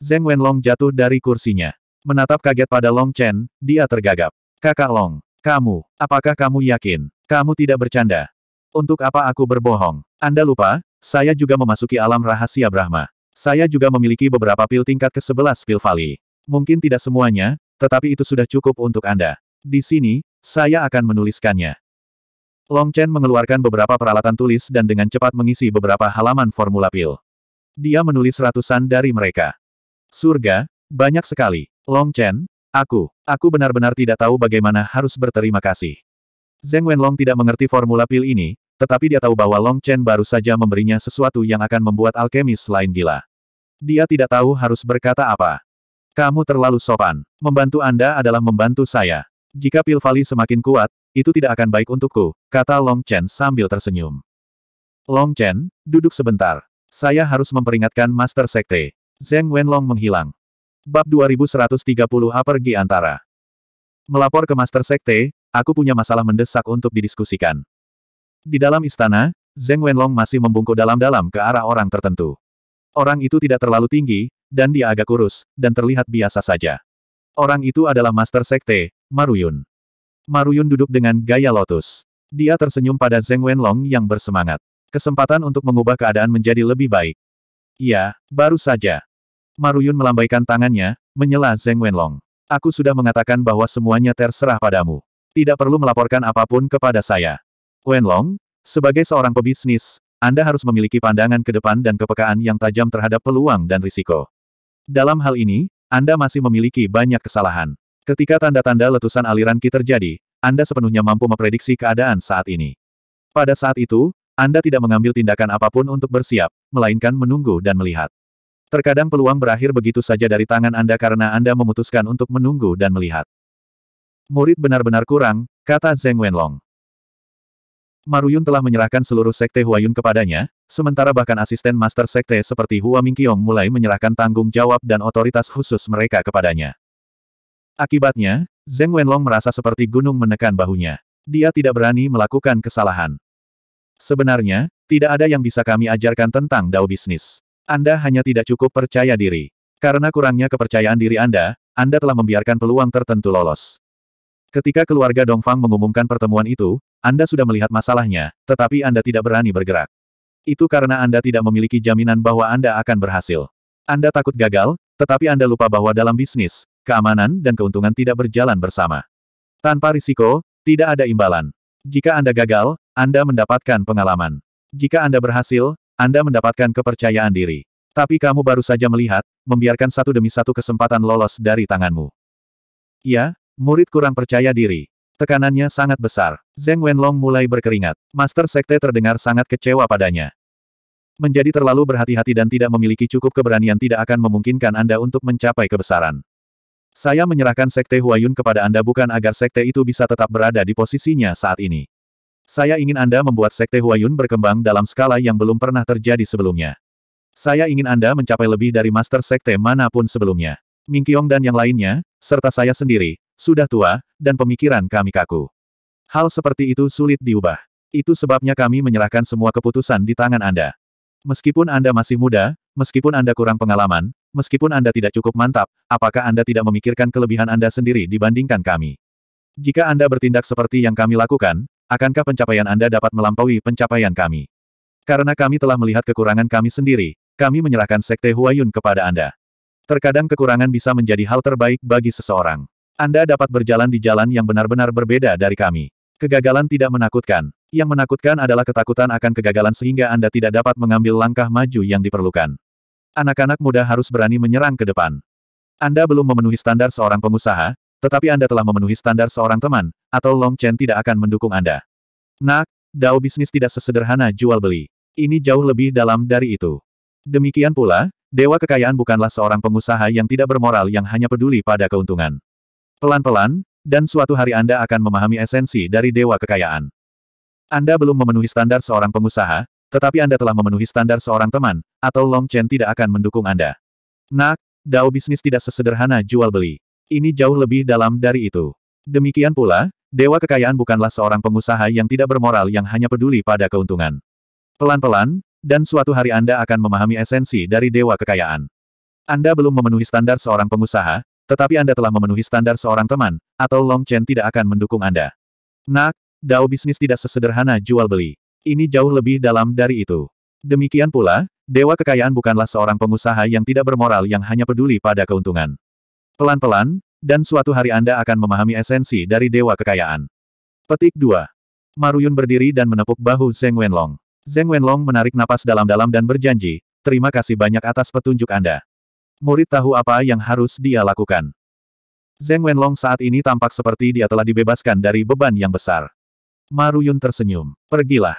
Zeng Wenlong jatuh dari kursinya. Menatap kaget pada Long Chen, dia tergagap. Kakak Long, kamu, apakah kamu yakin? Kamu tidak bercanda. Untuk apa aku berbohong? Anda lupa, saya juga memasuki alam rahasia Brahma. Saya juga memiliki beberapa pil tingkat ke-11 pil vali. Mungkin tidak semuanya, tetapi itu sudah cukup untuk Anda. Di sini, saya akan menuliskannya. Long Chen mengeluarkan beberapa peralatan tulis dan dengan cepat mengisi beberapa halaman formula pil. Dia menulis ratusan dari mereka. Surga, banyak sekali. Long Chen, aku, aku benar-benar tidak tahu bagaimana harus berterima kasih. Zeng Wenlong tidak mengerti formula pil ini, tetapi dia tahu bahwa Long Chen baru saja memberinya sesuatu yang akan membuat alkemis lain gila. Dia tidak tahu harus berkata apa. Kamu terlalu sopan. Membantu Anda adalah membantu saya. Jika pil Vali semakin kuat, itu tidak akan baik untukku, kata Long Chen sambil tersenyum. Long Chen, duduk sebentar. Saya harus memperingatkan Master Sekte. Zeng Wenlong menghilang. Bab 2130 A Pergi Antara Melapor ke Master Sekte, aku punya masalah mendesak untuk didiskusikan. Di dalam istana, Zeng Wenlong masih membungkuk dalam-dalam ke arah orang tertentu. Orang itu tidak terlalu tinggi, dan dia agak kurus, dan terlihat biasa saja. Orang itu adalah Master Sekte, Maruyun. Maruyun duduk dengan gaya lotus. Dia tersenyum pada Zeng Wenlong yang bersemangat. Kesempatan untuk mengubah keadaan menjadi lebih baik. Ya, baru saja. Maruyun melambaikan tangannya, menyela Zeng Wenlong. Aku sudah mengatakan bahwa semuanya terserah padamu. Tidak perlu melaporkan apapun kepada saya. Wenlong, sebagai seorang pebisnis, Anda harus memiliki pandangan ke depan dan kepekaan yang tajam terhadap peluang dan risiko. Dalam hal ini, Anda masih memiliki banyak kesalahan. Ketika tanda-tanda letusan aliran Ki terjadi, Anda sepenuhnya mampu memprediksi keadaan saat ini. Pada saat itu, Anda tidak mengambil tindakan apapun untuk bersiap, melainkan menunggu dan melihat. Terkadang peluang berakhir begitu saja dari tangan Anda karena Anda memutuskan untuk menunggu dan melihat. Murid benar-benar kurang, kata Zeng Wenlong. Maruyun telah menyerahkan seluruh sekte Huayun kepadanya, sementara bahkan asisten master sekte seperti Hua Mingqiong mulai menyerahkan tanggung jawab dan otoritas khusus mereka kepadanya. Akibatnya, Zeng Wenlong merasa seperti gunung menekan bahunya. Dia tidak berani melakukan kesalahan. Sebenarnya, tidak ada yang bisa kami ajarkan tentang dao bisnis. Anda hanya tidak cukup percaya diri. Karena kurangnya kepercayaan diri Anda, anda telah membiarkan peluang tertentu lolos. Ketika keluarga Dongfang mengumumkan pertemuan itu, anda sudah melihat masalahnya, tetapi Anda tidak berani bergerak. Itu karena Anda tidak memiliki jaminan bahwa Anda akan berhasil. Anda takut gagal, tetapi Anda lupa bahwa dalam bisnis, keamanan dan keuntungan tidak berjalan bersama. Tanpa risiko, tidak ada imbalan. Jika Anda gagal, Anda mendapatkan pengalaman. Jika Anda berhasil, Anda mendapatkan kepercayaan diri. Tapi kamu baru saja melihat, membiarkan satu demi satu kesempatan lolos dari tanganmu. Ya, murid kurang percaya diri. Tekanannya sangat besar. Zeng Wenlong mulai berkeringat. Master Sekte terdengar sangat kecewa padanya. Menjadi terlalu berhati-hati dan tidak memiliki cukup keberanian tidak akan memungkinkan Anda untuk mencapai kebesaran. Saya menyerahkan Sekte Huayun kepada Anda bukan agar Sekte itu bisa tetap berada di posisinya saat ini. Saya ingin Anda membuat Sekte Huayun berkembang dalam skala yang belum pernah terjadi sebelumnya. Saya ingin Anda mencapai lebih dari Master Sekte manapun sebelumnya. Mingkiong dan yang lainnya, serta saya sendiri, sudah tua, dan pemikiran kami kaku. Hal seperti itu sulit diubah. Itu sebabnya kami menyerahkan semua keputusan di tangan Anda. Meskipun Anda masih muda, meskipun Anda kurang pengalaman, meskipun Anda tidak cukup mantap, apakah Anda tidak memikirkan kelebihan Anda sendiri dibandingkan kami? Jika Anda bertindak seperti yang kami lakukan, akankah pencapaian Anda dapat melampaui pencapaian kami? Karena kami telah melihat kekurangan kami sendiri, kami menyerahkan Sekte Huayun kepada Anda. Terkadang kekurangan bisa menjadi hal terbaik bagi seseorang. Anda dapat berjalan di jalan yang benar-benar berbeda dari kami. Kegagalan tidak menakutkan. Yang menakutkan adalah ketakutan akan kegagalan sehingga Anda tidak dapat mengambil langkah maju yang diperlukan. Anak-anak muda harus berani menyerang ke depan. Anda belum memenuhi standar seorang pengusaha, tetapi Anda telah memenuhi standar seorang teman, atau Long Chen tidak akan mendukung Anda. Nak, Dao bisnis tidak sesederhana jual beli. Ini jauh lebih dalam dari itu. Demikian pula, Dewa Kekayaan bukanlah seorang pengusaha yang tidak bermoral yang hanya peduli pada keuntungan. Pelan-pelan, dan suatu hari Anda akan memahami esensi dari Dewa Kekayaan. Anda belum memenuhi standar seorang pengusaha, tetapi Anda telah memenuhi standar seorang teman, atau Long Chen tidak akan mendukung Anda. Nak, Dao bisnis tidak sesederhana jual-beli. Ini jauh lebih dalam dari itu. Demikian pula, Dewa Kekayaan bukanlah seorang pengusaha yang tidak bermoral yang hanya peduli pada keuntungan. Pelan-pelan, dan suatu hari Anda akan memahami esensi dari Dewa Kekayaan. Anda belum memenuhi standar seorang pengusaha, tetapi Anda telah memenuhi standar seorang teman, atau Long Chen tidak akan mendukung Anda. Nak, Dao bisnis tidak sesederhana jual beli. Ini jauh lebih dalam dari itu. Demikian pula, Dewa Kekayaan bukanlah seorang pengusaha yang tidak bermoral yang hanya peduli pada keuntungan. Pelan-pelan, dan suatu hari Anda akan memahami esensi dari Dewa Kekayaan. Petik 2. Maruyun berdiri dan menepuk bahu Zheng Wenlong. Zeng Wenlong menarik napas dalam-dalam dan berjanji, terima kasih banyak atas petunjuk Anda. Murid tahu apa yang harus dia lakukan. Zeng Wenlong saat ini tampak seperti dia telah dibebaskan dari beban yang besar. Maruyun tersenyum. Pergilah.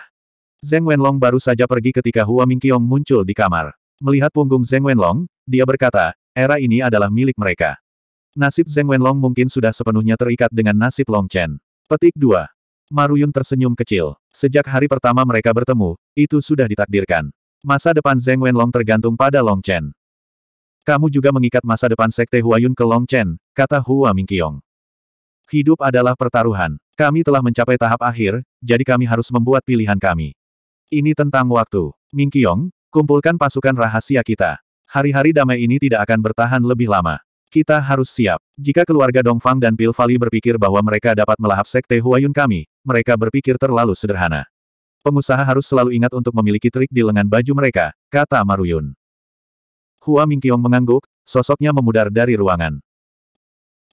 Zeng Wenlong baru saja pergi ketika Hua Mingqiong muncul di kamar. Melihat punggung Zeng Wenlong, dia berkata, era ini adalah milik mereka. Nasib Zeng Wenlong mungkin sudah sepenuhnya terikat dengan nasib Long Chen. Petik 2. Maruyun tersenyum kecil. Sejak hari pertama mereka bertemu, itu sudah ditakdirkan. Masa depan Zeng Wenlong tergantung pada Long Chen. Kamu juga mengikat masa depan Sekte Huayun ke Long Chen, kata Hua Mingqiong. Hidup adalah pertaruhan. Kami telah mencapai tahap akhir, jadi kami harus membuat pilihan kami. Ini tentang waktu. Mingqiong, kumpulkan pasukan rahasia kita. Hari-hari damai ini tidak akan bertahan lebih lama. Kita harus siap. Jika keluarga Dongfang dan Pilvali berpikir bahwa mereka dapat melahap sekte Huayun kami, mereka berpikir terlalu sederhana. Pengusaha harus selalu ingat untuk memiliki trik di lengan baju mereka, kata Maruyun. Hua Mingqiong mengangguk, sosoknya memudar dari ruangan.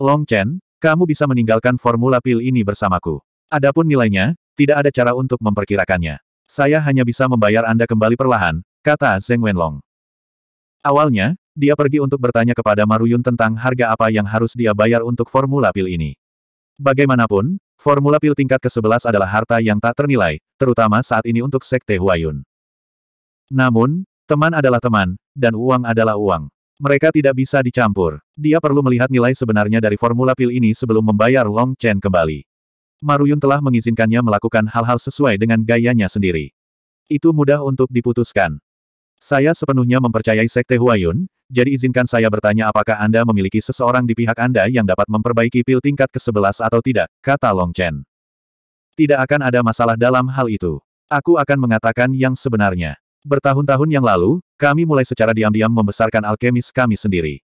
Long Chen, kamu bisa meninggalkan formula pil ini bersamaku. Adapun nilainya, tidak ada cara untuk memperkirakannya. Saya hanya bisa membayar Anda kembali perlahan, kata Zeng Wenlong. Awalnya, dia pergi untuk bertanya kepada Maruyun tentang harga apa yang harus dia bayar untuk formula pil ini. Bagaimanapun, formula pil tingkat ke-11 adalah harta yang tak ternilai, terutama saat ini untuk Sekte Huayun. Namun, teman adalah teman, dan uang adalah uang. Mereka tidak bisa dicampur. Dia perlu melihat nilai sebenarnya dari formula pil ini sebelum membayar Long Chen kembali. Maruyun telah mengizinkannya melakukan hal-hal sesuai dengan gayanya sendiri. Itu mudah untuk diputuskan. Saya sepenuhnya mempercayai Sekte Huayun, jadi izinkan saya bertanya apakah Anda memiliki seseorang di pihak Anda yang dapat memperbaiki pil tingkat ke-11 atau tidak, kata Long Chen. Tidak akan ada masalah dalam hal itu. Aku akan mengatakan yang sebenarnya. Bertahun-tahun yang lalu, kami mulai secara diam-diam membesarkan alkemis kami sendiri.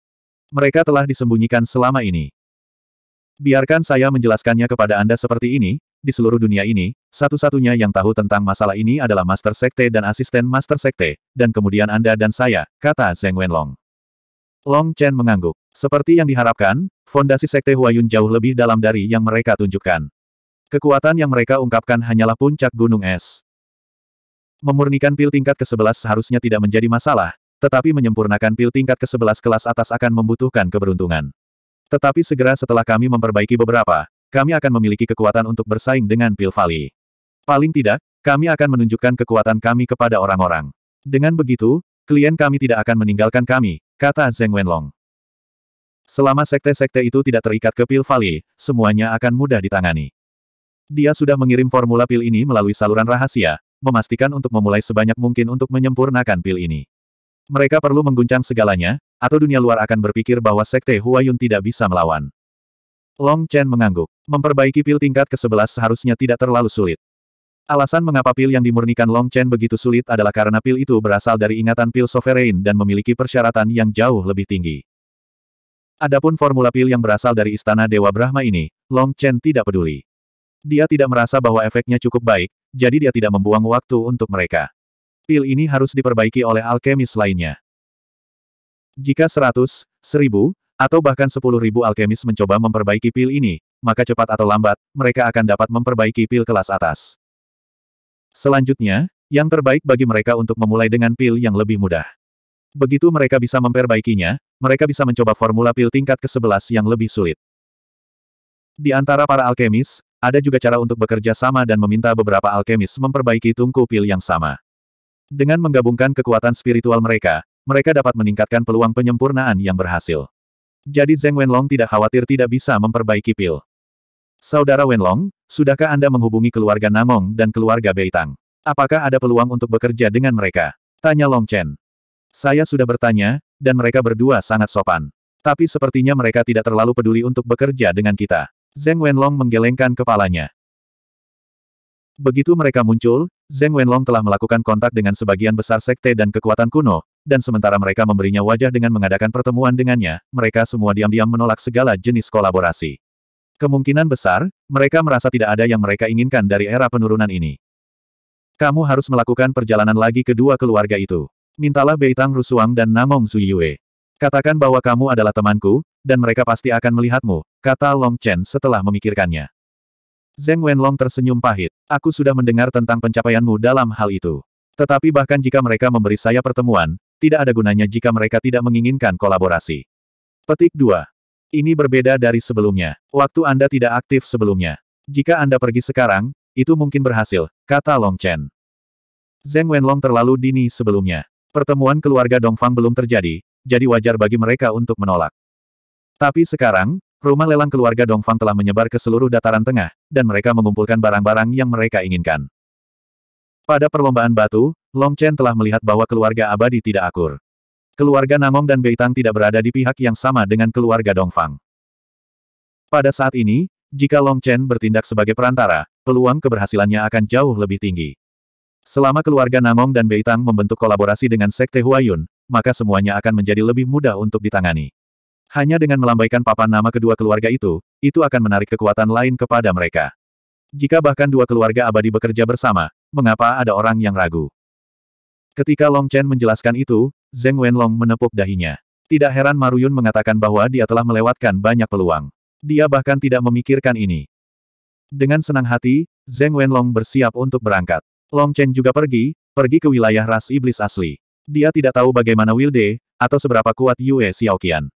Mereka telah disembunyikan selama ini. Biarkan saya menjelaskannya kepada Anda seperti ini, di seluruh dunia ini, satu-satunya yang tahu tentang masalah ini adalah Master Sekte dan asisten Master Sekte, dan kemudian Anda dan saya, kata Zheng Wenlong. Long Chen mengangguk. Seperti yang diharapkan, fondasi Sekte Huayun jauh lebih dalam dari yang mereka tunjukkan. Kekuatan yang mereka ungkapkan hanyalah puncak gunung es. Memurnikan pil tingkat ke-11 seharusnya tidak menjadi masalah, tetapi menyempurnakan pil tingkat ke-11 kelas atas akan membutuhkan keberuntungan. Tetapi segera setelah kami memperbaiki beberapa, kami akan memiliki kekuatan untuk bersaing dengan pil vali. Paling tidak, kami akan menunjukkan kekuatan kami kepada orang-orang. Dengan begitu, klien kami tidak akan meninggalkan kami, Kata Zeng Wenlong. Selama sekte-sekte itu tidak terikat ke pil Valley, semuanya akan mudah ditangani. Dia sudah mengirim formula pil ini melalui saluran rahasia, memastikan untuk memulai sebanyak mungkin untuk menyempurnakan pil ini. Mereka perlu mengguncang segalanya, atau dunia luar akan berpikir bahwa sekte Huayun tidak bisa melawan. Long Chen mengangguk. Memperbaiki pil tingkat ke-11 seharusnya tidak terlalu sulit. Alasan mengapa pil yang dimurnikan Long Chen begitu sulit adalah karena pil itu berasal dari ingatan pil sovereign dan memiliki persyaratan yang jauh lebih tinggi. Adapun formula pil yang berasal dari Istana Dewa Brahma ini, Long Chen tidak peduli. Dia tidak merasa bahwa efeknya cukup baik, jadi dia tidak membuang waktu untuk mereka. Pil ini harus diperbaiki oleh alkemis lainnya. Jika seratus, seribu, atau bahkan sepuluh ribu alkemis mencoba memperbaiki pil ini, maka cepat atau lambat, mereka akan dapat memperbaiki pil kelas atas. Selanjutnya, yang terbaik bagi mereka untuk memulai dengan pil yang lebih mudah. Begitu mereka bisa memperbaikinya, mereka bisa mencoba formula pil tingkat ke-11 yang lebih sulit. Di antara para alkemis, ada juga cara untuk bekerja sama dan meminta beberapa alkemis memperbaiki tungku pil yang sama. Dengan menggabungkan kekuatan spiritual mereka, mereka dapat meningkatkan peluang penyempurnaan yang berhasil. Jadi Zeng Wenlong tidak khawatir tidak bisa memperbaiki pil. Saudara Wenlong, sudahkah Anda menghubungi keluarga Namong dan keluarga Beitang? Apakah ada peluang untuk bekerja dengan mereka? Tanya Long Chen. Saya sudah bertanya, dan mereka berdua sangat sopan. Tapi sepertinya mereka tidak terlalu peduli untuk bekerja dengan kita. Zeng Wenlong menggelengkan kepalanya. Begitu mereka muncul, Zeng Wenlong telah melakukan kontak dengan sebagian besar sekte dan kekuatan kuno, dan sementara mereka memberinya wajah dengan mengadakan pertemuan dengannya, mereka semua diam-diam menolak segala jenis kolaborasi. Kemungkinan besar, mereka merasa tidak ada yang mereka inginkan dari era penurunan ini. Kamu harus melakukan perjalanan lagi kedua keluarga itu. Mintalah Beitang Rusuang dan Namong Suyue. Katakan bahwa kamu adalah temanku, dan mereka pasti akan melihatmu, kata Long Chen setelah memikirkannya. Zeng Wenlong tersenyum pahit. Aku sudah mendengar tentang pencapaianmu dalam hal itu. Tetapi bahkan jika mereka memberi saya pertemuan, tidak ada gunanya jika mereka tidak menginginkan kolaborasi. Petik 2. Ini berbeda dari sebelumnya. Waktu Anda tidak aktif sebelumnya. Jika Anda pergi sekarang, itu mungkin berhasil, kata Long Chen. Zeng Wenlong terlalu dini sebelumnya. Pertemuan keluarga Dongfang belum terjadi, jadi wajar bagi mereka untuk menolak. Tapi sekarang, rumah lelang keluarga Dongfang telah menyebar ke seluruh dataran tengah, dan mereka mengumpulkan barang-barang yang mereka inginkan. Pada perlombaan batu, Long Chen telah melihat bahwa keluarga abadi tidak akur. Keluarga Nangong dan Beitang tidak berada di pihak yang sama dengan keluarga Dongfang. Pada saat ini, jika Long Chen bertindak sebagai perantara, peluang keberhasilannya akan jauh lebih tinggi. Selama keluarga Nangong dan Beitang membentuk kolaborasi dengan Sekte Huayun, maka semuanya akan menjadi lebih mudah untuk ditangani. Hanya dengan melambaikan papan nama kedua keluarga itu, itu akan menarik kekuatan lain kepada mereka. Jika bahkan dua keluarga abadi bekerja bersama, mengapa ada orang yang ragu? Ketika Long Chen menjelaskan itu, Zeng Wenlong menepuk dahinya. Tidak heran Maruyun mengatakan bahwa dia telah melewatkan banyak peluang. Dia bahkan tidak memikirkan ini. Dengan senang hati, Zeng Wenlong bersiap untuk berangkat. Long Chen juga pergi, pergi ke wilayah ras iblis asli. Dia tidak tahu bagaimana Wilde, atau seberapa kuat Yue Xiaoqian.